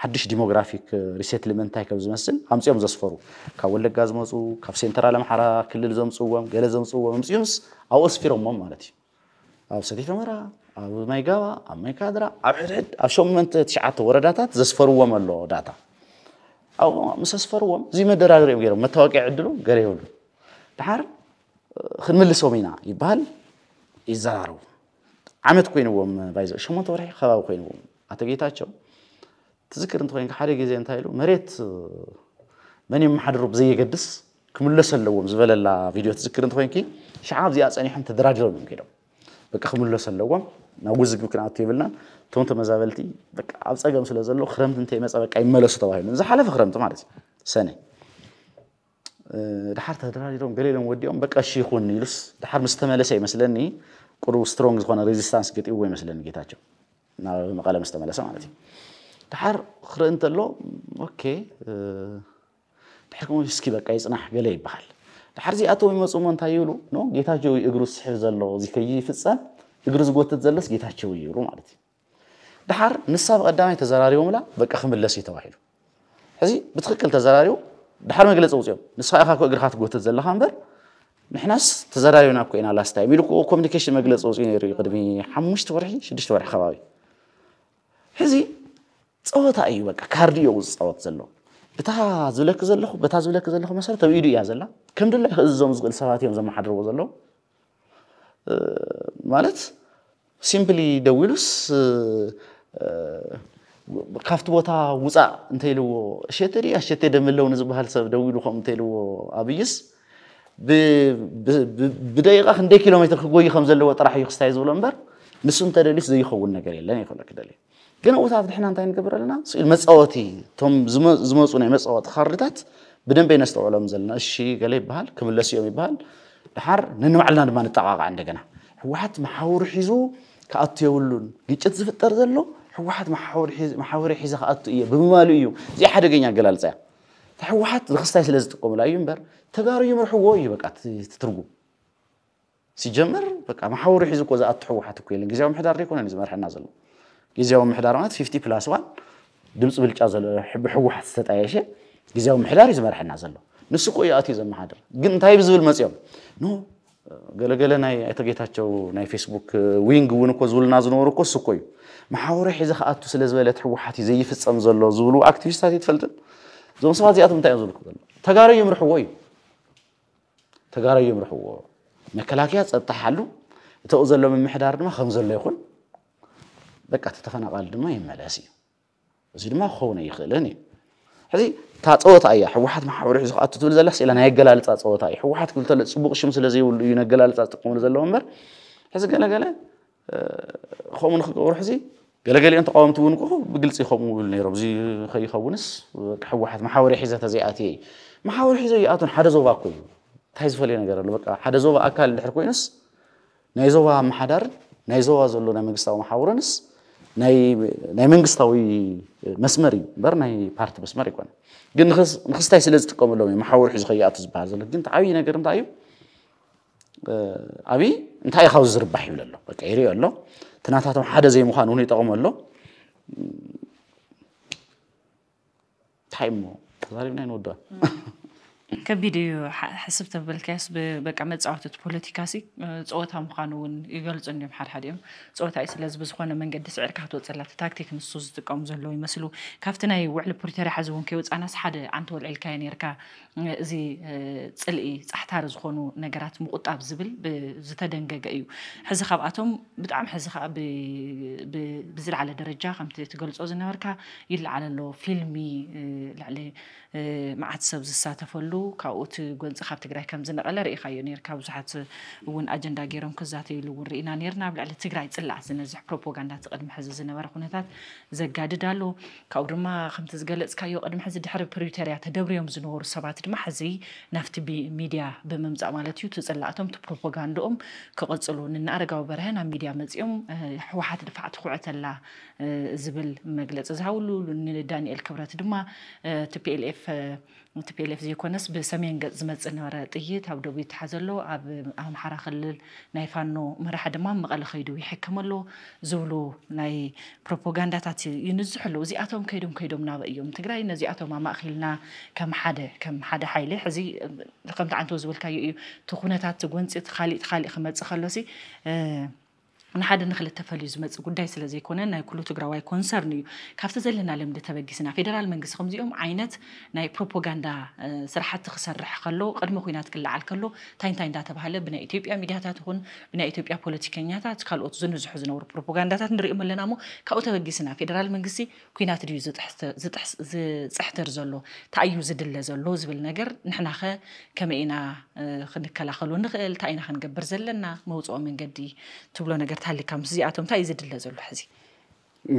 ሓድሽ ዲሞግራፊክ ሪሴትልመንት እንታይ ከም ዝመስል ኣምፅኦም ዘስፈሩ ካብ ወለጋ ዝመፁ ካብ ሴንትራል ኣምሓራ ክልል ዘምፅዎም ገለ ዘምፅዎም ኣምፅኦምስ ኣብኡ ኣስፊሮሞም ማለት እዩ ኣብ ሰቲት ሁመራ ኣብ ማይ ጋባ ኣብ ማይ ካድራ ኣብ ሕድሕድ ኣብ ሸሞንተ ትሽዓተ ወረዳታት ዘስፈርዎም ኣሎ ዳታ ኣብኡ ምስ ኣስፈርዎም እዚ መደራደሪኦም ገይሮም መታወቂያ ዕድሉ ገለ ይብሉ ድሓር ክንምልሶም ኢና ይበሃል ይዘራረቡ ዓመት ኮይንዎም ባይዘ ሸሞንተ ወርሒ ከባቢ ኮይንዎም አቶ ጌታቸው ትዝክር እንተኮይንካ ሓደ ግዜ እንታይ ኢሉ መሬት መን እዮም መሓደሩ ብዘየገድስ ክምለስ ኣለዎም ዝበለላ ቪድዮ ትዝክር እንተኮይንኪ ሽዓ ብዚኣ ፀኒሖም ተደራዲሮም እዮም ከይዶም በቃ ክምለስ ኣለዎም ናብ ውዝግብ ክንኣቱ የብልናን እቶም ተመዛበልቲ በቃ ኣብ ፀገም ስለ ዘሎ ክረምቲ እንተይመፀ በቃ ይመለሱ ተባሂሉ ዝሓለፈ ክረምቲ ማለት እዩ ሰነ ድሓር ተደራዲሮም ገሊሎም ወዲኦም በቃ እሺ ይኹን ኢሉስ ድሓር ምስ ተመለሰ ይመስለኒ ቁሩብ ስትሮንግ ዝኾነ ሬዚስታንስ ገጢዎ ይመስለኒ ጌታቸው ናብ መቐለ ምስ ተመለሰ ማለት እዩ ድሓር ክርኢ እንተሎ ኦኬ ድሕር ከም እስኪ በቃ ይፅናሕ ገለ ይበሃል ድሓር እዚኣቶም ይመፁሞ እንታይ ይብሉ ኖ ጌታቸው እግሩ ዝስሕብ ዘሎ እዚ ከይፍፀም እግሪ ዝጎትት ዘለስ ጌታቸው ይብሉ ማለት እዩ ድሓር ንሳ ብቀዳማይ ተዘራሪቦምላ በቃ ክምለስ እዩ ተባሂሉ ሕዚ ብትክክል ተዘራሪቡ ድሓር መግለፂ ውፅኦም ንስኻ ኢኻ እግርካ ትጎትት ዘለካ እምበር ንሕናስ ተዘራሪብና እኮ ኢና ላስታይም ኢሉ ኮሚኒኬሽን መግለፂ ውፅኡ ነይሩ ቅድሚ ሓሙሽተ ወርሒ ሽዱሽተ ወርሒ ከባቢ حزي صوتا أيو بقى كارديو صوت زلوا بتا زبلك زلوا بتا زبلك زلوا مثلا تبيدو يا زلا كم دل هزم زغل سبات يوم زما حدروا زلوا ማለት ሲምፕሊ ደዊሉስ ካብቲ ቦታ ውፃእ እንተይልዎ እሸተ ድያ እሸተ ደምለውን ዝበሃል ሰብ ደዊሉ ከም እንተይልዎ ኣብይስ ብደቂቃ ክንደይ ኪሎ ሜትር ክጎይ ከም ዘለዎ ጥራሕ እዩ ክስታይ ዝብሎ እምበር ንሱ እንተደልዩስ ዘይኸውን ነገር የለን ይክእሎ ክደልየ ግን ኣብኡታት ድሕና እንታይ ንገብር ኣለና ስኢል መፃወቲ እቶም ዝመፁ ናይ መፃወቲ ካርድታት ብደንበ ነስተውዕሎም ዘለና እሺ ገለ ይበሃል ክምለስ እዮም ይበሃል ድሓር ነንባዕልና ድማ ንጠቃቃዕ እንደገና ሕወሓት መሓውሪ ሒዙ ክኣቱ የብሉን ግጭት ዝፍጠር ዘሎ ሕወሓት ማሕበሪ ሒዘ ክኣቱ እየ ብምባሉ እዩ እዚ ሓደገኛ ኣገላልፃ እያ እቲ ሕወሓት ንክስታይ ስለ ዝጥቀሙላ እዩ እምበር ተጋሩ ይመርሕዎ እዩ በቃ ትትርጉም ሲጀመር በቃ ማሕበሪ ሒዙ እኮ ዝኣቱ ሕወሓት እኮ የለን ግዜያዊ ምሕዳር ዘይኮነን እዩ ዝመርሐና ዘሎ ግዜያዊ ምሕዳር ማለት 50 ፕላስ ዋን ድምፂ ብልጫ ዘለዎ ብሕወሓት ዝተጣየሸ ግዜያዊ ምሕዳር እዩ ዝመርሐና ዘሎ ንሱ ኮ እዩ ኣትዩ ዘመሓድር ግን እንታይ ብዝብል መፅኦም ኖ ገለገለ ናይ ኣይተ ጌታቸው ናይ ፌስቡክ ዊንግ እውን እኮ ዝብልና ዝነበሩ እኮ እሱ እኮ እዩ ማሕበሪ ሒዚ ከኣቱ ስለ ዝበለት ሕወሓት እዩ ዘይፍፀም ዘሎ ዝብሉ ኣክቲቪስታት እዩ ትፈልጥን እዞም ሰባት እዚኣቶም እንታይ እዮም ዝብልኩ ዘሎ ተጋሩ እዮም ርሕዎ እዩ ተጋሩ እዮም ርሕዎ መከላከያ ፀጥታ ሓሉ እተብኡ ዘሎ ምምሕዳር ድማ ከም ዘሎ ይኹን በቃ ተተፈናቃል ድማ ይመለስ እዩ እዚ ድማ ክኸውን ኣይኽእልን እዩ ሕዚ እታ ፀወታ እያ ሕወሓት ማሕበሩ ሒዙ ክኣቱ ትብል ዘላስ ኢላ ናይ ኣገላልፃ ፀወታ እዩ ሕወሓት ክብል ተለ ፅቡቅ ሽም ስለ ዘይብሉ እዩ ኣገላልፃ ዝጥቀምሉ ዘለዎ እምበር ሕዚ ገለገለ ከምኡ ንክገብሩ ሕዚ ገለገሊኦም ተቃወምቲ እውን ክኹ ብግልፂ ከምኡ ይብሉ ነይሮም እዚ ከይኸውንስ ሕወሓት ማሕበሪ ሒዘተ ዘይኣትየ እዩ ማሕበሪ ሒዘ ይኣቱን ሓደ ዞባ እኮ እዩ እንታይ ዝፈልዮ ነገር ኣሎ በቃ ሓደ ዞባ ኣካል ድሕር ኮይኑስ ናይ ዞባ ኣመሓዳርን ናይ ዞባ ዘሎ ናይ መንግስታዊ ማሕበሩንስ ናይ መንግስታዊ መስመር እዩ በር ናይ ፓርቲ መስመር ኣይኮነ ግን ንክስታይ ስለ ዝጥቀመሎም እዩ ማሓወር ሒዙ ከይኣቱ ዝበሃል ዘሎ ግን ዓብይ ነገር እንታይ እዩ ኣብይ እንታይ እዩ ካብዚ ዝርባሕ ይብለ ኣሎ በ ይሪኦ ኣሎ ትናታቶም ሓደ ዘይምዃኑ እውን ይጠቕመ ኣሎ እንታይ እሞ ተዛሪብና ይንወድዋል ከቢድ እዩ ሓስብ ተበልካያስ በቃ መፃወተት ፖለቲካ ሲ ፀወታ ምዃኑ እውን ይገልፁን እዮም ሓድሓደ እዮም ፀወታ እዩ ስለዚ ብዝኾነ መንገዲ ስዕርካ ክትወፅላ ታክቲክ ንሱ ዝጥቀሙ ዘለዉ ይመስሉ ካብቲ ናይ ውዕሊ ፕሪቶርያ ሓዚ እውን ከይወፃናስ ሓደ ዓንቲ ወልዒልካዮ ነርካ እዚ ፅልኢ ፃሕታሪ ዝኾኑ ነገራት ምቁጣብ ዝብል ዝተደንገገ እዩ ሕዚ ካብኣቶም ብጣዕሚ ሕዚ ከዓ ብዝለዓለ ደረጃ ከምቲ ትገልፆ ዝነበርካ ይለዓለ ኣሎ ፊልሚ ላዕሊ መዓት ሰብ ዝሳተፈሉ ካብኡ እቲ ጎንፂ ካብ ትግራይ ከም ዝነቐለ ርኢካዮ ነርካ ብዙሓት እውን ኣጀንዳ ገይሮም ክዛተይሉ እውን ርኢና ነርና ኣብ ልዕሊ ትግራይ ፅላእ ዝነዝሕ ፕሮፓጋንዳ ትቅድሚ ሕዚ ዝነበረ ኩነታት ዘጋድድ ኣሎ ካብኡ ድማ ከምቲ ዝገለፅካዮ ቅድሚ ሕዚ ድሕሪ ፕሪቶርያ ተደብርዮም ዝነበሩ ሰባት ድማ ሕዚ ናብቲ ሚድያ ብምምፃእ ማለት እዩ ትፅላእቶም እቲ ፕሮፓጋንድኦም ክቕፅሉ ንናኣረጋዊ በርሀ ናብ ሚድያ መፂኦም ሕወሓት ድፋዕ ትኩዕተላ ዝብል መግለፂ ዝሃብሉ ንዳኒኤል ክብረት ድማ ቲ ፒኤልኤፍ ቲፒኤልኤፍ ዘይኮነስ ብሰሜን ገፅ ዝመፅእ ነበረ ጥይት ኣብ ደቡብ ይትሓ ዘሎ ኣብ ኣምሓራ ክልል ናይ ፋኖ መራሒ ድማ መቐለ ከይዱ ይሕክም ኣሎ ዝብሉ ናይ ፕሮፓጋንዳታት ይንዝሕ ኣለዉ እዚኣቶም ከይዶም ከይዶም ናበ እዮም ትግራይ ነዚኣቶም ኣማእኪልና ከም ሓደ ከም ሓደ ሓይሊ ሕዚ ከምቲ ዓንተ ዝበልካዮ እዩ እቲ ኩነታት ጎንፂት ካሊእ ካሊእ ክመፅእ ከሎሲ ንሓደ ንክልተ ፈልዩ ዝመፅእ ጉዳይ ስለ ዘይኮነ ናይ ኩሉ ትግራዋይ ኮንሰርን እዩ ካብቲ ዘለና ልምዲ ተበጊስና ፌደራል መንግስቲ ከምዚኦም ዓይነት ናይ ፕሮፓጋንዳ ስራሕቲ ክሰርሕ ከሎ ቅድሚ ኩናት ክለዓል ከሎ ታይንታይ እንዳተባሃለ ብናይ ኢትዮጵያ ሚድያታት ይኹን ብናይ ኢትዮጵያ ፖለቲከኛታት ካልኦት ዝንዝሑ ዝነበሩ ፕሮፓጋንዳታት ንሪኦ ኣለና እሞ ካብኡ ተበጊስና ፌደራል መንግስቲ ኩናት ድዩ ዝፅሕተር ዘሎ ታእዩ ዝድለ ዘሎ ዝብል ነገር ንሕና ኸ ከመይ ኢና ክንከላኸሉ ንኽእል እንታይ ኢና ክንገብር ዘለና መውፅኦ መንገዲ ትብሎ ነገር ታሊካ ምስ እዚኣቶም እንታይ እዩ ዝድለ ዘሎ ሕዚ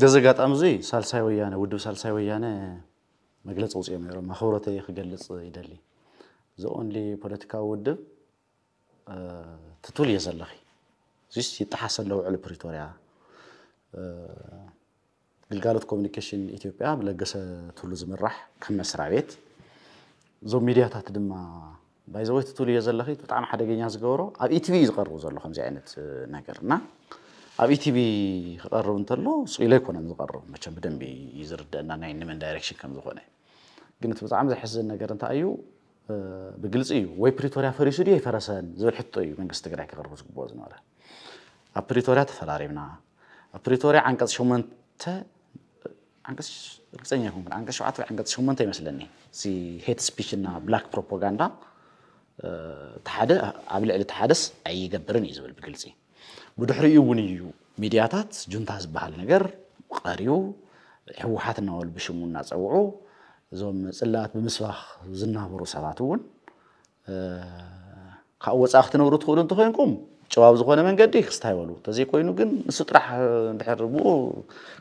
እዚ ኣጋጣሚ እዚ ሳልሳይ ወያነ ውድብ ሳልሳይ ወያነ መግለፂ ውፅኦም ነሮም ኣኽብሮተይ ክገልፅ ይደሊ እዚ ኦንሊ ፖለቲካዊ ውድብ ትትውል እየ ዘለኺ እዚስ ይጠሓስ ዘሎ ውዕል ፕሪቶርያ ግልጋሎት ኮሚኒኬሽን ኢትዮጵያ ብለገሰ ትሉ ዝምራሕ ከም መስራ ቤት እዞም ሚድያታት ድማ ባይዘወይ ትትብሉ እዮ ዘለኺ ብጣዕሚ ሓደገኛ ዝገብሮ ኣብ ኢቲቪ እዩ ዝቐርቡ ዘሎ ከምዚ ዓይነት ነገር እና ኣብ ኢቲቪ ክቐርብ እንተሎ ሱ ኢሉ ኣይኮነን ዝቐርብ መቸም ብደንቢ እዩ ዝርድአና ናይ ንመን ዳይሬክሽን ከም ዝኾነ ግን እቲ ብጣዕሚ ዘሕዝን ነገር እንታይ እዩ ብግልፂ እዩ ወይ ፕሪቶርያ ፈሪሱ ድዮ ይፈረሰን ዝብል ሕቶ እዩ መንግስቲ ትግራይ ክቐርቡ ዝግብኦ ዝነበረ ኣብ ፕሪቶርያ ተፈራሪብና ኣብ ፕሪቶርያ ዓንቀፅ ሸሞንተ ዓንቀፅ እርግፀኛ ይኹን ዓንቀፅ ሸውዓተ ወይ ዓንቀፅ ሸሞንተ ይመስለኒ ሄት ስፒች እና ብላክ ፕሮፓጋንዳ ኣብ ልዕሊ እቲ ሓደስ ኣይገብርን እዩ ዝብል ብግልፂ ብድሕሪኡ እውን እዩ ሚድያታት ጁንታ ዝበሃል ነገር ቀሪቡ ሕወሓት እናበሉ ብሽሙ እናፀውዑ እዞም ፅላት ብምስባኽ ዝናበሩ ሰባት እውን ካብ ወፃኢ ክትነብሩ ትኽእሉ እንተኮይንኩም ጨዋብ ዝኾነ መንገዲ ክስታ ይበሉ እንተዘይ ኮይኑ ግን ንሱ ጥራሕ እንድሕር ብኡ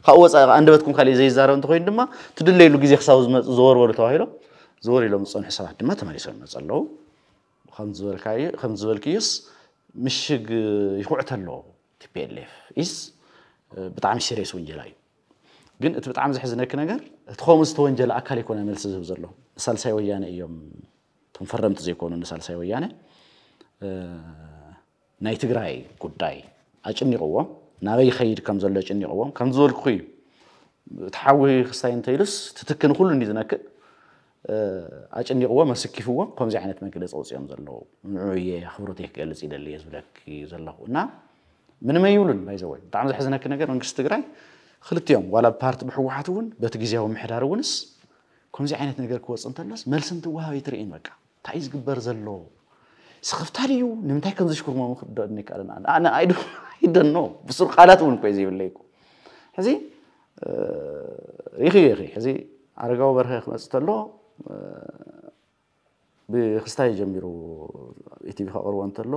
ካብኡ ወፃኢ ኣንደበትኩም ካሊእ ዘይዛረብ እንተኮይኑ ድማ ትድለየሉ ግዜ ክሳብ ዝመፅእ ዝወርበሉ ተባሂሎም ዝወር ኢሎም ዝፀንሑ ሰባት ድማ ተመሊሶም ይመፅ ኣለው ከም ዝበልካዩ ከም ዝበልክዩስ ምሽግ ይኩዕት ኣሎ ቲፒኤልኤፍ ኢስ ብጣዕሚ ሲሪየስ ወንጀላ እዩ ግን እቲ በጣዕሚ ዘሕዝነኪ ነገር እቲ ከምኡ ዝተወንጀለ ኣካል ይኮነ መልሲ ዝህብ ዘሎ ንሳልሳይ ወያነ እዮም እቶም ፈረምቲ ዘይኮኑ ንሳልሳይ ወያነ ናይ ትግራይ ጉዳይ ኣጭኒቕዎም ናበይ ይኸይድ ከም ዘሎ ጭኒቕዎም ከም ዝበልኩ እዩ እቲ ሓዊ ክስታይ እንተኢሉስ ትትክን ኩሉ እንዲ ዝነክእ ኣጨኒቕዎ መስኪፍዎ ከምዚ ዓይነት መግለፂ ውፅኦም ዘለዉ ንዑ እየ ክብሮተይ ክገልፅ ይደሊ እየ ዝብለኪ ዘለኹ እና ምንመ ይብሉን ባይዘወይ ብጣዕሚ ዘሕዝነኪ ነገር መንግስቲ ትግራይ ክልቲኦም ዋላ ብፓርቲ ብሕወሓት እውን በቲ ግዜያዊ ምሕዳር እውንስ ከምዚ ዓይነት ነገር ክወፅእ እንተለስ መልሲ እንትወሃብ ይትርእን በቃ እንታይ እዩ ዝግበር ዘሎ ስኽፍታ ድዩ ንምንታይ ከም ዝሽክርሞም ክደኒ ይከኣለና ኣይደኖ ብሱር ቃላት እውን ኮይ ዘይብለይኩ ሕዚ ርኢኽዮ ኢኺ ሕዚ ኣረጋዊ በርሀ ክመፅእ ተሎ ብክስታይ ጀሚሩ ኢቲቪ ከቅርቦ እንተሎ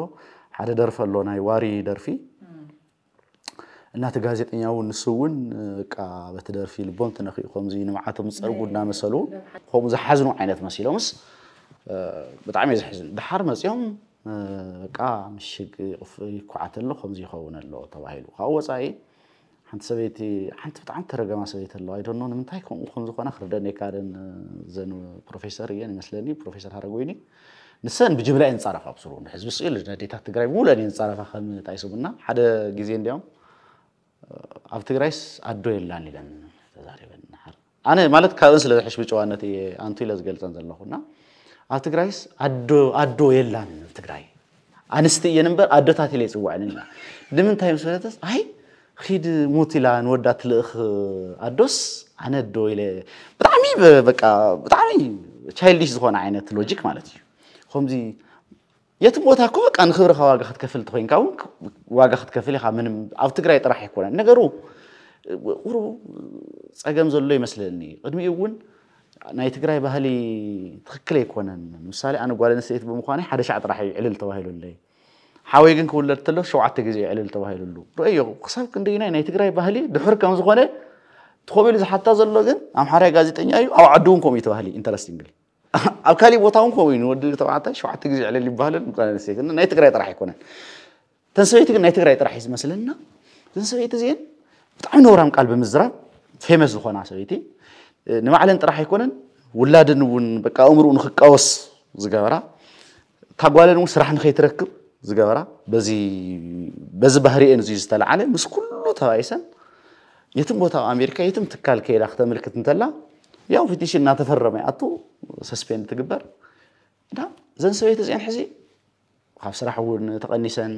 ሓደ ደርፊ ኣሎ ናይ ዋሪ ደርፊ እናቲ ጋዜጠኛ እውን ንሱ እውን ቃ በቲ ደርፊ ልቦም ተነኪኡ ከምዚ ንመዓቶም ዝፀርጉ እናመሰሉ ከምኡ ዝሓዝኑ ዓይነት መሲሎምስ ብጣዕሚ እዩ ዝሕዝን ድሓር መፂኦም ቃ ምሽግ ይኩዓት ኣሎ ከምዚ ይኸውን ኣሎ ተባሂሉ ካብኡ ወፃኢ ሓንቲ ሰበይቲ ሓንቲ ብጣዕሚ ተረገማ ሰበይቲ ኣለዋ ኣይደኖ ንምንታይ ከምኡ ከም ዝኮነ ክርደን ካደን ዘን ፕሮፌሰር እየን ይመስለኒ ፕሮፌሰር ሃረግ ወይኒ ንሰን ብጅብላ እየ ንፃረፋ ብስሩ ንሕዝቢ ስኢሉ ነዴታት ትግራይ ሙሉ እየን ንፃረፋ ከም ጣይሱምና ሓደ ግዜ እንዲኦም ኣብ ትግራይስ ኣዶ የላን ኢለን ተዛሪበን ኣነ ማለት ካብእን ስለዝሕሽ ብጨዋነት እየ ኣንቱ ኢለ ዝገልፀን ዘለኹና ኣብ ትግራይስ ኣዶ የላን ትግራይ ኣንስቲ እየን እምበር ኣዶታት ኢለ ይፅዋዕንን ንምንታይ ምስለተስ ኣይ خيد موتيلا نودات لأخ أدوس أنا الدويلة بتعمي بقى بتعمي تشايلديش زخون عينة لوجيك مالتي خمزي يتم بوتا كو بقى نخبر خا واقع تكفل تخوين كاون واقع تكفل خا من أو تقرأ يطرح يكون نجرو ورو سأجمع زلوا يمثلني قدمي يقول ናይ ትግራይ ባህሊ ትክክል ኣይኮነን ምሳሌ انا ጓል ኣንስተይቲ ብምኳነ ሓደ ሸዓት ጥራሕ እዩ ዕልል ተባሂሉ ኣለይ ሓወይ ግን ክውለድ ተሎ ሸውዓተ ግዜ ዕልል ተባሂሉሉ ርእዮ ክሳብ ክንደይናይ ናይ ትግራይ ባህሊ ድሑር ከም ዝኾነ ትኸቢሉ ዝሓታ ዘሎ ግን ኣምሓርያ ጋዜጠኛ እዩ ኣብ ዓዱ እውን ከምኡ እዩ ተባህሊ ኢንተረስቲንግሊ ኣብ ካሊእ ቦታ እውን ከምኡ እዩ ወዲ ተባዕታይ ሸውዓተ ግዜ ዕልል ይባሃለን ኣንስተይቲ ናይ ትግራይ ጥራሕ ኣይኮነን ተን ሰበይቲ ግን ናይ ትግራይ ጥራሕ እዩ ዝመስለና እዘን ሰበይቲ እዚአን ብጣዕሚ ነውራም ቃል ብምዝራብ ፌመስ ዝኾና ሰበይቲ ንባዕለን ጥራሕ ኣይኮነን ውላድን እውን በቃ እምርኡ ንክቃወስ ዝገበራ እታ ጓለን እውን ስራሕ ንከይትረክብ ዝገበራ በዚ በዚ ባህሪኤን እዩ ዝተለዓለ ምስ ኩሉ ተባይሰን የትም ቦታ ኣሜሪካ የትም ትካል ከይዳ ክተምልክት እንተላ ያው ፊቲሽን እናተፈረመ ኣቱ ሰስፔንድ ትግበር ዳ እዘን ሰበይቲ እዚአን ሕዚ ካብ ስራሕ እውን ተቐኒሰን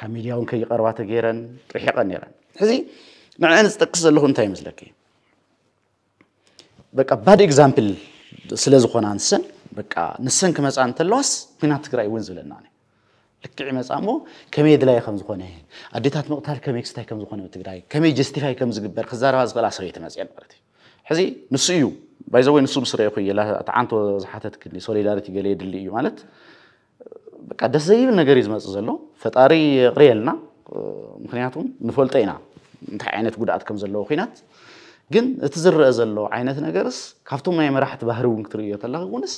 ካብ ሚድያ እውን ከይቀርባ ተገይረን ጥሒቐን ነይረን ሕዚ ንዕአን ዝጠቅስ ዘለኹ እንታይ ይመስለኪ በቃ ባድ ኤግዛምፕል ስለ ዝኾና ንሰን በቃ ንሰን ክመፃ እንተለዋስ ኩናት ትግራይ እውን ዝብለና ነይ ልክዕ መፃእሞ ከመይ ድላየ ከም ዝኾነ ኣዴታት ምቕታል ከመይ ክስታይ ከም ዝኾነ ትግራይ ከመይ ጀስቲፋይ ከም ዝግበር ክዛረባ ዝኽእላ ሰበይቲ መፅአን ማለት እዩ ሕዚ ንሱ እዩ ባይዘወይ ንሱ ምስ ርአኹ እየ እቲ ዓንቶ ዝሓተት ክሊ ሶሊዳሪቲ ገለ የድሊ እዩ ማለት በቃ ደስ ዘይብል ነገር እዩ ዝመፅእ ዘሎ ፈጣሪ ቅርየልና ምክንያቱም ንፈልጦ ኢና እንታይ ዓይነት ጉድኣት ከም ዘለዎ ኩናት ግን እቲ ዝረአ ዘሎ ዓይነት ነገርስ ካብቶም ናይ መራሕቲ ባህሪ እውን ክትርእዮ ከለካ እውንስ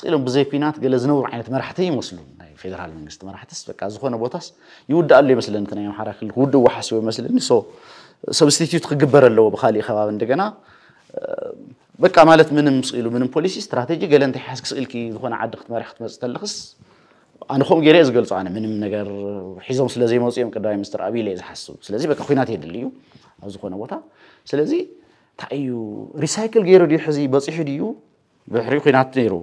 ስኢሎም ብዘይ ኩናት ገለ ዝነብሩ ዓይነት መራሕቲ ይመስሉ فدرال منست مرحتس በቃ ዝኾነ ቦታስ ይውዳኣሉ ይመስለኒ ናይ ኣምሓራ ክልል ውድብ ወሓሲቦ ይመስለኒ ሶ ሰብስቲትዩት ክግበር ኣለዎ ብካሊእ ከባቢ እንደገና በቃ ማለት ምንም ስኢሉ ምንም ፖሊሲ ስትራቴጂ ገለ እንታይ ሓስ ክስኢልኪ ዝኾነ ዓዲ ክትመርሕ ክትመፅእ ተለኽስ ኣነ ከምኡ ገይረ እየ ዝገልፆ ኣነ ምንም ነገር ሒዞም ስለዘይመፁ እዮም ቀዳማይ ሚኒስትር ኣብዪ ኢለ እየ ዝሓስብ ስለዚ በቃ ኩናት የድል እዩ ኣብ ዝኾነ ቦታ ስለዚ እንታይ እዩ ሪሳይክል ገይሩ ድዩ ሕዚ በፂሑ ድዩ ብሕሪኡ ኩናት ነይሩ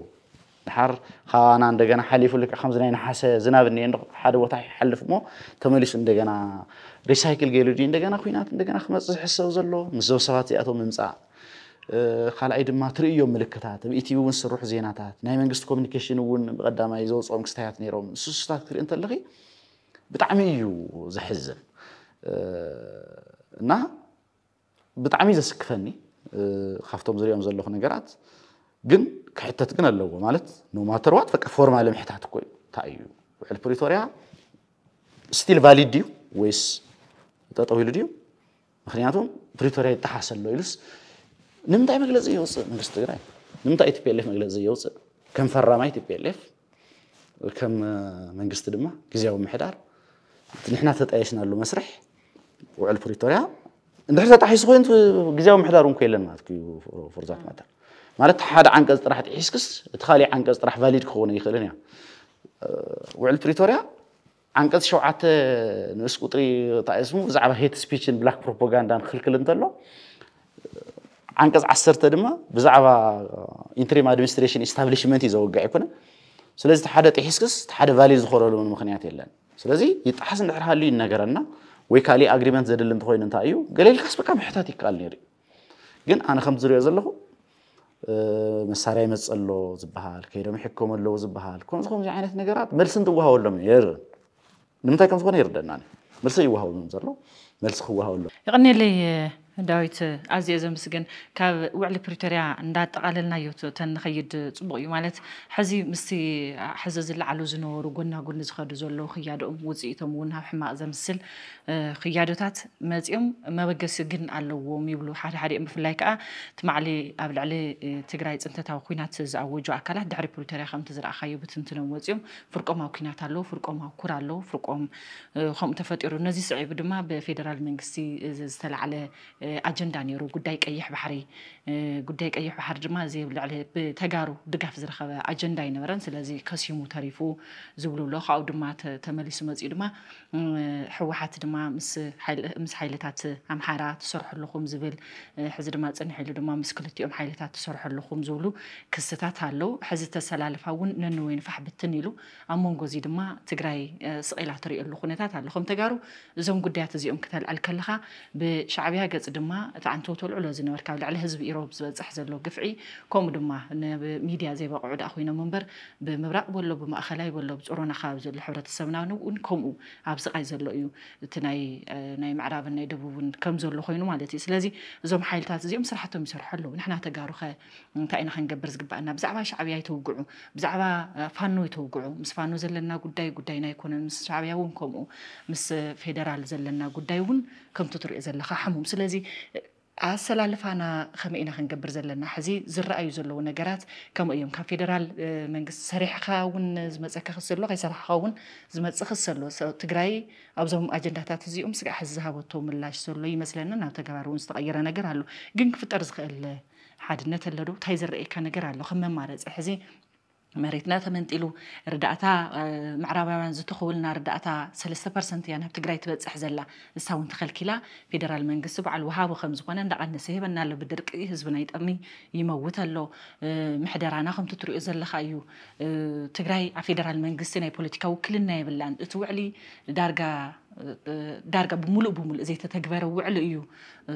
حر خانا عندنا حليف لك خمس نين حس زناب نين حد وتح حلف مو تمليس عندنا ريسايكل جيولوجي عندنا خوينات عندنا خمس حس وزلو مزو سواتي أتو ممسع أه خال أيد ما تري يوم ملكتات بيتي ون سروح زيناتات نايم عندك كوميونيكيشن ون بقدام أي زوز أو مستعات نيروم سوستات كري أنت اللغي بتعميو زحزن أه نا بتعمي زسكفني أه خفتهم زريهم زلو خنجرات أه جن كحتة جن اللو مالت نو ما تروات فك فورما اللي محتاج تقول تأيو وحل بريتوريا ستيل فاليد ديو ويس تطويل ديو مخنياتهم بريتوريا تحصل له يلس نمتع مجلس يوصل من الاستغراي نمتع اي تي بي الف مجلس يوصل كم فرا ما اي تي بي الف كم من قصد دمه كزيو محدار نحنا تطعيشنا له مسرح وعلى بريتوريا نحنا تحيس خوين كزيو محدار ما تكيو فرزات ماتر ማለት ሓደ ዓንቀጽ ጥራሕ ትሒስክስ እቲ ካሊእ ዓንቀጽ ጥራሕ ቫሊድ ክኸውን ይኽእልን እያ ውዕል ፕሪቶርያ ዓንቀጽ ሸውዓተ ንእስ ቁጥሪ ታእስሙ ብዛዕባ ሄት ስፒችን ብላክ ፕሮፓጋንዳን ክክልክል እንተሎ ዓንቀጽ ዓሰርተ ድማ ብዛዕባ ኢንትሪም ኣድሚኒስትሬሽን ኢስታብሊሽመንት እዩ ዘወግዕ ይኮነ ስለዚ እቲ ሓደ ጢሒስክስ እቲ ሓደ ቫሊድ ዝኮነሉን ምክንያት የለን ስለዚ ይጣሓስ እንድሕር ሃልዩ ይነገረና ወይ ካሊእ ኣግሪመንት ዘድሊ እንተኮይኑ እንታይ እዩ ገሌልካስ በቃ ምሕታት ይከኣል ነይሩ እዩ ግን ኣነ ከም ዝሪኦ ዘለኹ مساري مثل لو زبهال كي رمي حكم لو كون زخون زي عينة ملسن دوها ولم ير نمتا كان زخون يردن ناني ملسن يوها ولم زرلو ملسن يغني لي ዳዊት ኣዝየ ዘምስግን ካብ ውዕሊ ፕሪቶርያ እንዳጠቃለልናዮ ተንኸይድ ፅቡቅ እዩ ማለት ሕዚ ምስቲ ሕዚ ዝለዓሉ ዝነበሩ ጎናጎኒ ዝኸዱ ዘለዉ ክያዶኦም ውፅኢቶም እውን ኣብ ሕማቅ ዘምስል ክያዶታት መፂኦም መበገሲ ግን ኣለዎም ይብሉ ሓደ ሓደኦም ብፍላይ ከዓ ትማዕሊ ኣብ ልዕሊ ትግራይ ፅንተታዊ ኩናት ዝኣወጁ ኣካላት ድሕሪ ፕሪቶርያ ከምቲ ዝረኣካዮ ብትንትኖም ወፂኦም ፍርቆም ኣብ ኩናት ኣለዉ ፍርቆም ኣብ ኩር ኣለዉ ፍርቆም ከምኡ ተፈጢሩ ነዚ ስዒቡ ድማ ብፌደራል መንግስቲ ዝተላዕለ ኣጀንዳ ነይሩ ጉዳይ ቀይሕ ባሕሪ ጉዳይ ቀይሕ ባሕሪ ድማ እዚ ልዕሊ ብተጋሩ ድጋፍ ዝረኸበ ኣጀንዳ ይነበረን ስለዚ ከሲሙ ተሪፉ ዝብሉ ኣሎ ካብኡ ድማ ተመሊሱ መፅኡ ድማ ሕወሓት ድማ ምስ ሓይልታት ኣምሓራ ትሰርሑ ኣለኹም ዝብል ሕዚ ድማ ፅኒሕ ኢሉ ድማ ምስ ክልቲኦም ሓይልታት ትሰርሑ ኣለኹም ዝብሉ ክስታት ኣለው ሕዚ ተሰላልፋ እውን ነንወይ ንፋሕ ብትን ኢሉ ኣብ መንጎ እዚ ድማ ትግራይ ስቂላ ትሪእየሉ ኩነታት ኣሎ ከም ተጋሩ እዞም ጉዳያት እዚኦም ክተልዓል ከለካ ብሻዕብያ ገፅ ድማ እቲ ዓንቲ ተልዕሎ ዝነበርካ ኣብ ላዕሊ ህዝቢ ኢሮብ ዝበፅሕ ዘሎ ግፍዒ ከምኡ ድማ ንሚድያ ዘይበቕዑ ድኣ ኮይኖም እምበር ብምብራቅ በሎ ብማእኸላይ በሎ ብፅሮና ከባቢ ዘሎ ሕብረተሰብና እውን ከምኡ ኣብ ስቃይ ዘሎ እዩ እቲ ናይ ምዕራብን ናይ ደቡብን ከም ዘሎ ኮይኑ ማለት እዩ ስለዚ እዞም ሓይልታት እዚኦም ስራሕቶም ይሰርሑ ኣለዉ ንሕና ተጋሩኸ እንታይ ኢና ክንገብር ዝግባአና ብዛዕባ ሻዕብያ ይተውግዑ ብዛዕባ ፋኖ ይተውግዑ ምስ ፋኖ ዘለና ጉዳይ ጉዳይና ይኮነን ምስ ሻዕብያ እውን ከምኡ ምስ ፌደራል ዘለና ጉዳይ እውን ከምቲ ትሪኦ ዘለካ ሓሙም ስለዚ ኣሰላልፋና ከመይ ኢና ክንገብር ዘለና ሕዚ ዝረኣዩ ዘለዉ ነገራት ከምኡ እዮም ካብ ፌደራል መንግስቲ ሰሪሕካ እውን ዝመፀካ ክስ ኣሎ ከይሰራሕካ እውን ዝመፅእ ክስ ኣሎ ትግራይ ኣብዞም ኣጀንዳታት እዚኦም ስጋዕ ሕዚ ዝሃበቶ ምላሽ ዘሎ ይመስለና ናብ ተግባር እውን ዝተቀየረ ነገር ኣሎ ግን ክፍጠር ዝኽእል ሓድነት ኣሎ ዶ እንታይ ዝረአየካ ነገር ኣሎ ከም መማረፂ ሕዚ መሬትና ተመንጢሉ ርዳእታ ምዕራባውያን ዝተኸውልና ርዳእታ 3 ፐርሰንት እያ ናብ ትግራይ ትበፅሕ ዘላ ንሳ እውን ተኸልኪላ ፌደራል መንግስቲ በዓል ወሃቦ ከም ዝኾነ እንዳቐነሰ ይህበና ኣሎ ብድርቂ ህዝብና ይጠሚ ይመውት ኣሎ ምሕደራና ከምቲ ትሪኦ ዘለካ እዩ ትግራይ ኣብ ፌደራል መንግስቲ ናይ ፖለቲካ ውክልና የብላን እቲ ውዕሊ ዳርጋ ዳርጋ ብሙሉእ ብሙሉእ ዘይተተግበረ ውዕሊ እዩ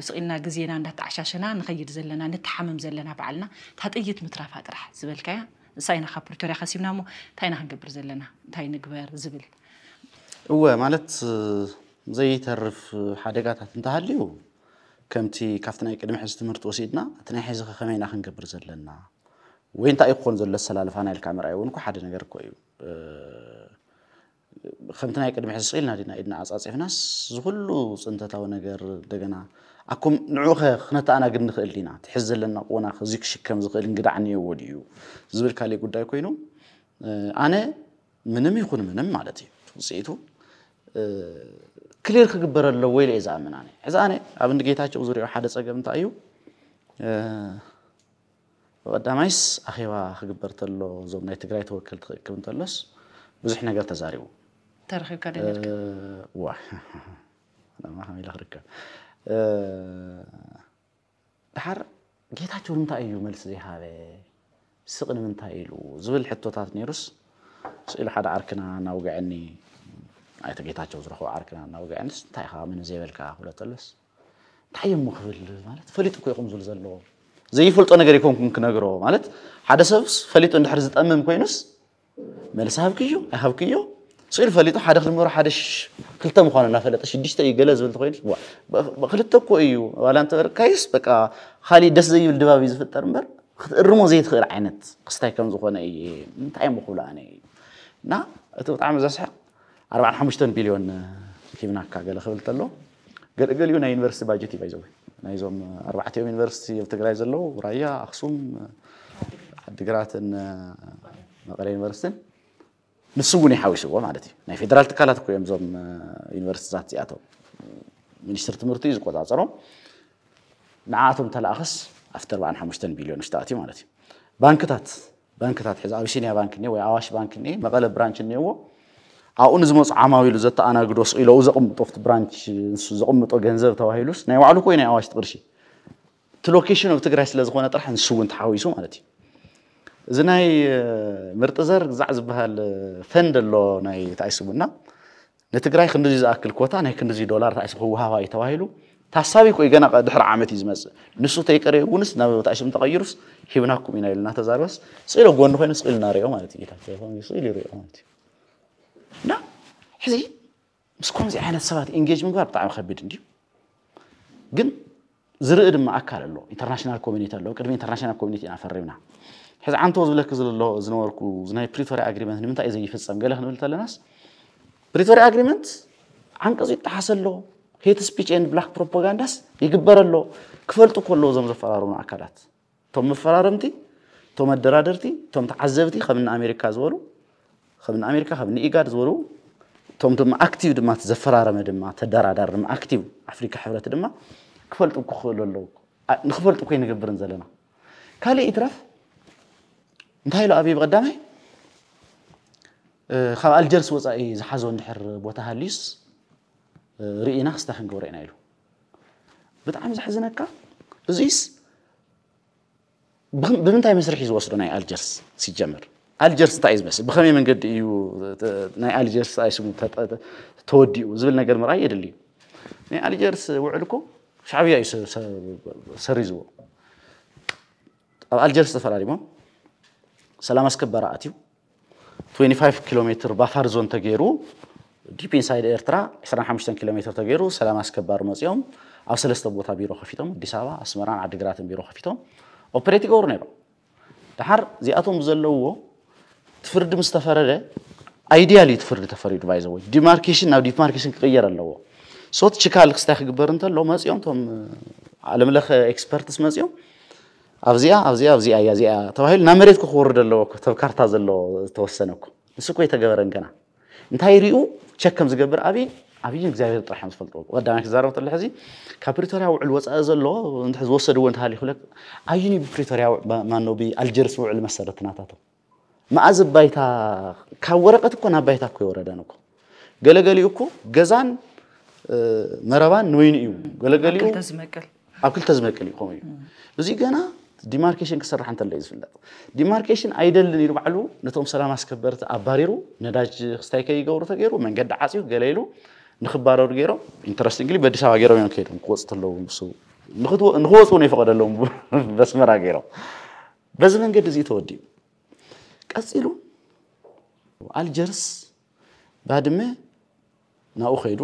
ስቂልና ግዜና እንዳተዓሻሸና ንኸይድ ዘለና ነተሓምም ዘለና በዓልና ታጥይት ምትራፋ ጥራሕ ዝበልካያ نسينا خا بريتوريا خسيبنامو تاينا هنقبر زلنا تاي نقبر زبل هو مالت زي تهرف حدقات هتنتهليو كمتي كافتنا يقدم حز تمرت وسيدنا تنا حز خمينا هنقبر زلنا وين تا يقول زل السلالف انا الكاميرا ايون كو حد نغير كو ከምቲ ናይ ቅድሚ ሕዚ ስኢልና ዲና ኢድና ኣፃፂፍናስ ዝኩሉ ፅንተታዊ ነገር እንደገና ኣኩም ንዑ ኸ ክነተኣና ግን ንኽእል ኢና ትሕዝ ዘለና ቁና እዚ ክሽከም ዝኽእል እንግዳ ዓኒየወድ እዩ ዝብል ካሊእ ጉዳይ ኮይኑ ኣነ ምንም ይኹን ምንም ማለት እዩ ውፅኢቱ ክሊር ክግበር ኣለዎ ወይ ልየ ዝኣምን ኣነ ሕዚ ኣነ ኣብ እንዲ ጌታቸው ዝሪኦ ሓደ ፀገም እንታይ እዩ ብቐዳማይስ ኣኼባ ክግበር ተሎ እዞም ናይ ትግራይ ተወከልቲ ክእክብ እንተሎስ ብዙሕ ነገር ተዛሪቡ ተረኺብካ ዋ ከመኢላ ክርከብ دحر جيتاتشو من تايو ملس دي هذا سقن من تايلو زبل حتو تات نيروس سئل حدا عركنا نوقعني أي تجيتاتشو زرخو عركنا نوقعني تايخا من زي بالكا ولا تلس تايم مخفل مالت فليتكو يقوم زلزلو زي فلت انا غيركم كن كنغرو مالت حدا سبس فليت اند حرزت امم كوينس ملسا هاف كيو هاف كيو صغير فليتو حدا خدمه راح حدش كلته مخوانا نافلت اش ديش تيجي جلز بنت خوينش وا بخلته كو أيو ولا أنت كايس بقى خالي دس زي الدباب يزف الترمبر الرمو زي تخير عينت قصتي كم زخوانا أي تعي مخولة أنا نا أتو طعم زسح أربعة حمشتن بليون آه، كيف ناك كاجل خبلت له قال قال يو نايفرسي باجيتي بيزوي نايزوم آه، أربعة يوم يونيفرسي يفتقر عايز له ورايا أخصوم آه، عدقرات إن مقرين يونيفرسي نسو وني حاوشوا معناتي ناي فيدرال تكالات كو يمزوم يونيفرسيتات زياتو منستر تمرتي زقوا تاصرو معاتهم تلاخص افتر بان حمشتن بليون شتاتي معناتي بانكتات بانكتات حزاب سينيا بانك ني وي اواش بانك ني مقال برانش ني هو اون زمو صعماوي لو زت انا غدوس الى زقم طفت برانش نسو زقم طو غنزب تواهيلوس ناي وعلو كو ناي اواش تقرشي تلوكيشن اوف تغراس لزقونا طرح نسو انت حاويسو እዚ ናይ ምርጢ ዘር ግዛዕ ዝበሃል ፈንድ ኣሎ ናይ ተኣይስቡና ንትግራይ ክንዲዚ ዝኣክል ኮታ ናይ ክንዲዚ ዶላር ተኣይስቡ ክወሃባ እዩ ተባሂሉ ታሳቢ ኮይኑ ገና ድሕሪ ዓመት እዩ ዝመፅእ ንሱ ተይቀረየ እውንስ ናብ ተኣይሱም ተቐይሩስ ሂብናኩም ኢና ኢልና ተዛርበስ ስኢሎ ጎኒ ኮይኑ ስኢል እናሪኦ ማለት እዩ ስኢል ይሪኦ ማለት እዩ እና ሕዚ ምስ ከምዚ ዓይነት ሰባት ኤንጌጅ ምግባር ብጣዕሚ ከቢድ እንድዩ ግን ዝርኢ ድማ ኣካል ኣሎ ኢንተርናሽናል ኮሚኒቲ ኣሎ ቅድሚ ኢንተርናሽናል ኮሚኒቲ ኢና ፈሪምና ሕዚ ዓንተ ዝብለክ ዘሎ ዝነበርኩ ናይ ፕሪቶርያ ኣግሪመንት ንምንታይ እዩ ዘይፍፀም ገለ ክንብል እንተለናስ ፕሪቶርያ ኣግሪመንት ዓንቀፂ ይጠሓሰ ኣሎ ሄት ስፒች ኤንድ ብላክ ፕሮፓጋንዳስ ይግበር ኣሎ ክፈልጡ ከለዎ እዞም ዘፈራርሙ ኣካላት እቶም መፈራረምቲ እቶም ኣደራደርቲ እቶም ተዓዘብቲ ከምኒ ኣሜሪካ ዝበሉ ከምኒ ኣሜሪካ ከምኒ ኢጋድ ዝበሉ እቶም ድማ ኣክቲቭ ድማ ዘፈራረመ ድማ ተደራዳሪ ድማ ኣክቲቭ ኣፍሪካ ሕብረት ድማ ክፈልጡ ክኽእሉ ኣለዉ ንክፈልጡ ኮይ ንግብርን ዘለና ካልእ ይትረፍ እንታይ ኢሉ ኣብይ ብቐዳማይ ካብ ኣልጀርስ ወፃኢ ዝሓዞ እንድሕር ቦታ ሃልዩስ ርኢና ክስታ ክንገብሮ ኢና ኢሉ ብጣዕሚ ዝሓዝነካ እዚስ ብምንታይ መስርሕ እዩ ዝወስዶ ናይ ኣልጀርስ ሲጀመር ኣልጀርስ እንታይ እዩ ዝመስል ብከመይ መንገዲ እዩ ናይ ኣልጀርስ ስሙ ተወዲኡ ዝብል ነገር ምርኣይ የድሊ እዩ ናይ ኣልጀርስ ውዕል እኮ ሻዕብያ እዩ ሰሪዝዎ ኣብ ኣልጀርስ ተፈላለዩሞም سلام أسكبر أتيو 25 كيلومتر بفر زون تجيرو ديب إنسايد إرترا 25 كيلومتر تجيرو سلام أسكبر مزيوم أو سلست بوتا بيرو خفيتهم دي سابا أسمران عدقرات بيرو خفيتهم أوبريتي غور نيرو دحر زياتهم زلوو تفرد مستفردة ايديالي تفرد تفريد بايزوي ديماركيشن أو ديماركيشن كغير اللوو صوت شكال خستاخ قبرنتا لو مزيوم توم علم لخ إكسبرتس مزيوم ኣብዚኣ ኣብዚኣ ኣብዚኣ እያ እዚኣ ተባሂሉ ናብ መሬት ክወርድ ኣለዎ ተብ ካርታ ዘለዎ ዝተወሰነ እኮ ንሱ እኮ የተገበረን ገና እንታይ ርኡ ቸክ ከም ዝገብር ዓብይ ዓብይን እግዚኣብሔር ጥራሕ እዮም ዝፈልጥዎ ቀዳማይ ክዛረብ ከሎ ሕዚ ካብ ፕሪቶርያ ውዕል ወፃኢ ዘለዎ ዝወሰድዎ እንተሃሊ ይክለክ ኣይኒ ብፕሪቶርያ ማኖ ብኣልጀርስ ውዕል መሰረት መኣዝ ባይታ ካብ ወረቀት እኮ ናብ ባይታ እኮ የወረደን እኮ ገለገሊኡ እኮ ገዛን መረባን ንወይኑ እዩ ገለገሊኡ ኣብ ክልተ ዝመቅል እዩ እዩ እዚ ገና ዲማርኬሽን ክስራሕ እንተሎ እዩ ዝፍለጥ ዲማርኬሽን ኣይደልን ኢሉ ባዕሉ ነቶም ሰላም ኣስከበርቲ ኣባሪሩ ነዳጅ ክስታይ ከይገብሩ ተገይሩ መንገዲ ዓፂሁ ገለ ኢሉ ንክባረሩ ገይሮም ኢንተረስቲንግሊ በአዲስ አበባ ገይሮም እዮም ከይዶም ክወፅ ተለዉ ንሱ ንክወፁ ነው የፈቀደለዎም በስመራ ገይሮም በዚ መንገዲ እዚ ተወዲኡ ቀፂሉ ኣልጀርስ ባድመ ናብኡ ከይዱ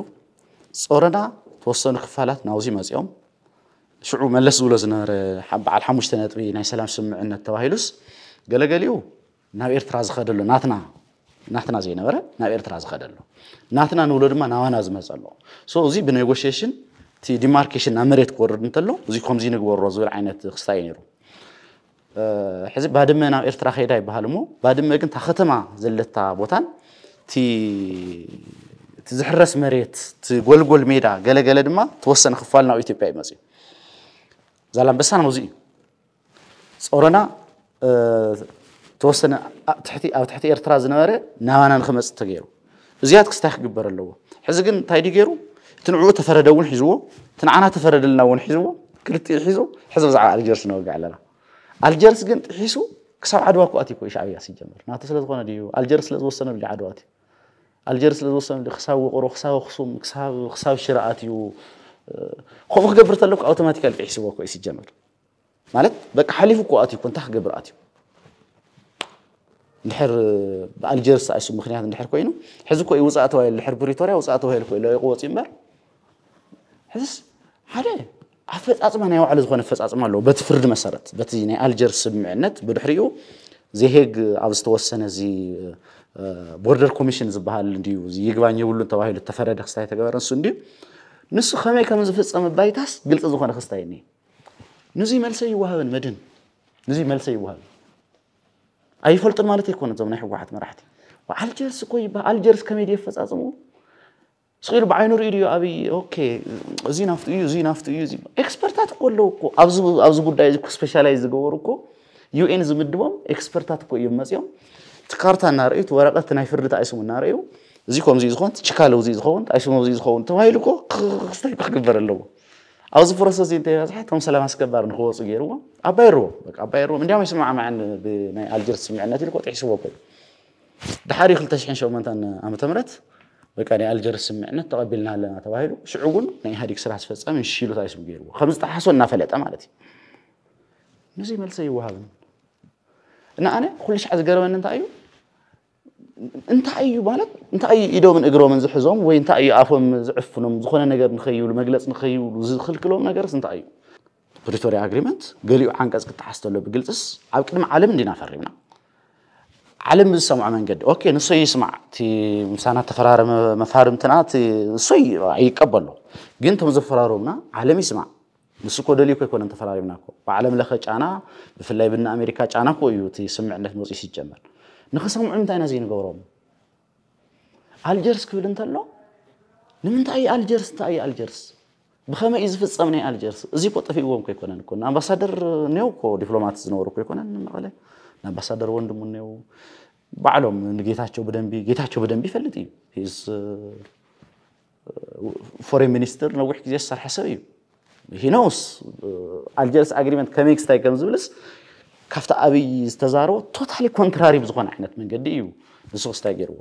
ፆረና ተወሰኑ ክፋላት ናብዚ መፂኦም ሽዑ መለስ ዝብሎ ዝነበረ በዓል ሓሙሽተ ነጥቢ ናይ ሰላም ስምዕነት ተባሂሉስ ገለገሊኡ ናብ ኤርትራ ዝኸደሎ ናትና ናትና ዘይነበረ ናብ ኤርትራ ዝኸደሎ ናትና ንብሎ ድማ ናባና ዝመፀ ኣሎ እዚ ብኔጎሽሽን እቲ ዲማርኬሽን ናብ መሬት ክወርድ እንተሎ እዚ ከምዚ ንግበሮ ዝብል ዓይነት ክስታይ ነይሩ ሕዚ ባድመ ናብ ኤርትራ ከይዳ ይበሃል እሞ ባድመ ግን እታ ከተማ ዘለታ ቦታን እቲ ዝሕረስ መሬት እቲ ጎልጎል ሜዳ ገለገለ ድማ ተወሰነ ክፋል ናብ ኢትዮጵያ ይመፅ እዩ زلم بس أنا مزيء صورنا توصلنا تحتي أو تحتي إرتراز نارة نوانا نخمس تغيرو زيادة كستاخ قبر اللو حزقن تايدي غيرو تنعو تفردو ونحزو تنعنا تفرد لنا ونحزو كرت حزو حزو زعا الجرس نوقع لنا الجرس قن حزو كسب عدوا كواتي كو إشعبي ياسي جمر ناتس ديو الجرس لدوصنا بلي عدواتي الجرس لدوصنا بلي خساو وقرو خساو خصوم خساو خساو شراءاتي ከምኡ ክገብር ተለኩ ኣውቶማቲካሊ ይሕስቦ ኮ እዩ ሲጀመር ማለት በቃ ሓሊፉ እኮ ኣትዩ ኮንታ ክገብር ኣትዩ እንድሕር ብኣልጀርስ ኣይሱ ምክንያት እንድሕር ኮይኑ ሕዚ ኮ ውፃእ ተባሂሉ ድሕር ፕሪቶርያ ውፃእ ተባሂሉ ኮ ለይቁ ወፂ እምበር ሕዚስ ሓደ ኣፈፃፅማ ናይ ባዕሉ ዝኮነ ኣፈፃፅማ ኣለዎ በቲ ፍርድ መሰረት በቲ ናይ ኣልጀርስ ስምዕነት ብድሕሪኡ ዘሄግ ኣብ ዝተወሰነ እዚ ቦርደር ኮሚሽን ዝበሃል እንድዩ ይግባኝ የብሉን ተባሂሉ ተፈረደ ክስታይ ተገበረ ንሱ እንድዩ نسو خمي كم زفت سام بايتاس قلت أزوجنا خستايني نزي مال سي وهاون مدن نزي مال سي وهاون أي فلت مالتي يكون زمن حب واحد مرحتي وعالجرس كوي بعالجرس كم يدي فز أزمو صغير بعينه ريديو أبي أوكي زين أفتو يو زين أفتو يو زين إكسبرتات كله كو أبزو أبزو بوداي كو سبيشاليز جوورو كو يو إن زمدوم إكسبرتات كو يوم مزيوم تكارتا ناريو تورقت ناي فردت أسمو زيكم زي زخون تشكالو زي زخون عايشو زي زخون تو هايلكو خستاي بخبر اللو عاوز فرصة زي انت حتى هم سلام اسكبار نخو صغيرو ابايرو بك ابايرو من يوم يسمع مع بناي الجير سمعنا تلكو تعيشو بك دحاري خل تشحن شو مثلا عم تمرت بك انا الجير سمعنا تقبلنا لنا تو هايلو شعوقن ناي هاديك سلاح تفصم نشيلو تعيشو غيرو خمس تحسو لنا فلت مالتي نزي ملسي وهابن انا انا كلش عز قرب ان እንታይ እዩ ማለት እንታይ እዩ ኢዶምን እግሮምን ዝሕዞም ወይ እንታይ እዩ ኣፎም ዝዕፍኖም ዝኾነ ነገር ንኸይብሉ መግለፅ ንኸይብሉ ዝኽልክሎም ነገርስ እንታይ እዩ ፕሪቶሪያ ኣግሪመንት ገሊኡ ዓንቀፅ ክተሓስ ተሎ ብግልፅስ ኣብ ቅድሚ ዓለም እንዲና ፈሪምና ዓለም ብዝሰምዖ መንገዲ ኦኬ ንሶ ይስማዕ እቲ ምሳና ተፈራረመ መፋርምትና ንሶ ኣይቀበሎ ግን ቶም ዘፈራረሙና ዓለም ይስማዕ ንሱ ኮ ደልዩ ኮ ይኮነን ተፈራሪምና ኮ ብዓለም ለኸ ጫና ብፍላይ ብና ኣሜሪካ ጫና ኮ እዩ እቲ ስምዕነት መፅኡ ሲጀመር ንኽሰምዑ ምንታይ ኢና ዘይንገብሮም ኣልጀርስ ክብል እንተሎ ንምንታይ እዩ ኣልጀርስ እንታይ እዩ ኣልጀርስ ብኸመይ እዩ ዝፍፀም ናይ ኣልጀርስ እዚ ኮ ጠፊእዎም ኮ ይኮነን እኮ ንኣምባሳደር እኔው ኮ ዲፕሎማት ዝነበሩ ኮ ይኮነን መቐለ ንኣምባሳደር ወንድሙ እኔው ባዕሎም ንጌታቸው ብደንቢ ጌታቸው ብደንቢ ይፈልጥ እዩ ሂዝ ፎሬን ሚኒስትር ነዊሕ ግዜ ዝሰርሐ ሰብ እዩ ሂኖውስ ኣልጀርስ ኣግሪመንት ከመይ ክስታይ ከም ዝብልስ ካብቲ ዓብይ ዝተዛረቦ ቶታሊ ኮንትራሪ ብዝኾነ ዓይነት መንገዲ እዩ ንስክስታይ ገይርዎ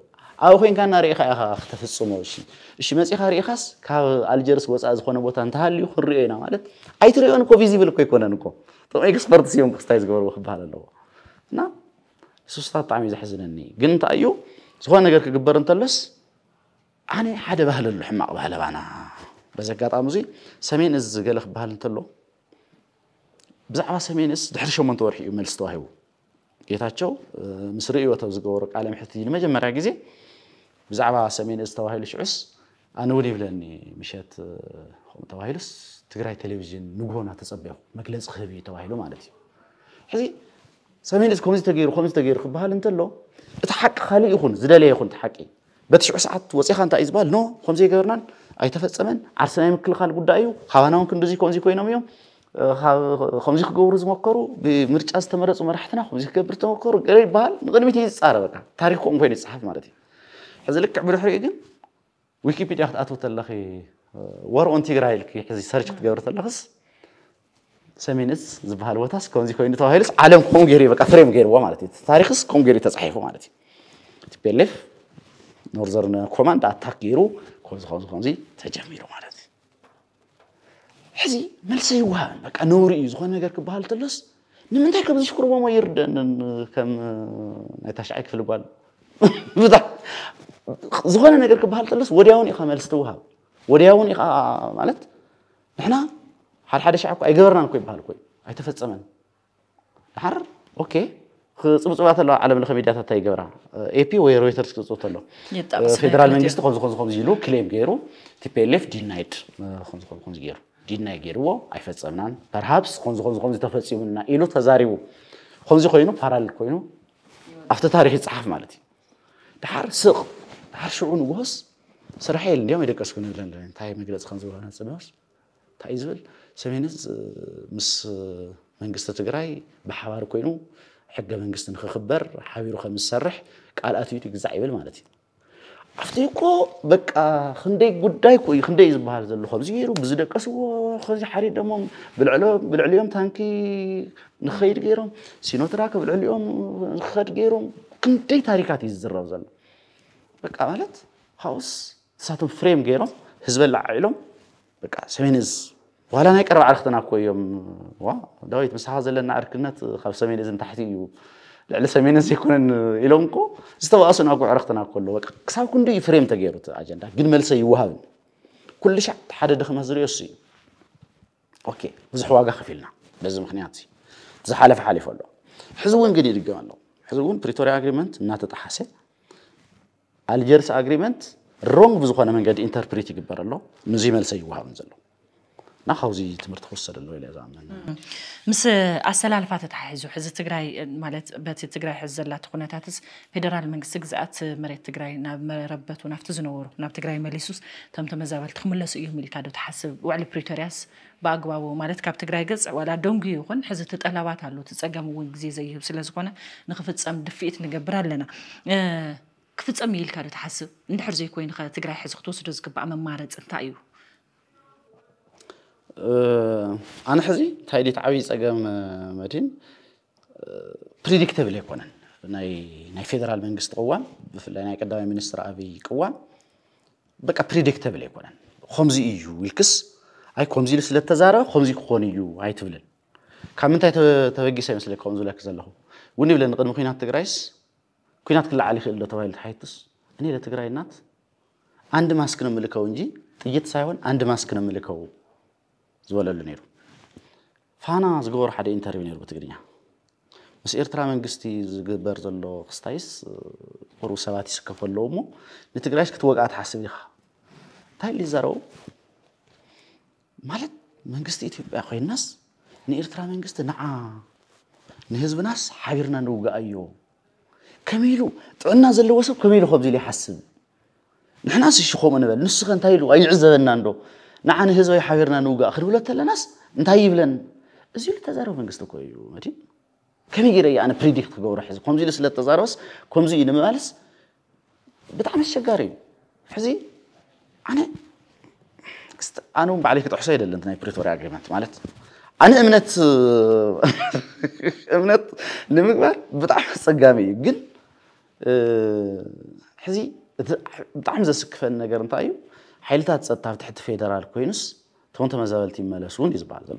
ኣብ ኮይንካ እናርኢኻ ኢኻ ክተፍፅሞ እሺ እሺ መፂኻ ርኢኻስ ካብ ኣልጀርስ ወፃኢ ዝኾነ ቦታ እንተሃልዩ ክንሪኦ ኢና ማለት ኣይትሪኦን እኮ ቪዚብል እኮ ኣይኮነን እኮ ጥቕሚ ኤክስፐርትስ እዮም ክስታይ ዝገበርዎ ክበሃል ኣለዎ እና ሱስታት ብጣዕሚ እዩ ዘሕዝነኒ ግን እንታይ እዩ ዝኾነ ነገር ክግበር እንተሎስ ኣነ ሓደ ባህሊ ኣሎ ሕማቕ ባህለባና በዚ ኣጋጣሚ እዙ ሰሜን እዝ ገለ ክበሃል እንተሎ بزعبه سمينس دحر شو من طور حيو ملس طاهيو يتاچو مسرئي وتوزقور قال محتجين ما جمع راقزي بزعبه سمينس طاهيو لشعس أنا ولي بلاني مشيت خوم طاهيلس تقرأي تلفزيون نقونا تصبيه مجلس خبي طاهيلو مالتي حزي سمينس كومزي تغير خومزي تغير خبال انت لو اتحق خالي يخون زدالي يخون بس شو ساعات وصيخان تا ازبال نو خومزي غيرنا اي تفصمن عرسنا يمكل خال بدايو خوانا ممكن دزي كونزي كوينوم يوم ከምዚ ክገብሩ ዝመከሩ ብምርጫ ዝተመረፁ መራሕትና ከምዚ ክገብር ዝተመከሩ ገለ ይበሃል ንቅድሚት ይፃረበካ ታሪኮም ኮይኑ ይፅሓፍ ማለት እዩ ሕዚ ልክዕ ብድሕሪኡ ግን ዊኪፒድያ ክትኣትው ተለኺ ወርኦን ትግራይ ኢልኪ ሕዚ ሰርች ክትገብር ተለኽስ ሰሜንስ ዝበሃል ቦታስ ከምዚ ኮይኑ ተባሂሉስ ዓለም ከምኡ ገይሩ በቃ ፍሬም ገይርዎ ማለት እዩ ታሪክስ ከምኡ ገይሩ ተፃሒፉ ማለት እዩ ቲፒኤልኤፍ ኖርዘርን ኮማንድ ኣታክ ገይሩ ከምዚ ከምዚ ከምዚ ተጀሚሩ ማለት እዩ حزي ملسي وها بك نوري يزغون غير كبال تلس نمن تاك بزي شكر ما يرد ان كم نتاش عيك في البال بدا زغون نغير كبال تلس ودياون يخا ملست وها ودياون يخا معنات نحنا حال حدا شعبك اي غبرنا نكوي بحال كوي اي تفصمن حر اوكي خصوص بعض الله على من الخميدات هاي جورا إيه بي ويا رويترز خصوص تلو فيدرال من جست خمس خمس خمس جيلو كليم جيرو تي بي إل إف دينايت خمس خمس خمس جيرو ዲናይ ገይርዎ ኣይፈፀምናን ፐርሃፕስ ከምዚ ከምዚ ከምዚ ተፈፂሙና ኢሉ ተዛሪቡ ከምዚ ኮይኑ ፓራሌል ኮይኑ ኣብቲ ታሪክ ይፅሓፍ ማለት እዩ ድሓር ስቕ ድሓር ሽዑ ንጉስ ስራሕ የለ እንዲዮም የደቀስኩ ንብለን እንታይ መግለፂ ከም ዝብሎ ፅምስ እንታይ እዩ ዝብል ሰሜንስ ምስ መንግስቲ ትግራይ ብሓባር ኮይኑ ሕገ መንግስቲ ንክክበር ሓቢሩ ከም ዝሰርሕ ቃልኣትዩ ግዛዕ ይብል ማለት እዩ أختي كو بقى خندي قداي كو خندي زبهر زل خبزير وبزيد قسو خزي حري دمهم بالعلو بالعليوم تانكي نخير غيرهم سينو تراك بالعليوم نخير غيرهم كنتي تاريكات يزر زل بقى مالت هاوس ساتو فريم غيرهم حزب العيلهم بقى سمينز ولا نيك ربع رختنا كو يوم وا دويت مسحه زلنا اركنت خمس سمينز تحتي يوب. لعل سمين نسي يكون يلونكو استوى اصلا اكو عرختنا كله بقى كساو كون دي فريم تغيرو اجندا كل ملس يوهاب كل شيء حدا دخل مزر يوسي اوكي بزح واقع خفيلنا بز مخنياتي بز حالف حالف ولو حزوين قد يدقوا له حزوين بريتوريا اجريمنت نات تحاسه الجيرس اجريمنت رونغ بزخونه من قد انتربريتي كبر له من زي ملس يوهاب نزلو ናብዚ ትምህርቲ ክወሰድ ኣሎ ኢለ ዝኣመን ምስ ኣሰላልፋ ተተሓሒዙ ሕዚ ትግራይ ማለት በቲ ትግራይ ሕዚ ዘላቲ ኩነታትስ ፌደራል መንግስቲ ግዝኣት መሬት ትግራይ ናብ መረበቱ ናብቲ ዝነበሩ ናብ ትግራይ መሊሱስ እቶም ተመዛበልቲ ክምለሱ እዮም ኢልካ ዶ ትሓስብ ውዕሊ ፕሪቶርያስ ብኣግባቡ ማለት ካብ ትግራይ ገፅ ዋላ ደንጉ ይኹን ሕዚ እቲ ጠለባት ኣሎ እቲ ፀገም እውን ግዜ ዘይህብ ስለዝኮነ ንክፍፀም ድፍኢት ንገብር ኣለና ክፍፀም ይኢልካ ዶ ትሓስብ እንድሕር ዘይኮይኑ ትግራይ ሕዚ ክትወስዶ ዝግባእ መማረፅ እንታይ እዩ ኣነ ሕዚ እንታይ ድት ዓብዪ ፀገም መዲን ፕሪዲክተብል ኣይኮነን ናይ ፌደራል መንግስቲ ቅዋም ብፍላይ ናይ ቀዳማይ ሚኒስትር ኣብይ ቅዋም በቃ ፕሪዲክተብል ኣይኮነን ከምዚ እዩ ኢልክስ ኣይ ከምዚ ኢሉ ስለተዛረበ ከምዚ ክኾን እዩ ኣይትብልን ካብ ምንታይ ተበጊሰ ይመስለካ ከምኡ ዝብለክ ዘለኹ እውን ይብለኒ ቅድሚ ኩናት ትግራይስ ኩናት ክላዓል ይኽእል ዶ ተባሂሉ ተሓይትስ እኔ ለትግራይ ናት አንድ ማስክ ነው የምልከው እንጂ ጥይት ሳይሆን አንድ ማስክ ነው የምልከው ዝበለሉ ነይሩ ፋና ዝገበሩ ሓደ ኢንተርቪው ነይሩ ብትግርኛ ምስ ኤርትራ መንግስቲ ዝግበር ዘሎ ክስታይስ ቁሩብ ሰባት ይስከፉ ኣለዉ እሞ ንትግራይስ ክትወቅዓ ትሓስብ ኢኻ እንታይ ሊዛረቡ ማለት መንግስቲ ኢትዮጵያ ኮይናስ ንኤርትራ መንግስቲ ንዓ ንህዝብናስ ሓቢርና ንውግኣ እዮ ከመይ ኢሉ ጥዕና ዘለዎ ሰብ ከመይ ኢሉ ከምዚ ኢሉ ይሓስብ ንሕናስ እሺ ከምኡ ንበል ንሱ ኸ እንታይ ኢሉ ኣይዕዘበናን ዶ نحن هزوي حيرنا نوجا آخر ولا تلناس نتايبلن زيل تزارو من قصتك أيو مدين كم يجري يعني أنا بريدك كجور حز كم زيل سلة تزاروس كم زيل نمالس بتعمل شجاري حزي أنا قصت أنا مو بعليك تحسين اللي أنت ناي بريتوري أجريمنت مالت أنا أمنت أمنت نمكبر بتعمل سجامي جن أه... حزي بتعمل زسك في النجار نتايو ሓይልታት ፀጥታ ኣብ ትሕቲ ፌደራል ኮይኑስ እቶም ተመዛበልቲ ይመለሱ እዩ ዝበሃል ዘሎ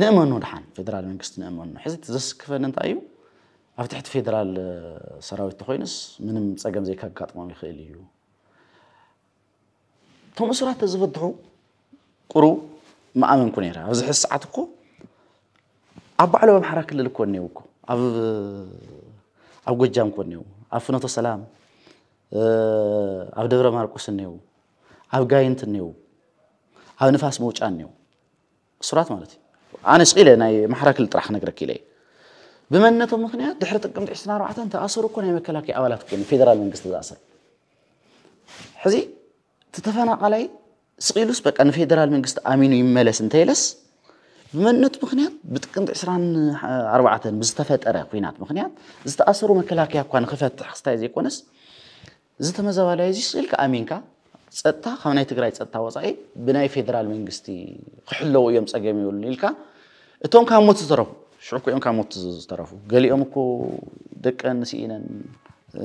ንእመኑ ድሓን ፌደራል መንግስቲ ንእመኑ ሕዚ ዘስክፈኒ እንታይ እዩ ኣብ ትሕቲ ፌደራል ሰራዊት ተኮይኑስ ምንም ፀገም ዘይካጋጥሞም ይኽእል እዩ እቶም እሱራት ተዝበድሑ ቁሩ መኣመንኩ ነይረ ኣብዚ ሕዚ ሰዓት እኮ ኣብ ባዕሎም ኣምሓራ ክልል እኮ እኒሄው እኮ ኣብ ጎጃም እኮ እኒሄው ኣብ ፍኖተ ሰላም ኣብ ደብረ ማርቆስ እኒሄው أو جاينت النيو أو نفاس موج أنيو سرات مالتي أنا سقيلة ناي محرك اللي طرح نقرك إليه بما أن تم خنيا دحرة قمت عشنا روعة أنت أصر وكوني مكلاكي أولات كوني في درال من قصة أصر حزي تتفانا علي سقيلوس بك أن في درال من قصة أمين ويمالس انتيلس بما أن تم خنيا بتقمت عشنا روعة بزتفات أرى قوينات مخنيا زت أصر ومكلاكي أكوان خفت حستايزي كونس زت مزوالي زي سقيلك أمينك ፀጥታ ካብ ናይ ትግራይ ፀጥታ ወፃኢ ብናይ ፌደራል መንግስቲ ክሕለዉ እዮም ፀገም ይብሉን ኢልካ እቶም ካብ ሞት ዝተረፉ ሽዑ ኩዕም ካብ ሞት ዝተረፉ ገሊኦም እኮ ደቂ ኣንስትዮ ኢነን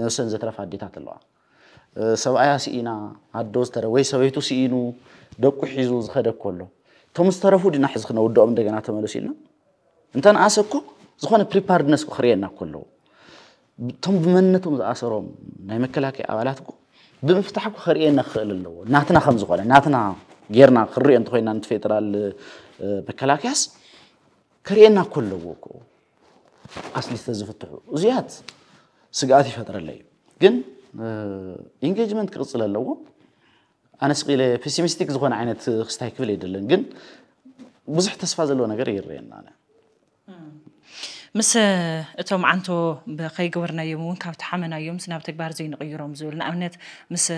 ነብሰን ዘትረፋ ኣዴታት ኣለዋ ሰብኣያ ስኢና ኣዶ ዝተረ ወይ ሰበይቱ ስኢኑ ደቁ ሒዙ ዝኸደ ከሎ እቶም ዝተረፉ ድና ሕዚ ክነውድኦም እንደገና ተመለሱ ኢልና እንተነኣሰ እኮ ዝኾነ ፕሪፓርድነስ ክርየና ከለዉ እቶም ብመነቶም ዝኣሰሮም ናይ መከላከያ ኣባላት እኮ بمفتحك خرئي نخل اللو ناتنا خمس غلا ناتنا غيرنا خرئي أنت خوينا أنت فترة ال بكلاكيس كرئينا كل وكو أصل استزف التعو زيادة سقاط فترة الليل جن إنجيجمنت كرسل اللو أنا سقيلة بسيمستيك زغون عينة خستايك فيليد اللين جن بزح تسفاز اللو نقرير رينا أنا غير مس اتوم عنتو بخي قورنا يومون كاب تحامنا يوم سناب تكبار زين غيروم زول نامنت مس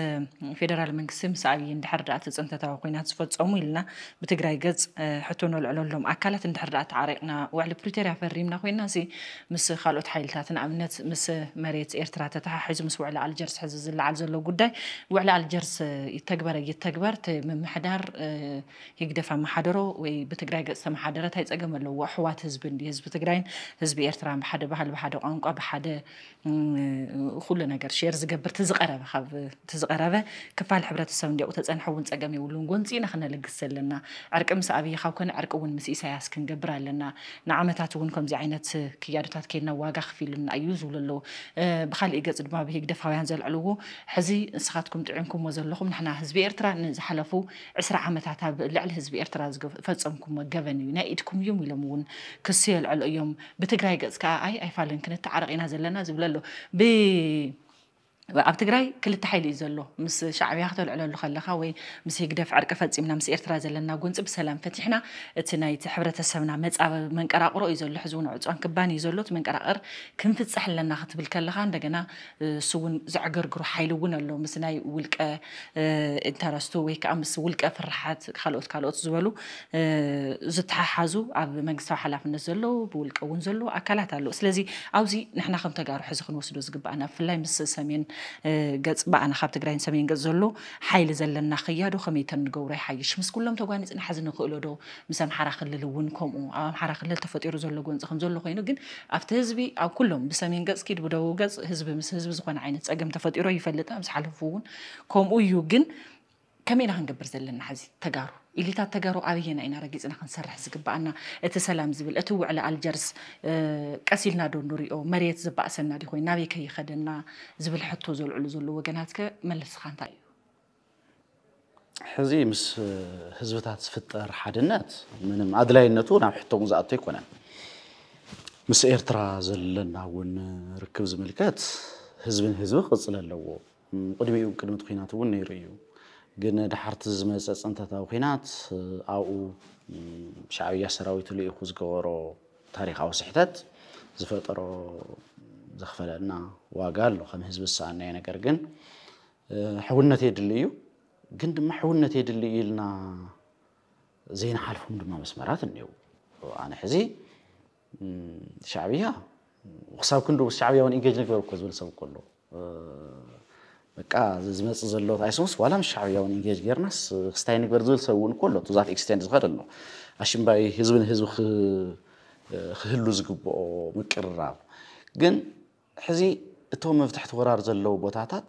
فيدرال من قسم سعبي اندحر رأت انت تواقينا تسفوت سأمويلنا بتقرأي قدس حتونو العلون لهم أكلت اندحر رأت عريقنا وعلى بريتيريا فريمنا خوينا زي مس خالوت حيلتات نامنت مس مريت ايرترا تتاح حيزو مس وعلى الجرس حزز اللي عالزو اللو قداي وعلى الجرس يتكبر يتكبر من محدار يقدفع محدرو وي بتقرأي قدس محدرات هيتس اقمل لو وحوات هزبن دي هزب إيرتران آن بحال بحدة قانق بحدة خلنا نقدر شير زقبر تزقربه خب تزقربه كفعل حبرة السامن دي وتزأن حون تجمع ولون جونزي نخنا لقصة لنا عرق أمس أبي خاو كان عرق أول مسيس عياس كان جبر لنا نعم تعتون كم زي عينات كيادة تات كنا واقع في لنا أيوز ولا لو بخال إيجاز ما بيجد فاوي هنزل علوه حزي سخاتكم تعينكم وزلكم نحنا هزب إيرتران نزحلفوا عسر عام تعتاب لعل هزب إيرتران فتصمكم وجبن ينائدكم يوم يلمون كسيل على يوم بت ትግራይ ገጽ ከዓ ኣይ ኣይፋልን ክንተዓረቕ ኢና ዘለና ዝብለ ኣሎ ኣብ ትግራይ ክልተ ሓይሊ እዩ ዘሎ ምስ ሻዕብያ ክተልዕለሉ ከለካ ወይ ምስ ህግደፍ ዓርቀ ፈፂምና ምስ ኤርትራ ዘለና ጎንፂ ብሰላም ፈቲሕና እቲ ናይቲ ሕብረተሰብና መፃበብ መንቀራቅሮ እዩ ዘሎ ሕዚ እውን ዕፅዋን ክባን እዩ ዘሎ እቲ መንቀራቅር ክንፍፅሕ ኣለና ክትብል ከለካ እንደገና እሱ እውን ዘዕገርግሩ ሓይሊ እውን ኣሎ ምስ ናይ ውልቀ ኢንተረስቱ ወይ ከዓ ምስ ውልቀ ፍርሓት ካልኦት ካልኦት ዝበሉ ዝተሓሓዙ ኣብ መንግስታዊ ሓላፍነት ዘሎ ብውልቀ እውን ዘሎ ኣካላት ኣለዉ ስለዚ ኣብዚ ንሕና ከም ተጋሩ ሕዚ ክንወስዶ ዝግባኣና ብፍላይ ምስ ሰሜን قص بعنا خاب تقرين سمين قصلو حيل زل لنا خيادو خميت النجورة حيش مس كلهم توقعني إن حزن خلو دو مثلا حرق للونكم أو حرق للتفت يرزل لجون زخم زلو خينو جن أفتزبي أو كلهم بسمين قص كيد بدو قص حزب مس حزب زخوان عينت أجم تفت يرو يفلت أمس حلفون كم أيو جن ከመይ ኢና ክንገብር ዘለና ሕዚ ተጋሩ ኢሊታት ተጋሩ ኣበየና ኢና ረጊፅና ክንሰርሕ ዝግባኣና እቲ ሰላም ዝብል እቲ ውዕሊ ኣልጀርስ ቀሲልና ዶ ንሪኦ መሬት ዘባእሰና ዲ ኮይኑ ናበይ ከይኸደና ዝብል ሕቶ ዘልዕሉ ዘለዎ ወገናት ከ መለስኻ እንታይ እዩ ሕዚ ምስ ህዝብታት ዝፍጠር ሓድነት ምንም ኣድላይነቱ ናብ ሕቶ እውን ዝኣቶ ኣይኮነን ምስ ኤርትራ ዘለና እውን ርክብ ዝምልከት ህዝብን ህዝቢ ክቕፅል ኣለዎ ቅድሚኡ ቅድሚ ኩናት እውን ነይሩ እዩ ግን ድሓርቲ ዝመፀ ፅንተታዊ ኩናት ኣብኡ ሻዕብያ ሰራዊት ልኢኹ ዝገበሮ ታሪካዊ ስሕተት ዝፈጠሮ ዘኽፈለልና ዋጋ ኣሎ ከም ህዝቢ ዝሰኣናዮ ነገር ግን ሕውነት የድሊ እዩ ግን ድማ ሕውነት የድሊ እዩ ኢልና ዘይንሓልፎም ድማ መስመራት እኒሄው ኣነ ሕዚ ሻዕብያ ክሳብ ክንዲ ሻዕብያ እውን ኢንጌጅ ንግበር እኮ ዝብል ሰብ ከሎ በቃ ዝመፅእ ዘሎ ኣይሱስ ዋላ ምስ ሻዕብያ እውን ኢንጌጅ ጌርናስ ክስታይ ንግበር ዝብል ሰብ እውን ኮሎ ቱዛት ኤክስቴንድ ዝኸድ ኣሎ ኣሽምባይ ህዝቢ ንህዝቢ ክህሉ ዝግብኦ ምቅርራብ ግን ሕዚ እቶም መብታሕቲ ወራር ዘለው ቦታታት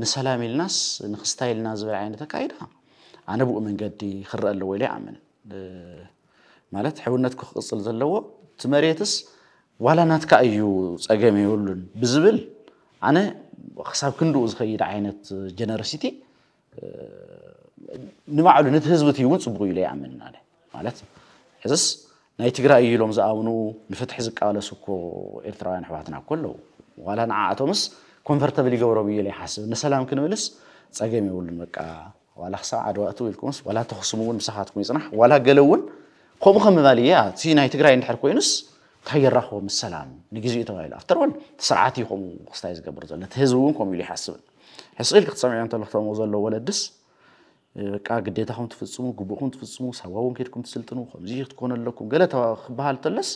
ንሰላም ኢልናስ ንክስታይ ኢልና ዝብል ዓይነት ኣካይዳ ኣነ ብኡ መንገዲ ክረአ ኣለዎ ኢለ ይኣምን ማለት ሕውነት ክቅፅል ዘለዎ እቲ መሬትስ ዋላ ናትካ እዩ ፀገም የብሉን ብዝብል ኣነ ክሳብ ክንድኡ ዝኸይድ ዓይነት ጀነሮሲቲ ንባዕሉ ነቲ ህዝቢ እቲ እውን ፅቡቅ ኢሉ ይኣምንና ማለት ሕዝስ ናይ ትግራይ እዩ ኢሎም ዝኣምኑ ንፍትሒ ዝቃለሱ እኮ ኤርትራውያን ኣሕዋትና እኮ ኣለዉ ዋላ ንዓኣቶምስ ኮንቨርተብል ይገብሮም እዩ ይሓስብ ንሰላም ክንብልስ ፀገም የብሉን በቃ ዋላ ክሳብ ዓድዋ እትው ኢልኩምስ ዋላ ተኽስሙ እውን ምሳኻትኩም ይፅናሕ ዋላ ገለ እውን ከምኡ ከም ምባል እያ እቲ ናይ ትግራይ እንድሕር ኮይኑስ ከይራኸቦም ሰላም ንግዚኡ ተባሂሉ ኣፍተር ወን ስርዓት እዩ ከምኡ ክስታይ ዝገብር ዘሎ እቲ ህዝቢ እውን ከምኡ ኢሉ ይሓስብን ሕስኢል ክትሰምዑ እንተሎ ክተምኡ ዘሎ ወለድስ በቃ ግዴታኹም ትፍፅሙ ግቡእኹም ትፍፅሙ ሳባ እውን ከድኩም ትስልጥኑ ከምዚ ክትኮነ ኣለኩም ገለ ክበሃል ተለስ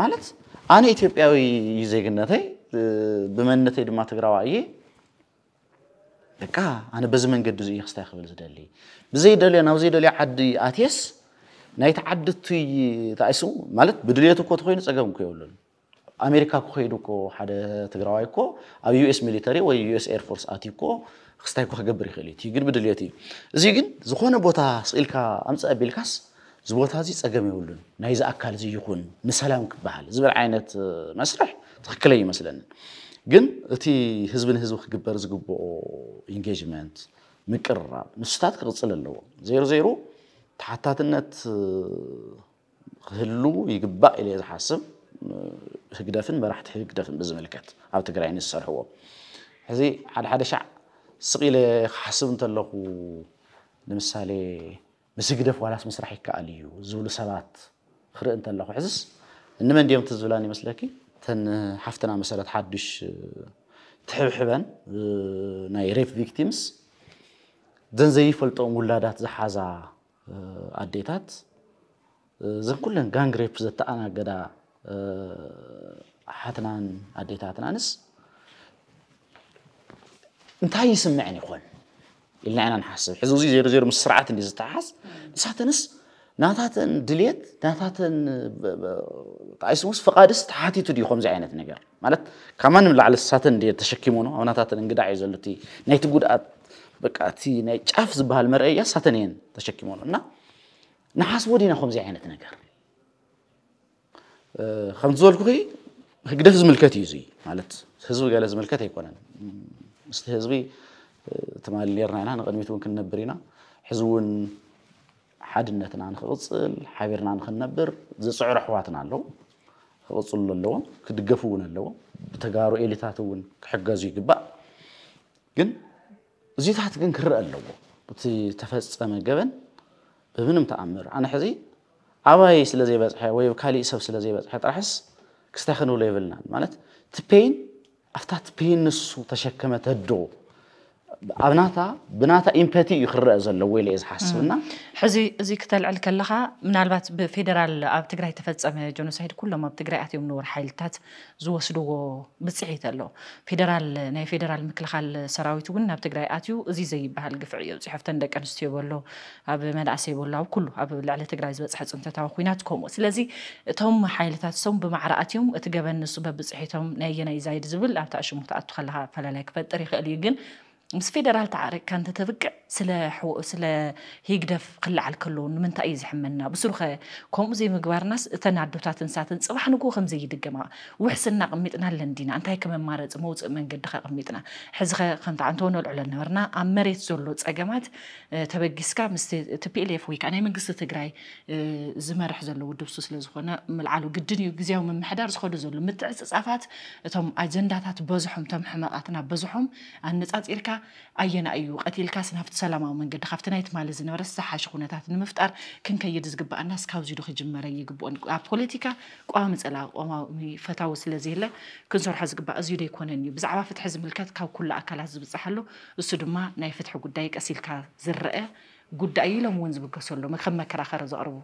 ማለት ኣነ ኢትዮጵያዊ እዩ ዜግነተይ ብመንነተይ ድማ ትግራዋይ እየ በቃ ኣነ በዚ መንገዲ እዚ እየ ክስታይ ክብል ዝደሊ ብዘይደልዮ ናብ ዘይደልዮ ዓዲ ኣትየስ نايت عدتي تأسو مالت بدليه تكو تخوين سأقوم كي يقولون أمريكا كخوين كو حدا تقرأي كو أو يو اس ميليتاري و يو اس اير فورس آتي كو خستاي كو خقبري خليت يقر بدليه تي زيقن زخونا بوتا سئلكا أمس أبيلكاس زبوتا زي سأقوم يقولون نايز أكال زي يخون مسلام كبهال زبر عينة مسرح تخكلي مثلا جن تي هزبن هزو خقبر زقبو إنجيجمنت مكرر مستات كغسل اللو زيرو زيرو تحتاتنت هلو يقبع إليه حاسب هكدافن ما راح تهكدافن بزم الكات أو تقرأين السر هو هذي حد حد شع سقيلة حاسب انت اللي هو نمسالي بس يقدف ولا اسم سرح يكاليو زول سبات خر انت اللي هو عزس انما ديوم تزولاني مسلكي تن حفتنا مسألة حدش تحب حبان ناي ريف فيكتيمز دن زي فلطون ولادات زحازا ኣዴታት እዘን ኩለን ጋንግሬፕ ዘተኣናገዳ ሓትናን ኣዴታትናንስ እንታይ ይስምዐን ይኮን ኢልና ኢና ንሓስብ ሕዚ እዚ ዜሮ ዜሮ ምስ ስርዓት እንዲ ዝተሓሓዝ ንሳተንስ ናታተን ድልየት ናታተን ጣይስሙስ ፍቓድስ ተሓቲቱ ድዩ ከምዚ ዓይነት ነገር ማለት ካብ ማንም ላዕሊ ሳተን ድየ ተሸኪሞኖ ኣብ ናታተን እንግዳዕ እዩ ዘሎ እቲ ናይቲ ጉድኣት بكاتي نجافز بهالمرأة ساتنين تشكيمون لنا نحاس ودينا خمزي عينة نجار خمس زول كوي هكذا هزم الكاتي يزي مالت هزو قال هزم الكاتي يكون مست هزوي تمال اللي يرنا عنها نغنمت ممكن نبرينا حزون حادنا تنان خلصل حابرنا نخن نبر زي صعر حواتنا لو خلصل للو كدقفونا للو بتقارو إيلي تاتون كحقازي قبا جن زي تحت كن كرر اللو تفسم جبن بمنم تأمر أنا حزي أباي سلزي بس حي ويا كالي سب سلزي بس حي ترحس كستخنوا ليفلنا مالت تبين أفتح تبين نسو تشكمت هدو أبناتا بناتا إمباتي يخرج زل ويلي إذا حسبنا حزي زي كتل على كلها من البات بفيدرال أب تجري تفتزم جنوسيد كل ما اتي من نور حيلتات زو سدو بتسعيت الله فيدرال ناي فيدرال مثل خال سراويت قلنا بتجري أتيو زي زي بهالقفعي زي حفتن دك أنستيو بلو أب مدعسي بلو كله أب على تجري بس حس أنت خوينات كومو سلازي تهم حيلتات سوم بمعرقتهم تجبن السبب بتسعيتهم ناي ناي زايد زبل أب تأشمه تأتخلها فلا لا يكفت تاريخ اليجن ምስ ፌደራል ተዓሪቕካ እንተተብቅዕ سلاح حو سلا هيقدف قلع الكلون من تأي زحمنا بسرخة كم زي مقبار ناس ثنا عدوتات ساتن صباح نقول خمسة جيد الجماعة وحسننا قميتنا لندينا أنت هيك من مارد موت من قد خا قميتنا حزخة خنت عندهن العلن ورنا أمريت زلوت أجمعت تبقيسك مست تبيلي فويك أنا من قصة تجري زمر حزلو ودبسوس لزخنا ملعلو قدني وجزيه من محدار زخود زلو متعز أفات تم أجندات بزحهم تم حماقتنا بزحهم أن نتأذ إركا أينا أيو قتيل كاسنا في ብሰላማዊ መንገዲ ካብቲ ናይ ትማሊ ዝነበረ ዝሰሓሸ ኩነታት ንምፍጣር ክንከይድ ዝግባአና ስካብ ዚዱ ክጅመረ ይግብኦን ኣብ ፖለቲካ ቋሚ ፀላ ቆማዊ ፈታዊ ስለዘየለ ክንሰርሖ ዝግባእ እዚዩ ዶ ይኮነን እዩ ብዛዕባ ፍትሒ ዝምልከት ካብ ኩሉ ኣካላት ዝብፅሓሉ እሱ ድማ ናይ ፍትሒ ጉዳይ ቀሲልካ ዝረአ ጉዳይ እዩ ኢሎም እውን ዝብገሰሉ ከም መከራኸሪ ዘቕርቡ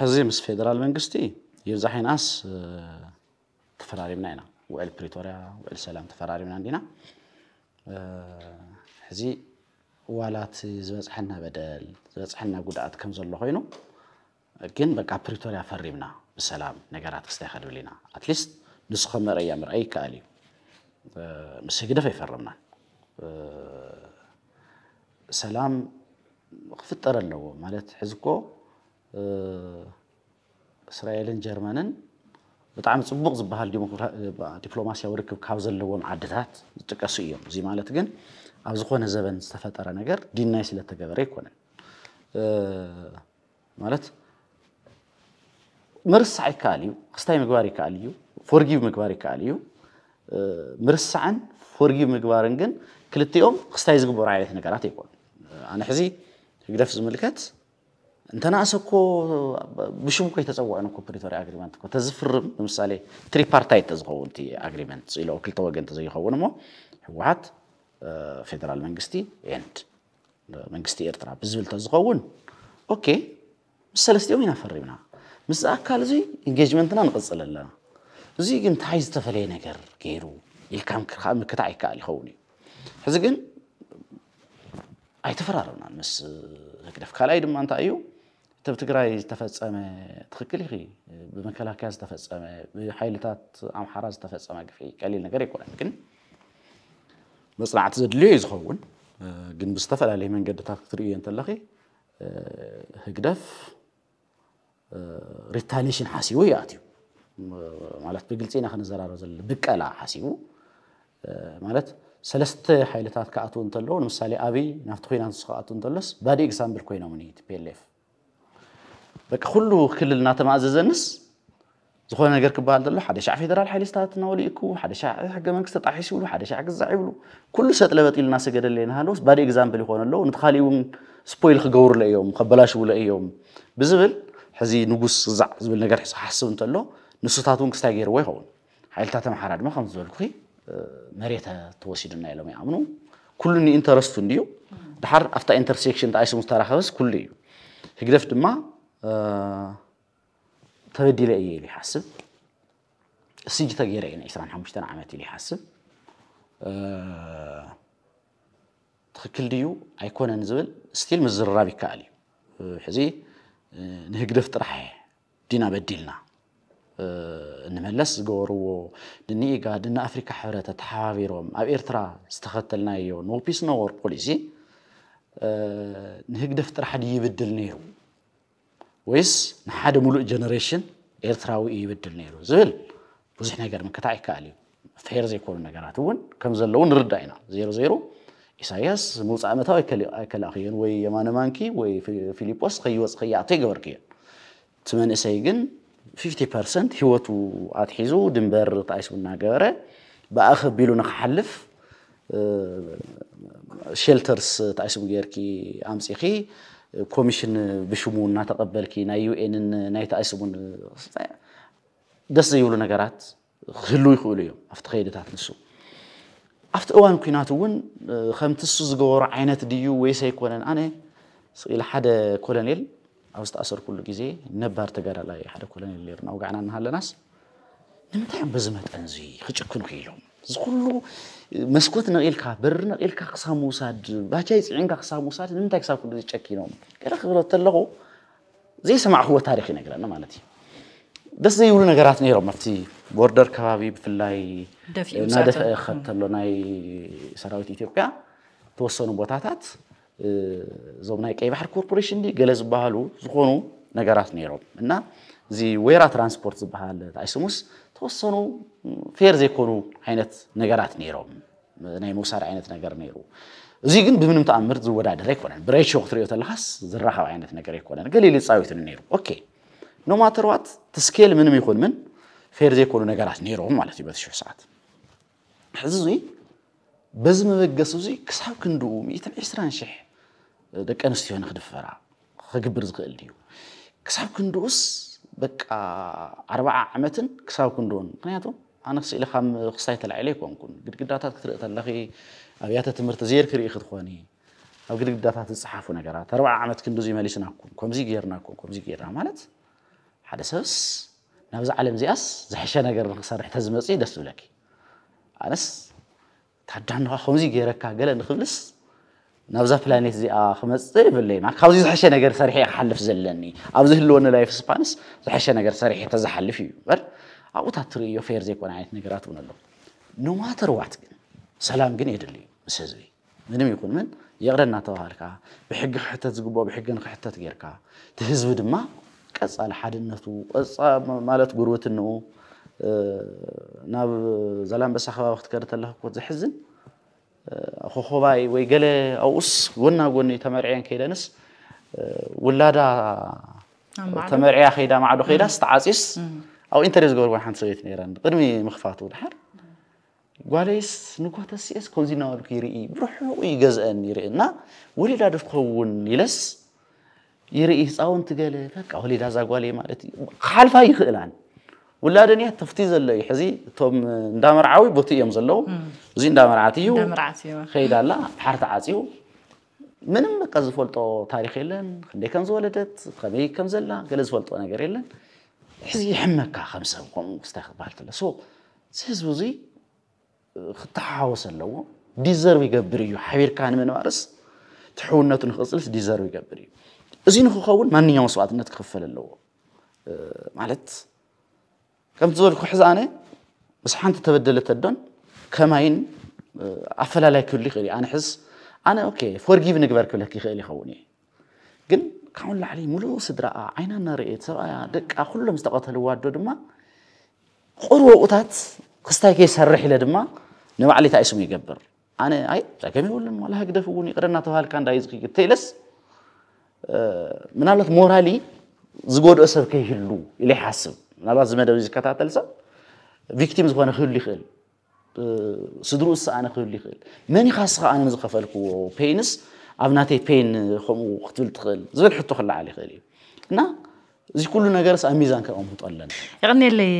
ሕዚ ምስ ፌደራል መንግስቲ የብዛ ሓይናስ ተፈራሪምና ኢና ውዕል ፕሪቶርያ ውዕል ሰላም ተፈራሪምና እንዲና ሕዚ ዋላት ዝበፅሐና በደል ዝበፅሐና ጉድኣት ከም ዘሎ ኮይኑ ግን በቃ ፕሪቶርያ ፈሪምና ብሰላም ነገራት ክስታይ ከድብል ኢና ኣትሊስት ንሱ ከም መርአያ ምርኣይ ይከኣል እዩ ምስ ህግደፍ ኣይፈርምናን ሰላም ክፍጠር ኣለዎ ማለት ሕዚ ኮ እስራኤልን ጀርመንን ብጣዕሚ ፅቡቅ ዝበሃል ዲፕሎማስያዊ ርክብ ካብ ዘለዎም ዓድታት ዝጥቀሱ እዮም እዚ ማለት ግን ኣብ ዝኾነ ዘበን ዝተፈጠረ ነገር ዲናይ ስለ ተገበረ ይኮነን ማለት ምርስዕ ይከኣል እዩ ክስታይ ምግባር ይከኣል እዩ ፎርጊቭ ምግባር ይከኣል እዩ ምርስዓን ፎርጊቭ ምግባርን ግን ክልቲኦም ክስታይ ዝግበሩ ዓይነት ነገራት ኣይኮኑ ኣነ ሕዚ ህግደፍ ዝምልከት እንተናእሰ እኮ ብሽም እኮ የተፀውዕን እኮ ፕሪቶሪያ ኣግሪመንት እኮ ተዝፍርም ለምሳሌ ትሪፓርታይት ተዝኸውን እቲ ኣግሪመንት ኢሎ ክልተ ወገን ተዘይኸውን እሞ ህወሓት ፌደራል መንግስቲ ኤንድ መንግስቲ ኤርትራ ብዝብል ተዝኸውን ኦኬ ምስ ሰለስቲኦም ኢና ፈሪምና ምስ ኣካል እዚ ኢንጌጅመንትና ንቕፅል ኣለና እዚ ግን እንታይ ዝተፈለየ ነገር ገይሩ ኢልካ ምክታዕ ይከኣል ይኸውን እዩ ሕዚ ግን ኣይተፈራረብናን ምስ ህግደፍ ካልኣይ ድማ እንታይ እዩ እቲ ኣብ ትግራይ ዝተፈፀመ ትኽክል ይኺ ብመከላከያ ዝተፈፀመ ብሓይልታት ኣምሓራ ዝተፈፀመ ግፍዒ ቀሊል ነገር ኣይኮነን ግን مصنعات زدلي يزخون قن بستفل عليه من قد تاكتري انت اللخي هكدف ريتاليشن حاسيو ياتيو مالت بقلتين اخن الزرار زل بكالا حاسيو مالت سلست حيلتات كاتو انت اللو ابي نفتخوين انت سخاتو انت بادي اكسامبل كوينو منيت بي بك خلو كل الناتم عززنس ዝኾነ ነገር ክበሃል ዘሎ ሓደ ሻዕ ፌደራል ሓይልስታት እናወሊእኩ ሓደ ሻዕ ሕገ መንግስቲ ጣሒሱ ይብሉ ሓደ ሻዕ ግዛዕ ይብሉ ኩሉ ሰጥለበጥ ኢሉ እናሰገደለ ይናሃለውስ ባዲ ኤግዛምፕል ይኮነ ኣለዉ ነቲ ካሊእ እውን ስፖይል ክገብሩለ እዮም ከበላሽውለ እዮም ብዝብል ሕዚ ንጉስ ዛዕ ዝብል ነገር ክሓስብ እንተሎ ንሱታት እውን ክስታይ ገይርዎ ይኸውን ሓይልታት ኣምሓራ ድማ ከም ዝበልኩ መሬተ ተወሲድና ኢሎም ይኣምኑ ኩሉ ንኢንተረስቱ እንድዩ ድሓር ኣብታ ኢንተርሴክሽን ተኣይሶም ዝተራኸበስ ኩሉ እዩ ህግደፍ ድማ ተበዲለ እየ ኢሉ ይሓስብ እስጂ ተገይረ እየ ናይ 25 ዓመት ኢሉ ይሓስብ ትክክል ድዩ ኣይኮነን ዝብል ስቲል ምዝርራብ ይከኣል እዩ ሕዚ ንህግደፍ ጥራሕ ዲና በዲልና ንመለስ ዝገበርዎ ድኒኢጋድ ና ኣፍሪካ ሕብረት ተሓባቢሮም ኣብ ኤርትራ ዝተኸተልናዮ ኖፒስ ነወር ፖሊሲ ንህግደፍ ጥራሕ ድይብድል ነይሩ ويس نحاد ملوء جنريشن إيرتراوي يبدل نيرو زبل بزح نجار من كتاعي كالي فهير زي كون نجارات ون كم زلون ردعنا زيرو زيرو إسحاقياس موسى عمتها أكل أكل أخيان ويمان مانكي وفيليبوس خيوس خيعتي جوركيا تمن إسحاقين 50% هيوتو أتحيزو دمبر تعيش بالنجارة بأخذ بيلو نخحلف شيلترز تعيش بجيركي أمسيخي كوميشن بشمون نا تقبل كي نا يو ان نا يتأسمون دس يولو نقرات خلو يخولو يوم افت خيدة تاتنسو افت اوان كيناتوون خمتسو زغور عينات ديو ويساي كولان انا الى حدا كولانيل عاوز تأثر كل جزي نبار تقرا لا حدا كولانيل اللي رنا وقعنا نهال لناس نمتعم بزمت انزي خجكون كيلوم زغلو مسكوت نقيلك بر نقيلك خصها موساد باتشاي سعينك خصها موساد من تاك سافو دي تشكي نوم كلا خبرة تلقو زي سمع هو تاريخي نقلنا مالتي ደስ ዘይብሉ ነገራት ነይሮም ኣብቲ ቦርደር ከባቢ ብፍላይ እናደፍአ ክኸድ ከሎ ናይ ሰራዊት ኢትዮጵያ ተወሰኑ ቦታታት እዞም ናይ ቀይ ባሕሪ ኮርፖሬሽን ዲ ገለ ዝበሃሉ ዝኾኑ ነገራት ነይሮም እና እዚ ወይራ ትራንስፖርት ዝበሃል ኣይስሙስ ተወሰኑ ፌር ዘይኮኑ ዓይነት ነገራት ነይሮም ናይ ምውሳድ ዓይነት ነገር ነይሩ እዚ ግን ብምንም ተኣምር ዝወዳደር ኣይኮነን ብሬሽዮ ክትሪኦ ተለኻስ ዝራኸብ ዓይነት ነገር ኣይኮነን ገሊሉ ፃዊትን ነይሩ ኦኬ ኖማተርዋት ትስኬል ምንም ይኹን ምን ፌር ዘይኮኑ ነገራት ነይሮም ማለት እዩ በቲ ሽሕ ሰዓት ሕዚ እዚ በዚ መበገስ እዚ ክሳብ ክንድኡ 120 ሽሕ ደቂ ኣንስትዮ ንክድፈራ ክግብር ዝኽእል ድዩ ክሳብ ክንድኡስ بك أربعة عمتن كساو كندون مكنياتو أنا خسي لخام خصايت العيلي كونكن قد قد داتات كترئت اللخي أبيات تمر تزير كري إخد خواني أو قد قد داتات الصحافو نقرات أربعة عمت كندو زي ماليش كوم زي غير كمزي كوم زي غير مالت حدا سوس نابز عالم زي أس زحشة نقر نخسارح تزمسي دستو لكي أنا أنس تعدعنا خمزي غيركا قلن خبلس ናብዛ ፕላኔት እዚኣ ክመፅእ ይብለና ካብዚ ዝሓሸ ነገር ሰሪሐ እየ ክሓልፍ ዘለኒ ኣብዚ ህልወኒ ላይፍ ስፓንስ ዝሓሸ ነገር ሰሪሐ ተዝሓልፍ እዩ በር ኣብኡታት ትርእዮ ፌር ዘይኮነ ዓይነት ነገራት እውን ኣሎ ኖማተር ዋት ግን ሰላም ግን የድሊ እዩ ምስ ህዝቢ ምንም ይኹን ምን የቕደና ተባሃልካ ብሕጊ ክሕተት ዝግብኦ ብሕጊ ንክሕተት ጌርካ እቲ ህዝቢ ድማ ቀፃል ሓድነቱ ማለት ጉርብትንኡ ናብ ዛላንበሳ ከባቢ ክትከድ ተለኽኮት ዘሕዝን خوخوباي ويقلي أوس قلنا قلني تمرعين كيدنس ولادا تمرعيا خيدا معدو خيدا استعاسيس أو أنت رز جور واحد صيت نيران قدمي مخفات والحر قاليس نقوة السياس كون زينا وركيري بروحه ويجزأن ولي لا دفخون يلس يرئي أو أنت قال بك أولي دا زاقوالي مالتي خالفها يخلان ولادني تفتيز اللي إيه؟ حزي توم آه، دامر عوي بوتي يوم زلو زين دامر عاتيو دامر عاتيو خير الله حرت عاتيو من مقز فولتو تاريخ لن خدي كان زولدت خبي كم زلا قال زولتو انا غير لن حزي حمك خمسة وكم استقبال تلا سو سيزو زي آه، خطاوس اللو ديزرو يغبريو حبير كان من وارس تحونتو نخصلس ديزرو يغبريو زين خو خاون ما نيوم سواتنت كفل اللو آه، مالت كم تزول كحزانة بس حانت تبدلت الدن كماين أفلا لا كل خيري أنا حس أنا أوكي فورجيف نكبر كل هكي خيري خوني قن كون لعلي ملو صدراء عينا نريت سواء دك أخلو مستقطة الواد دما قروة أتات كستاي كي سرح لدما نوع اللي تعيش ميجبر أنا أي تكمل ولا ما لها كده فوني قرنا تفعل كان دايز كي تيلس أه من الله مورالي زبود أسر كيهلو اللي حاسب ናብራት ዝመደብ ዝከታተል ሰብ ቪክቲም ዝኾነ ክህሉ ይኽእል ስድርኡ ዝሰኣነ ክህሉ ይኽእል መን ኢኻ ስኻ ኣነ ዝኸፈልክዎ ፔይንስ ኣብ ናተይ ፔይን ከምኡ ክትብል ትኽእል ዝብል ሕቶ ክላዓል ይኽእል እዩ እና እዚ ኩሉ ነገርስ ኣብ ሚዛን ከቐምጦ ኣለና ይቕኒየለይ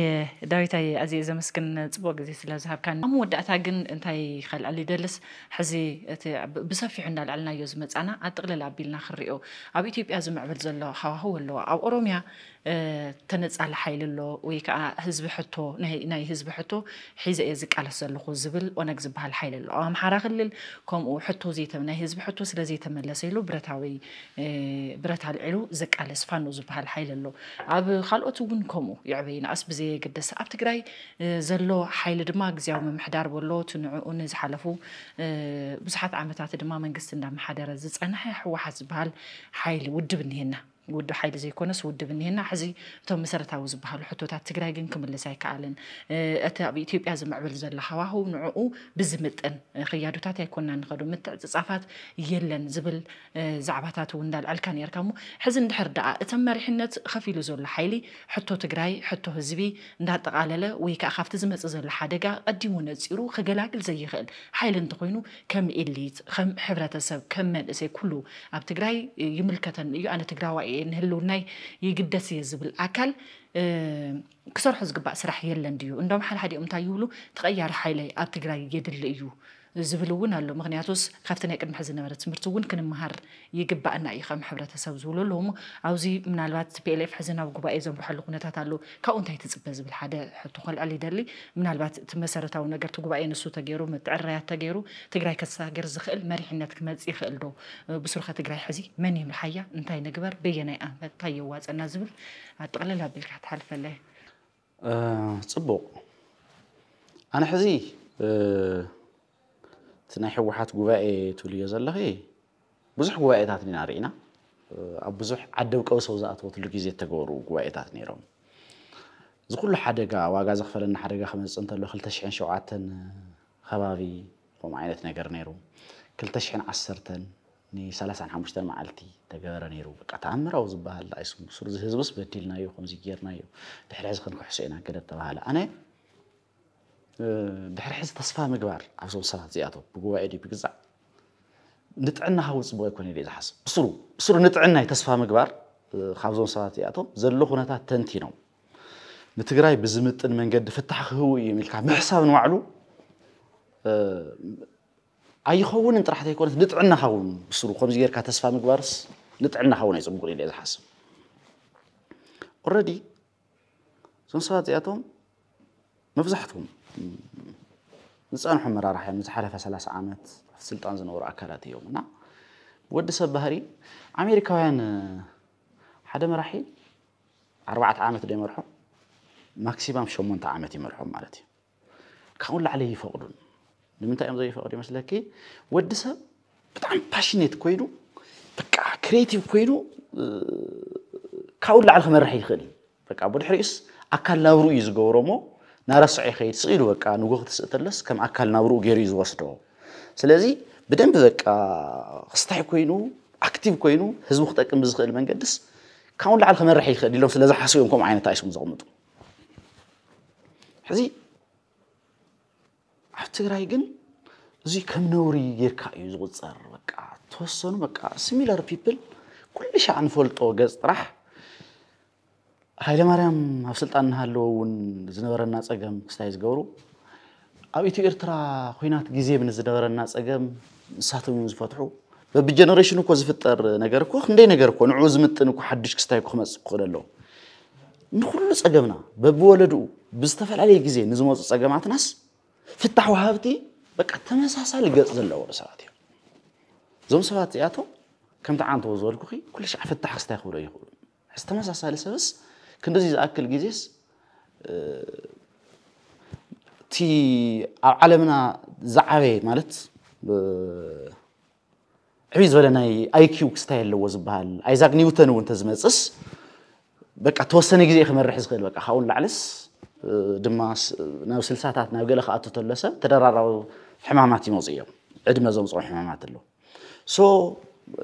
ዳዊታይ ኣዝየ ዘመስግን ፅቡቅ ግዜ ስለዝሃብካ ኣብ መወዳእታ ግን እንታይ ከልዕል ይደልስ ሕዚ እቲ ብሰፊሑ እናልዕልናዮ ዝመፃና ኣጥቕልል ኣቢልና ክሪኦ ኣብ ኢትዮጵያ ዝምዕብል ዘሎ ሃዋህው ኣለዋ ኣብ ኦሮምያ ተነፃሊ ሓይሊ ኣሎ ወይ ከዓ ህዝቢ ሕቶ ናይ ህዝቢ ሕቶ ሒዘ እየ ዝቃለስ ዘለኹ ዝብል ኦነግ ዝበሃል ሓይሊ ኣሎ ኣብ ኣምሓራ ክልል ከምኡ ሕቶ ናይ ህዝቢ ሕቶ ስለዘይተመለሰ ኢሉ ብረታዊ ብረታ ልዕሉ ዘቃለስ ፋኖ ዝበሃል ሓይሊ ኣሎ ኣብ ካልኦት እውን ከምኡ ይዕበይ ንኣስ ብዘየግደሰ ኣብ ትግራይ ዘሎ ሓይሊ ድማ ግዜያዊ ምምሕዳር በሎ ትንዕኡ ንዝሓለፉ ብዙሓት ዓመታት ድማ መንግስቲ እንዳመሓደረ ዝፀንሐ ሕወሓት ዝበሃል ሓይሊ ውድብ እኒሄና ود حيل زي كونس ود بنهنا حزي تو مسرت عاوز بها الحطو تاع تقرأ كمل زي كعلن أتى بيتيب يا زم عبل زل حواه ونوعه بزمتن خيادو تاتا يكون عن غدو مت زعفات يلن زبل زعباتات وندال على كان يركمو حزن دحر دعاء تم مرحنة خفيل زول حيلي حطو تقرأي حطو هزبي نهت قالل ويك أخاف تزم زل حدقة قدي ونزيرو خجلاقل زي خل حيلن تقينو كم إليت خم حفرة سب كم من زي كله أبتقرأي يملكتن يو أنا تقرأ نهلوناي يقدس يزب الأكل كسر حزق بقى سرح يلا نديو عندهم حال حد يوم تايولو تغير حيلي أتغير يدل ليو زبل ون هلو مغنياتوس خفتني أكن محزن مرت ون كن مهر يجب بقى نعي خم حبرة سوز ولو لهم عاوزي من الوقت بي ال اف حزن أو جبائي زم بحل قنات كأون تهيت زبل حدا تدخل علي دلي من الوقت تمسر تاو نجر تجبائي نسو تجيرو متعرية تجيرو تجري كسر جرز خل مريح إن تكمل زي خل دو بسرخة تجري حزي مني من الحياة انتهي نجبر بينا أحمد طيب واز أنا زبل أتقلل هبلك هتحلف له أه صبو أنا حزي ناي حوحات غوبائي توليو زلخي إيه. بزح غوبائي تاتني نارينا أبزح عدو كو سوزا أتو تلوكي زيت تغورو غوبائي تاتني روم زي كل حدقة واقع زخفل إن حدقة خمس انت اللو خلتشحن شعاتن خبابي وما عينت نقر نيرو كلتشحن عسرتن ني سالس عن حمشتن معلتي تقرا نيرو بقى تعمر أو زبها الله يسمو سرزي هزبس بديل نايو خمزي كير نايو تحريز خنكو حسينا كده تبها أنا بحر حز تصفى مقبار عفوا صلاة زيادة بقوة إيدي بقزع نتعنا هاو صبوا يكون إيدي حس بسرو بسرو نتعنا يتصفى مقبار خافزوا صلاة زيادة زلوا خناتا تنتينو نتقراي بزمت إن من قد فتح هو يملك محساب نوعلو أي خون أنت راح تكون نتعنا هاو بسرو خمس جير كاتصفى مقبارس نتعنا هاو نيزم بقول إيدي حس already زون صلاة زيادة مفزحتهم ዝፀንሑ መራርሓ እዮም ዝሓለፈ 30 ዓመት ኣብ ስልጣን ዝነበሩ ኣካላት እዮም እና ወዲ ሰብ ባህሪ ኣሜሪካውያን ሓደ መራሒ ኣርባዕተ ዓመት ዶ ይመርሖ ማክሲማም ሸሞንተ ዓመት ይመርሖም ማለት እዩ ካብኡ ላዕለ ይፈቅዱን ንምንታይ እዮም ዘይፈቅዱ ይመስለኪ ወዲ ሰብ ብጣዕሚ ፓሽኔት ኮይኑ በቃ ክሬቲቭ ኮይኑ ካብኡ ላዕሊ ክመርሕ ይኽእል እዩ በቃ ብድሕሪኡስ ኣካል ናብሩ እዩ ዝገብሮ እሞ نرسعي خير سئل وقع نوغت ستلس كم أكل نبرو جريز وصدو سلازي بدن بذك خستعي كوينو أكتيف كوينو هزم خطأك مزخ المنجدس كون لعل خمر رح يخلي لهم سلازي حسوهم كم عين تعيش مزغمتو حزي ኣብ ትግራይ ግን እዚ ከም ነውሪ ጌርካ እዩ ዝቁፀር በቃ ተወሰኑ በቃ ሲሚላር ፒፕል ኩሉ ሻዕ ንፈልጦ ገፅ ጥራሕ ሃይለማርያም ኣብ ስልጣን እናሃለወ እውን ዝነበረና ፀገም ክስታይ ዝገብሩ ኣብ ኢትዮ ኤርትራ ኩናት ግዜ ዝነበረና ፀገም ንሳቶም እዮም ዝፈትሑ በቢጀነሬሽን እኮ ዝፍጠር ነገር እኮ ክንደይ ነገር እኮ ንዕኡ ዝምጥን እኮ ሓድሽ ክስታይ እኮ ክመፅእ ክኽእል ኣለዎ ንኩሉ ፀገምና በቢወለድኡ ብዝተፈላለየ ግዜ ንዝመፁ ፀገማትናስ ፍታሕ ወሃብቲ በቃ ተመሳሳሊ ገፅ ዘለዎ ሰባት እዮም እዞም ሰባት እዚኣቶም ከምቲ ዓንተዎ ዝበልኩ ኩሉ ሸዕ ፍታሕ ክስታይ ክብሎ ይኽእሉ ተመሳሳሊ ሰብስ ክንደዚ ዝኣክል ግዜስ እቲ ኣብ ዓለምና ዝዓበየ ማለት ዕብይ ዝበለ ናይ ኣይኪው ክስታይ ኣለዎ ዝበሃል ኣይዛክ ኒውተን እውን ተዝመፅስ በቃ ተወሰነ ግዜ ክመርሕ ዝኽእል በቃ ካብኡ ንላዕልስ ድማ ናብ ስልሳታት ናብ ገለ ክኣቱ ተሎ ሰብ ተደራራቢ ሕማማት ይመፁ እዮም ዕድመ ዘምፅኡ ሕማማት ኣለዉ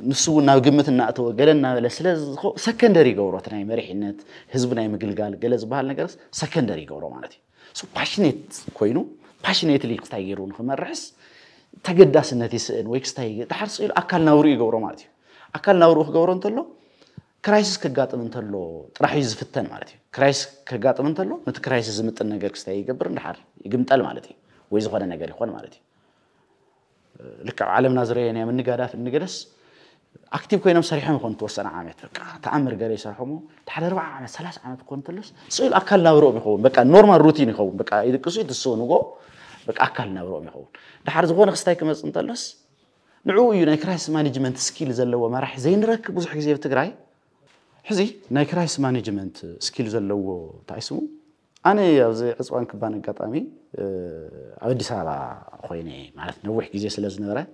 ንሱ እውን ናብ ግምት እናእተወ ገለ እናበለ ስለዝኮ ሰከንደሪ ይገብሮ እቲ ናይ መሪሕነት ህዝቢ ናይ ምግልጋል ገለ ዝበሃል ነገርስ ሰከንደሪ ይገብሮ ማለት እዩ ፓሽኔት ኮይኑ ፓሽኔትሊ ክስታይ ገይሩ ንክመርሕስ ተገዳስነት ይስእን ወይ ክስታይ ድሓርሲ ኢሉ ኣካል ናብሩ ይገብሮ ማለት እዩ ኣካል ናብሩ ክገብሮ እንተሎ ክራይሲስ ከጋጥም እንተሎ ጥራሕ እዩ ዝፍተን ማለት እዩ ክራይሲስ ከጋጥም እንተሎ ነቲ ክራይሲስ ዝምጥን ነገር ክስታይ ይገብር እንድሓር ይግምጠል ማለት እዩ ወይ ዝኮነ ነገር ይኮን ማለት እዩ ልክዕ ዓለምና ዝረአየናዮ ምንጋዳፍ እንገለስ أكتب كوينام صريح مخون توصل عامات بقى تعمر قري صريح مو تحرر ربع عام ثلاث عام تكون تلص سويل أكل نورو مخون بقى نورمال روتين مخون بقى إذا كسويت الصون وقو بقى أكل نورو مخون تحرر زغون خستايك ما تصن تلص نعو يو نايكرايس مانجمنت سكيل زلوا ما راح زين رك بزح زي بتقراي حزي نايكرايس مانجمنت سكيل زلوا تعيسمو أنا يا زي أسوان كبان القطامي أه أديس على خويني معناته نوح كذي سلاز نوره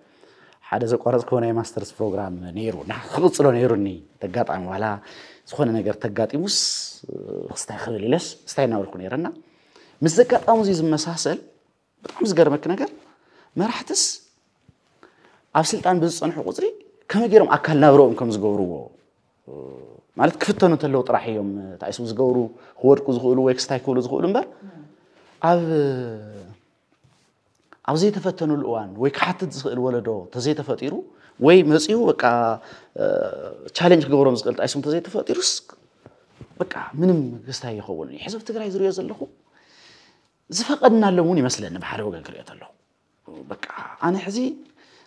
ሓደ ዘቋረፅክቦ ናይ ማስተርስ ፕሮግራም ነይሩ ና ክቕፅሎ ነይሩኒ ተጋጣሚ ዋላ ዝኾነ ነገር ተጋጢሙስ ክስታይ ክብል ኢለስ ስታይ እናበልኩ ነረና ምስ ዘጋጣሙ እዚ ዝመሳሰል ብጣዕሚ ዝገርመክ ነገር መራሕትስ ኣብ ስልጣን ብዝፀንሑ ቁፅሪ ከመይ ገይሮም ኣካል ናብረኦም ከም ዝገብርዎ ማለት ክፍተኑ እንተለዉ ጥራሕ እዮም ተኣይሱ ዝገብሩ ክወድቁ ዝኽእሉ ወይ ክስታይ ክብሉ ዝኽእሉ እምበር ኣብ ኣብ ዘይተፈተኑሉ እዋን ወይ ክሓትት ዝኽእል ወለዶ ተዘይተፈጢሩ ወይ መፂኡ በቃ ቻለንጅ ክገብሮም ዝኽእል ጣይሶም ተዘይተፈጢሩስ በቃ ምንም ክስታይ ይኸውን እዩ ሕዝብ ትግራይ ዝሪኦ ዘለኹ ዝፈቐድናሎም እውን ይመስለኒ ብሓደ ወገን ክሪኦ ኣለኹ በቃ ኣነ ሕዚ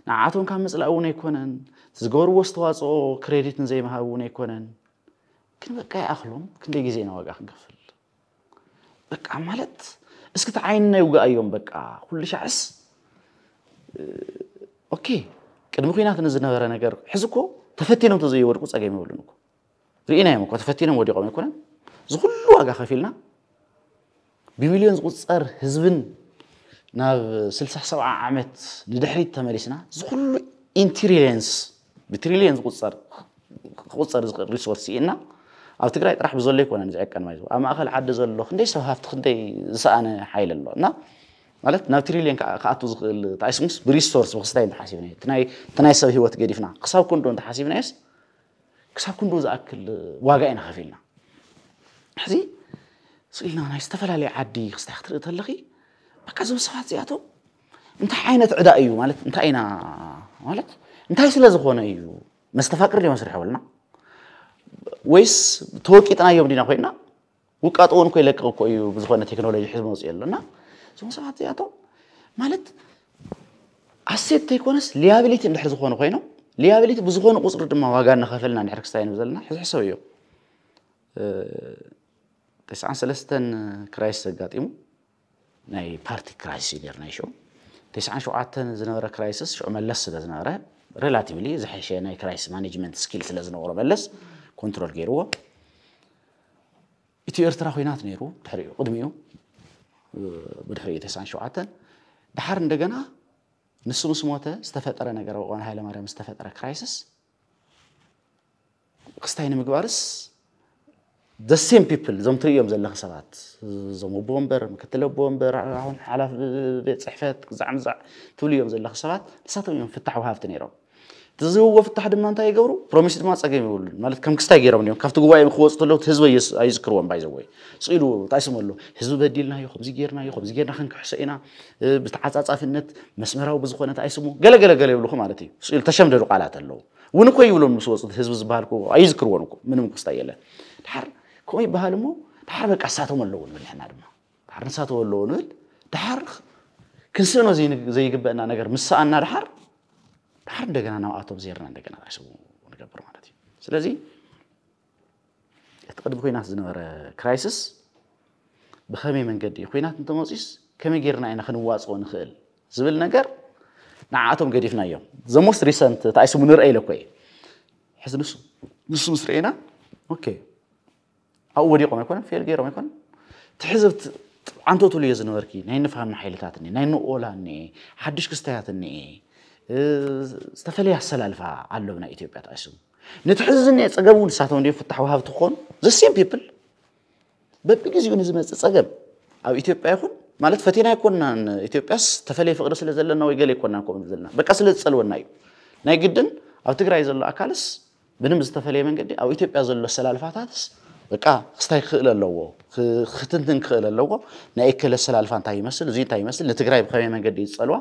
ንዓቶም ካብ መፅላእ እውን ኣይኮነን ዝገበርዎ ኣስተዋፅኦ ክሬዲትን ዘይምሃብ እውን ኣይኮነን ግን በቃ ይኣኽሎም ክንደይ ግዜ ነዋጋ ክንከፍል በቃ ማለት اسكت عيننا يوقع يوم بقى كل شيء عس اوكي قد مخينا تنزل نبره نجر حزكو تفتينم تزي وركو صاغي مولنكو رينا يوم كو تفتينم ودي قوم يكون ز كل واغا خفيلنا بمليون قصر حزبن ناب 60 70 عامت لدحريت تمرسنا ز كل انتريلينس بتريليونز قصر قصر ريسورسينا أو تقرأي تروح بزليك وأنا نزعك كان ما يزوج أما أخل حد زلله خندي سو هفت خندي زأنا حيل الله نا مالت نا تريلين كأتو زغل بريسورس بخصتين تحاسبنا تناي تناي سو هو تجريفنا قصاب كندون تحاسبنا إيش قصاب كندو زأكل واقعنا خفيلنا حزي سئلنا أنا استفلا لي عدي خصتي أختر تلقي بكازو سوات زياتو أنت عينة عدائيو مالت أنت عينة مالت أنت هاي سلا زخونا مستفكر لي مسرح ولنا ويس توقيتنا يومدينا خوينا وقاطون كو يلقق كو بزخونه تكنولوجي حزب موصي يلنا زوم سبعت ياتو ማለት ኣሴት እንተይኮነስ ሊያብሊቲ እንድሕር ዝኾኑ ኮይኖም ሊያብሊቲ ብዝኾኑ ቁፅሪ ድማ ዋጋ ንኸፈልና እንድሕር ክስታይን ዘለና ሕዝሕ ሰብ እዮም ተስዓን ሰለስተን ክራይስ ዘጋጢሙ ናይ ፓርቲ ክራይስ እዩ ነርና ይሽዑ ተስዓን ሸውዓተን ዝነበረ ክራይስስ ሽዑ መለስ ስለ ዝነበረ ሬላቲቭሊ ዝሓሸ ናይ ክራይስ ማኔጅመንት ስኪል ስለ ዝነበሮ መለስ ኮንትሮል ገይርዎ እቲ ኤርትራ ኮይናት ነይሩ ድሕሪኡ ቅድሚኡ ብድሕሪኡ 97 ድሓር እንደገና ንሱ ምስ ሞተ ዝተፈጠረ ነገር ኣብ እዋን ሃይለማርያም ዝተፈጠረ ክራይሲስ ክስታይ ንምግባርስ ዘ ሴም ፒፕል እዞም ትርእዮም ዘለኹ ሰባት እዞም ኣቦ ወንበር ምክትል ኣቦ ወንበር አሁን ሓላፍ ቤት ፅሕፈት ዛዕምዛዕ ትብሉ እዮም ዘለኹ ሰባት ንሳቶም እዮም ፍታሕ ወሃብቲ ነይሮም تزوج في تحد من أنت يجورو بروميس ما تسأجي يقولون مالك كم كستا يجيرهم اليوم كفتوا جواي مخوص طلوا تهزوا يس يذكرون باي زوي سئلوا تعيسوا ملوا هزوا بديلنا يا خبز جيرنا يا خبز جيرنا خنك حسينا بتعات في النت مسمرة وبزخونة تعيسوا قلا قلا قلا يقولوا مالتي سئل تشم درو قالات اللو ونكو يقولون مسوص هزوا زبالكو يذكرونكو منهم كستا يلا دحر كوي بهالمو دحر بقى ساتهم اللون من هنا دم دحر ساتهم اللون دحر كنسنو زي زي جبنا نجر مسا أنا دحر ዳር እንደገና ናብኣቶም ዜርና እንደገና ተዕስቡ ንገብር ማለት እዩ ስለዚ እቲ ቅድሚ ኩናት ዝነበረ ክራይስስ ብከመይ መንገዲ እዩ ኩናት እንተመፂስ ከመይ ጌርና ኢና ክንዋፅኦ ንኽእል ዝብል ነገር ንዓኣቶም ገዲፍናዮም ዘ ሞስት ሪሰንት ተኣይስሙ ንርአ ኢለኮ እየ ሕዚ ንሱ ንሱ ምስ ርአና ኦኬ ኣብኡ ወዲቖም ኣይኮነን ፌል ገይሮም ኣይኮነን ትሕዝብ ዓንተትሉ እየ ዝነበርኪ ናይ ንፋሃምና ሓይልታት እኒ ናይ ንኦላ እኒኤ ሓድሽ ክስተያት እኒኤ ዝተፈላለየ ኣሰላልፋ ኣለዉ ናይ ኢትዮጵያ ተኣሲሙ ነቲ ሕዚ ዝኒአ ፀገም እውን ንሳቶም ድ ፍታሕ ወሃብቲ ክኾኑ ዘሴም ፒፕል በቢግዜኡ ንዝመፅእ ፀገም ኣብ ኢትዮጵያ ይኹን ማለት ፈቲና ይኮንናን ኢትዮጵያስ ተፈለየ ፍቅዲ ስለ ዘለና ወይ ገለ ይኮንናን ከምኡ ዘለና በቃ ስለ ዝፀልወና እዩ ናይ ግድን ኣብ ትግራይ ዘሎ ኣካልስ ብንም ዝተፈለየ መንገዲ ኣብ ኢትዮጵያ ዘሎ ኣሰላልፋታትስ በቃ ክስታይ ክኽእል ኣለዎ ክትንትን ክኽእል ኣለዎ ናይ እከለ ኣሰላልፋ እንታይ ይመስል እዚ እንታይ ይመስል ንትግራይ ብከመይ መንገዲ ይፀልዋ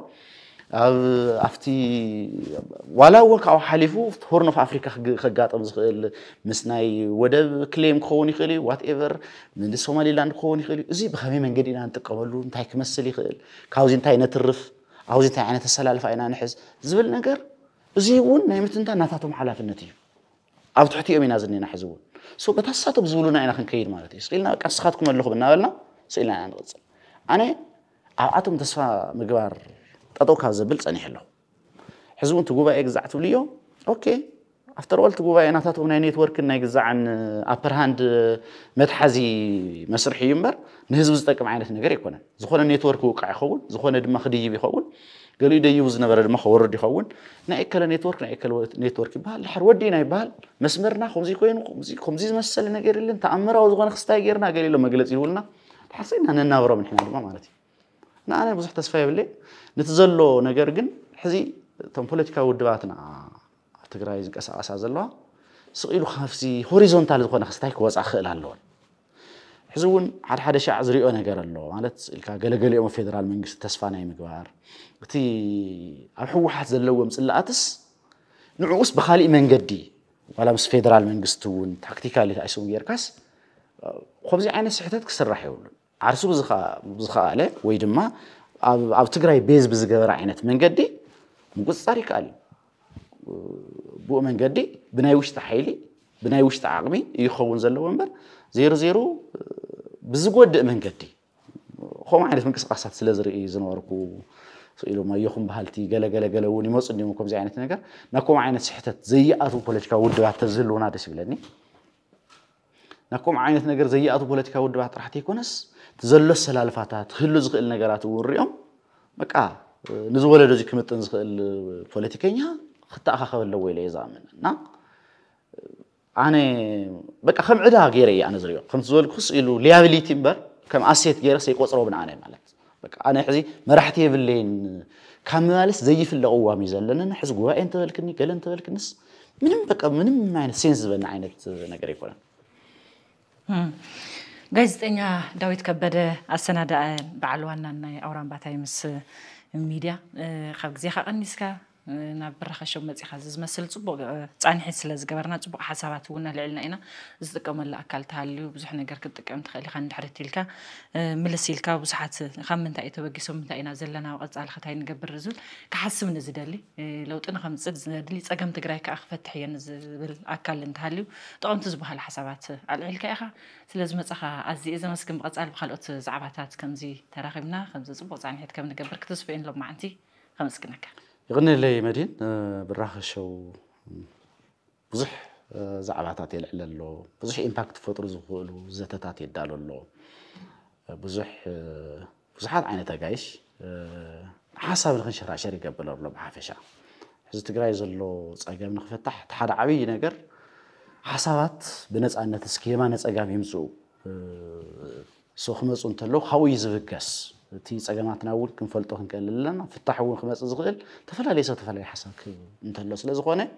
ኣብ ኣብቲ ዋላ እውን ካብኡ ሓሊፉ ሆርን ኦፍ ኣፍሪካ ከጋጥም ዝኽእል ምስ ናይ ወደብ ክሌም ክኸውን ይኽእል እዩ ዋትኤቨር ንሶማሊላንድ ክኸውን ይኽእል እዩ እዚ ብከመይ መንገዲ ኢና ንጥቀመሉ እንታይ ክመስል ይኽእል ካብዚ እንታይ ነትርፍ ኣብዚ እንታይ ዓይነት ኣሰላልፋ ኢና ንሕዝ ዝብል ነገር እዚ እውን ናይ ምትንታን ናታቶም ሓላፍነት እዩ ኣብ ትሕቲኦም ኢና ዝኒና ሕዚ እውን በታ ሳቶም ዝብሉና ኢና ክንከይድ ማለት እዩ ስኢልና በቃ ንስኻትኩም ኣለኹም እናበልና ስኢልና ኢና ንቕፅል ኣነ ኣብኣቶም ተስፋ ምግባር ጠጠው ካብ ዘብል ፀኒሕ ኣለኹ ሕዚ እውን እቲ ጉባኤ ግዛዕ ትብልዮ ኦኬ ኣፍተር ኦል እቲ ጉባኤ ናታቶም ናይ ኔትወርክን ናይ ግዛዕን ኣፐርሃንድ መትሓዚ መስርሒ እዩ እምበር ንህዝቢ ዝጠቅም ዓይነት ነገር ኣይኮነን ዝኾነ ኔትወርክ ውቃዕ ይኸውን ዝኾነ ድማ ክድይብ ይኸውን ገሊኡ ደይቡ ዝነበረ ድማ ክወርድ ይኸውን ናይ እከለ ኔትወርክ ናይ እከለ ኔትወርክ ይበሃል ድሓር ወዲእና ይበሃል መስመርና ከምዚ ኮይኑ ከምዚ ዝመሰለ ነገር የለን ተኣምራዊ ዝኾነ ክስታይ ጌርና ገሊሎ መግለፂ ይብልና ድሓር ሰይና ነናብሮም ንሕና ድማ ማለት እዩ نحن بزح تسفى يبلي نتزلو نجرجن حزي تم بوليتيكا ودباتنا تقرايز قس عسى زلوا سقيلو خافزي هوريزونتال تكون خستايك وزع خيل هاللون حزون على حدا شيء عزري أنا جرى له مالت الكا قال قال يوم فيدرال من قصة تسفانة يوم جوار قتي أحو واحد زلوا مسلا أتس نعوس بخالي من قدي ولا مس فيدرال من قصة تون تكتيكال اللي تعيشون جيركاس خبزي عنا سحتات كسر راح يقولون ዓርሱ ብዝኸኣለ ወይ ድማ ኣብ ትግራይ ቤዝ ብዝገበረ ዓይነት መንገዲ ምቁፅፃር ይከኣል እዩ ብኡ መንገዲ ብናይ ውሽጢ ሓይሊ ብናይ ውሽጢ ዓቕሚ ይኸውን ዘለዎ እምበር ዜሮ ዜሮ ብዝጎድእ መንገዲ ከምኡ ዓይነት ምንቅስቃሳት ስለ ዝርኢ ዝነበርኩ ኢሎም ኣየኹም ባህልቲ ገለገለገለ እውን ይመፁ እኒኦም ከምዚ ዓይነት ነገር ናብ ከምኡ ዓይነት ስሕተት ዘይኣትዉ ፖለቲካዊ ውድባት ተዝህልውና ደስ ይብለኒ ናብ ከምኡ ዓይነት ነገር ዘይኣትዉ ፖለቲካዊ ውድባት ጥራሕ ተይኮነስ زلو زلوا السلالفاتات هلو زخل نجارات وريهم مكا نزول رزق متن زخل بوليتيكينيا حتى أخاف اللي ويلي زامن نا أنا بكا خم عدا غيري أنا زريو خم زول خص إلو ليابيليتي مبر كم أسيت غير سيقوس روبن عاني مالت بكا أنا حزي مرحتي باللين كم مالس زي في الأقوى ميزان لأن حز جوا أنت ولكني قال أنت ولكنس منم بكا منم يعني سينس بنا عينت نجاري كلام ጋዜጠኛ ዳዊት ከበደ ኣሰናዳእ በዓል ዋናን ናይ ኣውራምባታይ ምስ ሚድያ ካብ ግዜካ ቀኒስካ ናብ በረኻ ሸብ መፂኻ ዝመስል ፅቡቅ ፃኒሒት ስለ ዝገበርና ፅቡቅ ሓሳባት እውን ኣልዕልና ኢና ዝጥቀመሉ ኣካል ተሃልዩ ብዙሕ ነገር ክትጥቀም ትኽእል ኢኻ ንድሕሪ እትልካ ምልስ ኢልካ ብዙሓት ካብ ምንታይ እዩ ተበጊሶም ምንታይ ኢና ዘለና ቀፃሊ ከታይ ንገብር ዝብል ክሓስብ ንዝደሊ ለውጢ ንከምፅእ ዝደሊ ፀገም ትግራይ ከዓ ክፈትሕ እየ ንዝብል ኣካል እንተሃልዩ ጠቐምቲ ዝበሃሉ ሓሳባት ኣልዕልካ ኢኻ ስለ ዝመፅኻ ኣዝየ ዘመስግን ብቐፃሊ ብካልኦት ዛዕባታት ከምዚ ተራኺብና ከምዚ ፅቡቅ ፃኒሒት ከም ንገብር ክትስፍየን ሎም መዓንቲ ከመስግነካ يغني لي مدين آه، براخ شو بزح آه، زعباتات يلعل له بزح امباكت فطر زغلو زتاتات يدالو له آه، بزح بزحات عينة تقايش حسب لغن شرع شري قبل له بحافشا حزت قرايز له تساقام نخفتح تحاد عبي نقر حسابات بنت أن تسكيما نت أجام يمزو سخمز أنت له خوي زفكس تي صغماتنا اول كنفلطو كنقال لنا في التحول خمس زغل تفلا ليس تفلا حساك انت لو سلا زغونه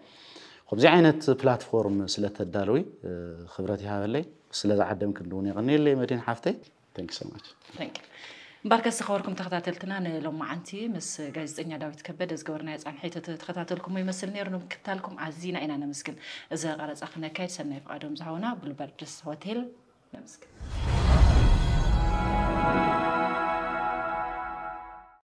خبزي عينت بلاتفورم سلا تدالوي خبرتي هذا اللي سلا عدم كندوني غني اللي مدين حافتي ثانك سو ماتش ثانك مباركة سخوركم تخطاتلتنا لو ما عنتي مس جايز الدنيا داويت كبد از قورنا يزعن حيتة تخطاتلكم ويمسل نيرنم كتالكم عزينا إنا نمسكن إذا غرز أخنا كايت سنة في قادم زعونا بلو بردس هوتيل نمسكن